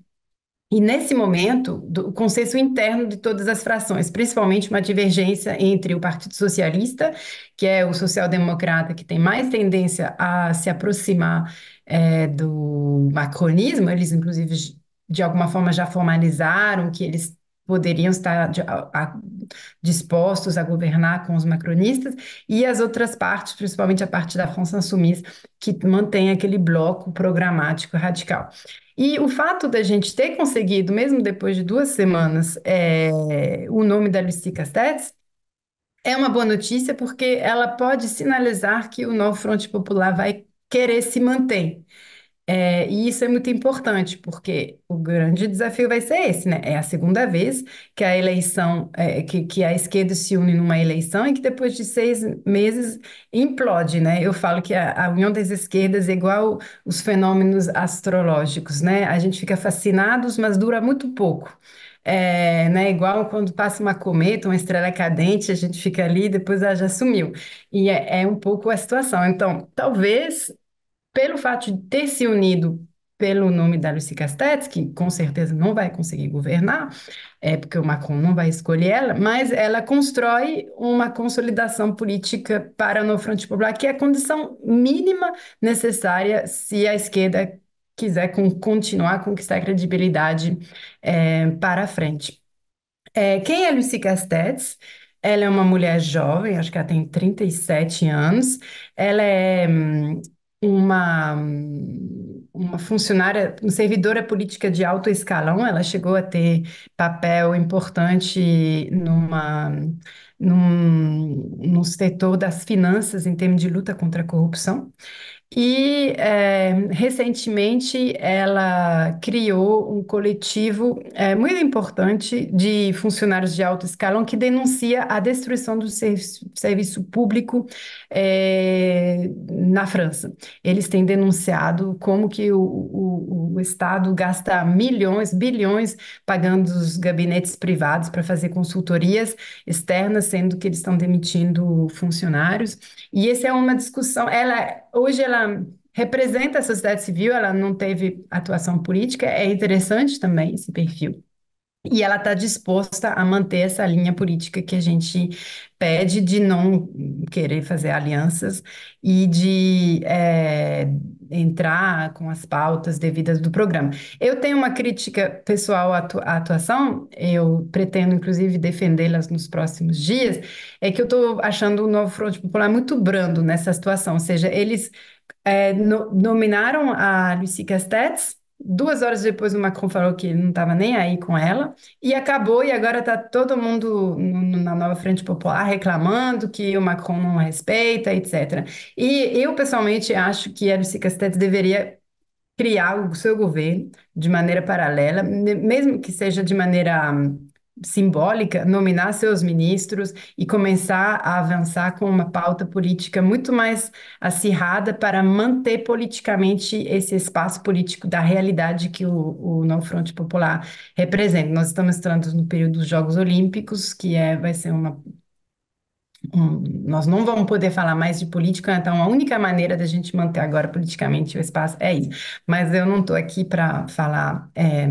E nesse momento, do, o consenso interno de todas as frações, principalmente uma divergência entre o Partido Socialista, que é o social-democrata que tem mais tendência a se aproximar é, do macronismo, eles inclusive de alguma forma já formalizaram que eles poderiam estar de, a, dispostos a governar com os macronistas, e as outras partes, principalmente a parte da França Insoumise, que mantém aquele bloco programático radical. E o fato da gente ter conseguido, mesmo depois de duas semanas, é, o nome da Lucy Castettes é uma boa notícia porque ela pode sinalizar que o novo Fronte Popular vai querer se manter. É, e isso é muito importante, porque o grande desafio vai ser esse, né? É a segunda vez que a eleição, é, que, que a esquerda se une numa eleição e que depois de seis meses implode, né? Eu falo que a, a união das esquerdas é igual os fenômenos astrológicos, né? A gente fica fascinados, mas dura muito pouco. É, né, igual quando passa uma cometa, uma estrela cadente, a gente fica ali e depois ela já sumiu. E é, é um pouco a situação. Então, talvez pelo fato de ter se unido pelo nome da Lucy Castex, que com certeza não vai conseguir governar, é porque o Macron não vai escolher ela, mas ela constrói uma consolidação política para o Fronte Popular, que é a condição mínima necessária se a esquerda quiser com, continuar a conquistar a credibilidade é, para a frente. É, quem é Lucy Castex? Ela é uma mulher jovem, acho que ela tem 37 anos. Ela é hum, uma, uma funcionária, uma servidora política de alto escalão, ela chegou a ter papel importante numa, num, no setor das finanças em termos de luta contra a corrupção. E eh, recentemente ela criou um coletivo eh, muito importante de funcionários de alto escalão que denuncia a destruição do serviço público eh, na França. Eles têm denunciado como que o, o, o Estado gasta milhões, bilhões, pagando os gabinetes privados para fazer consultorias externas, sendo que eles estão demitindo funcionários. E essa é uma discussão. Ela hoje ela representa a sociedade civil, ela não teve atuação política, é interessante também esse perfil. E ela está disposta a manter essa linha política que a gente pede de não querer fazer alianças e de é, entrar com as pautas devidas do programa. Eu tenho uma crítica pessoal à, atuação, eu pretendo inclusive defendê-las nos próximos dias, é que eu estou achando o novo Fronte Popular muito brando nessa situação, ou seja, eles é, no nominaram a Lucy Castetes, Duas horas depois, o Macron falou que ele não estava nem aí com ela, e acabou, e agora está todo mundo na nova Frente Popular reclamando que o Macron não respeita, etc. E eu, pessoalmente, acho que a Elcy Castex deveria criar o seu governo de maneira paralela, mesmo que seja de maneira simbólica, nominar seus ministros e começar a avançar com uma pauta política muito mais acirrada para manter politicamente esse espaço político da realidade que o, o Não Fronte Popular representa. Nós estamos entrando no período dos Jogos Olímpicos, que é, vai ser uma um, nós não vamos poder falar mais de política, então a única maneira da gente manter agora politicamente o espaço é isso. Mas eu não estou aqui para falar é,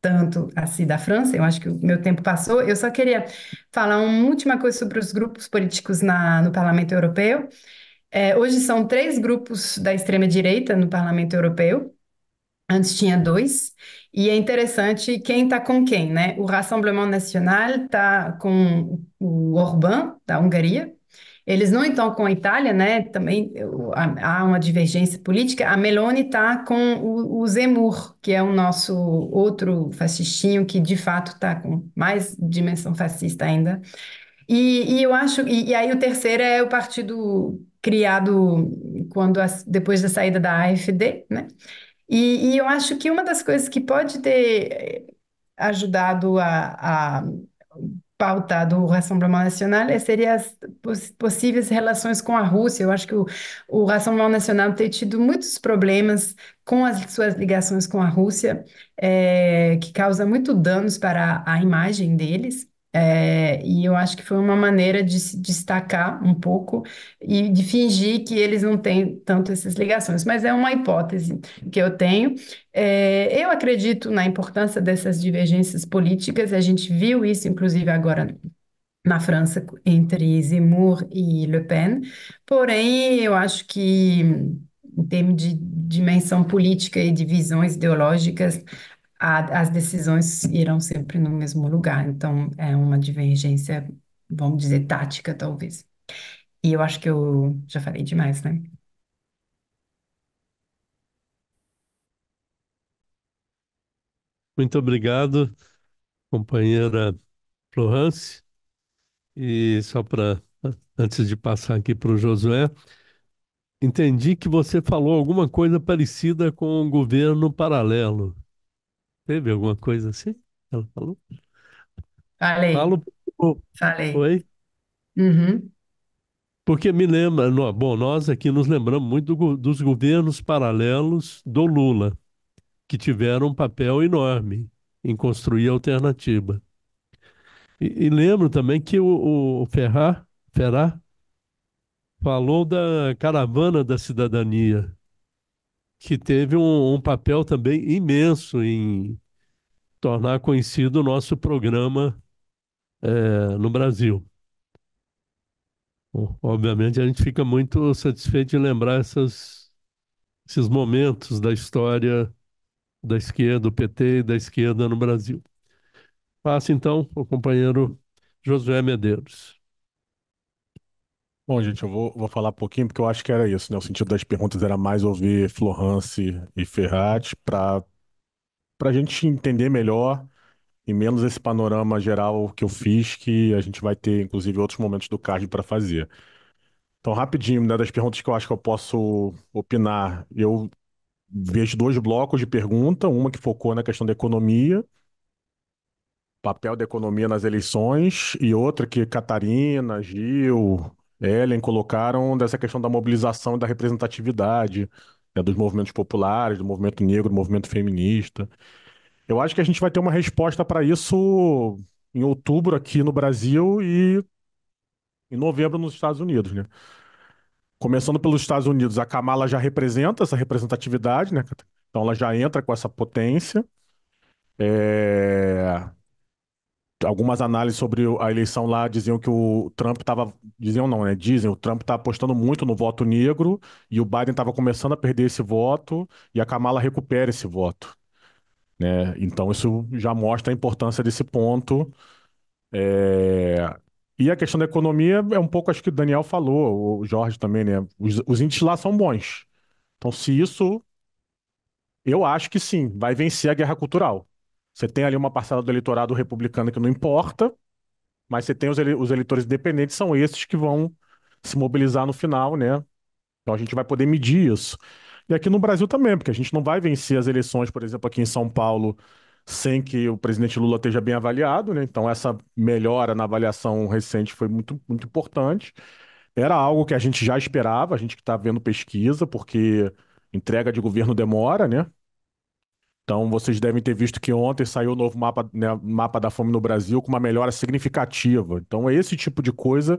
tanto assim da França, eu acho que o meu tempo passou. Eu só queria falar uma última coisa sobre os grupos políticos na, no Parlamento Europeu. É, hoje são três grupos da extrema-direita no Parlamento Europeu, antes tinha dois, e é interessante quem está com quem, né? O Rassemblement National está com o Orbán, da Hungria, eles não estão com a Itália, né? Também há uma divergência política. A Meloni está com o, Zemur, que é o nosso outro fascistinho que de fato está com mais dimensão fascista ainda. E, e eu acho, e, e, aí o terceiro é o partido criado quando depois da saída da AfD, né? E, e eu acho que uma das coisas que pode ter eh, ajudado a, a pauta do Rassemblement Nacional é, seria as possíveis relações com a Rússia. Eu acho que o, o Rassemblement Nacional tem tido muitos problemas com as suas ligações com a Rússia, é, que causa muito danos para a imagem deles. É, e eu acho que foi uma maneira de se destacar um pouco e de fingir que eles não têm tanto essas ligações, mas é uma hipótese que eu tenho. É, eu acredito na importância dessas divergências políticas, a gente viu isso, inclusive, agora na França, entre Zemmour e Le Pen, porém, eu acho que em termos de dimensão política e de visões ideológicas, as decisões irão sempre no mesmo lugar. Então, é uma divergência, vamos dizer, tática, talvez. E eu acho que eu já falei demais, né? Muito obrigado, companheira Florence. E só para, antes de passar aqui para o Josué, entendi que você falou alguma coisa parecida com o governo paralelo. Teve alguma coisa assim? Ela falou? Falei, Falo. falei. Oi? Uhum. Porque me lembra, bom, nós aqui nos lembramos muito do dos governos paralelos do Lula, que tiveram um papel enorme em construir alternativa. E, e lembro também que o, o Ferrar, Ferrar falou da caravana da cidadania, que teve um, um papel também imenso em tornar conhecido o nosso programa é, no Brasil. obviamente, a gente fica muito satisfeito de lembrar essas, esses momentos da história da esquerda, do PT e da esquerda no Brasil. Passa então o companheiro Josué Medeiros. Bom, gente, eu vou, vou falar um pouquinho, porque eu acho que era isso, né? O sentido das perguntas era mais ouvir Florence e Ferrat para para a gente entender melhor e menos esse panorama geral que eu fiz, que a gente vai ter, inclusive, outros momentos do card para fazer. Então, rapidinho, né, das perguntas que eu acho que eu posso opinar, eu vejo dois blocos de pergunta, uma que focou na questão da economia, papel da economia nas eleições, e outra que Catarina, Gil, Ellen colocaram dessa questão da mobilização e da representatividade, né, dos movimentos populares, do movimento negro, do movimento feminista. Eu acho que a gente vai ter uma resposta para isso em outubro aqui no Brasil e em novembro nos Estados Unidos, né? Começando pelos Estados Unidos, a Kamala já representa essa representatividade, né? Então ela já entra com essa potência. É algumas análises sobre a eleição lá diziam que o Trump estava. Diziam não, né? Dizem, o Trump está apostando muito no voto negro e o Biden estava começando a perder esse voto e a Kamala recupera esse voto. Né? Então isso já mostra a importância desse ponto. É... E a questão da economia é um pouco, acho que o Daniel falou, o Jorge também, né? Os, os índices lá são bons. Então, se isso. Eu acho que sim, vai vencer a guerra cultural. Você tem ali uma parcela do eleitorado republicano que não importa, mas você tem os, ele os eleitores independentes, são esses que vão se mobilizar no final, né? Então a gente vai poder medir isso. E aqui no Brasil também, porque a gente não vai vencer as eleições, por exemplo, aqui em São Paulo, sem que o presidente Lula esteja bem avaliado, né? Então essa melhora na avaliação recente foi muito, muito importante. Era algo que a gente já esperava, a gente que está vendo pesquisa, porque entrega de governo demora, né? Então, vocês devem ter visto que ontem saiu o novo mapa, né, mapa da fome no Brasil com uma melhora significativa. Então, é esse tipo de coisa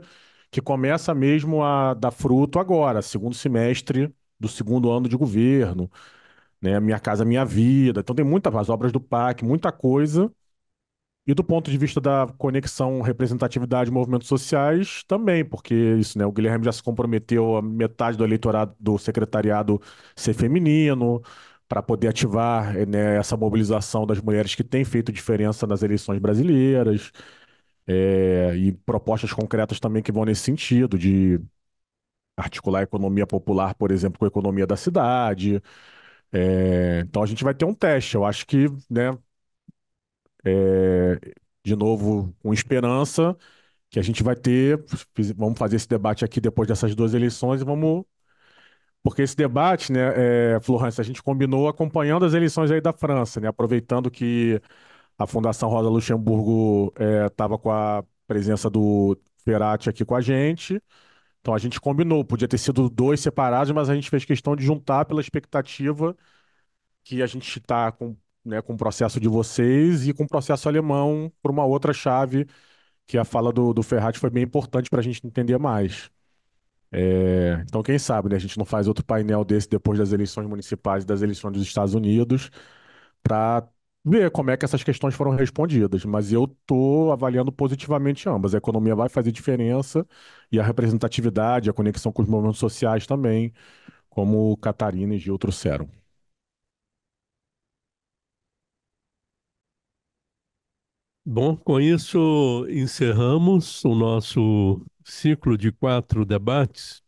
que começa mesmo a dar fruto agora, segundo semestre do segundo ano de governo, né? Minha Casa Minha Vida. Então, tem muitas obras do PAC, muita coisa. E do ponto de vista da conexão representatividade movimentos sociais, também, porque isso, né? O Guilherme já se comprometeu a metade do eleitorado do secretariado ser feminino para poder ativar eh, né, essa mobilização das mulheres que têm feito diferença nas eleições brasileiras é, e propostas concretas também que vão nesse sentido de articular a economia popular, por exemplo, com a economia da cidade. É, então a gente vai ter um teste. Eu acho que, né, é, de novo, com esperança que a gente vai ter. Vamos fazer esse debate aqui depois dessas duas eleições e vamos porque esse debate, né, é, Florence, a gente combinou acompanhando as eleições aí da França, né, aproveitando que a Fundação Rosa Luxemburgo estava é, com a presença do Ferati aqui com a gente. Então a gente combinou, podia ter sido dois separados, mas a gente fez questão de juntar pela expectativa que a gente está com, né, com o processo de vocês e com o processo alemão por uma outra chave, que é a fala do, do Ferrati foi bem importante para a gente entender mais. É, então, quem sabe, né, a gente não faz outro painel desse depois das eleições municipais e das eleições dos Estados Unidos para ver como é que essas questões foram respondidas. Mas eu estou avaliando positivamente ambas. A economia vai fazer diferença e a representatividade, a conexão com os movimentos sociais também, como Catarina e Gil trouxeram. Bom, com isso encerramos o nosso ciclo de quatro debates.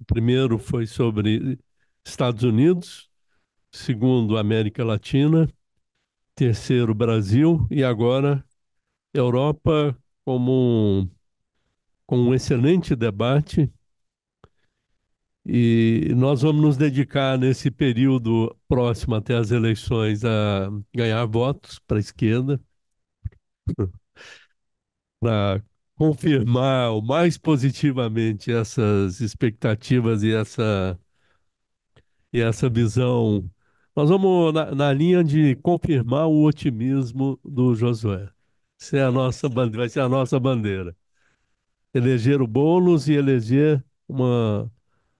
O primeiro foi sobre Estados Unidos, segundo América Latina, terceiro Brasil e agora Europa como um, com um excelente debate. E nós vamos nos dedicar nesse período próximo até as eleições a ganhar votos para a esquerda, para confirmar o mais positivamente essas expectativas e essa, e essa visão. Nós vamos na, na linha de confirmar o otimismo do Josué. é a nossa bandeira, vai ser a nossa bandeira. Eleger o Boulos e eleger uma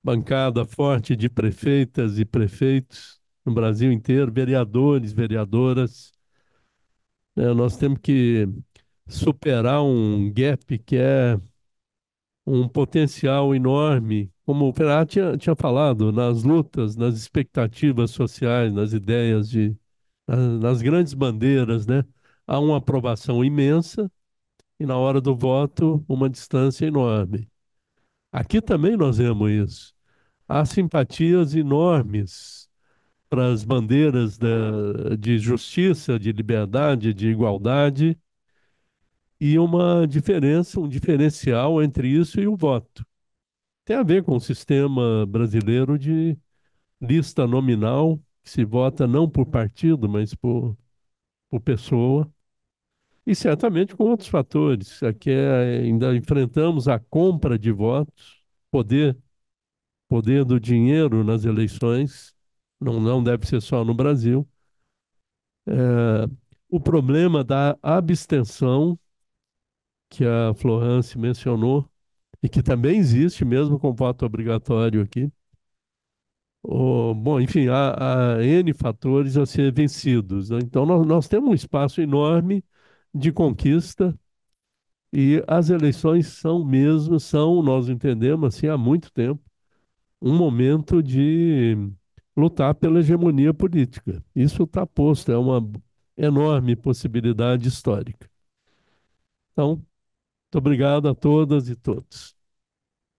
bancada forte de prefeitas e prefeitos no Brasil inteiro, vereadores, vereadoras. É, nós temos que superar um gap que é um potencial enorme, como o Perá tinha, tinha falado, nas lutas, nas expectativas sociais, nas ideias de nas, nas grandes bandeiras, né? Há uma aprovação imensa e na hora do voto uma distância enorme. Aqui também nós vemos isso. Há simpatias enormes para as bandeiras da, de justiça, de liberdade, de igualdade, e uma diferença, um diferencial entre isso e o voto. Tem a ver com o sistema brasileiro de lista nominal, que se vota não por partido, mas por, por pessoa, e certamente com outros fatores. Aqui é, ainda enfrentamos a compra de votos, poder, poder do dinheiro nas eleições, não, não deve ser só no Brasil. É, o problema da abstenção que a Florence mencionou e que também existe mesmo com voto obrigatório aqui. Oh, bom, enfim, há, há, N fatores a ser vencidos. Né? Então, nós, nós temos um espaço enorme de conquista e as eleições são mesmo, são, nós entendemos assim há muito tempo, um momento de lutar pela hegemonia política. Isso está posto, é uma enorme possibilidade histórica. Então, muito obrigado a todas e todos.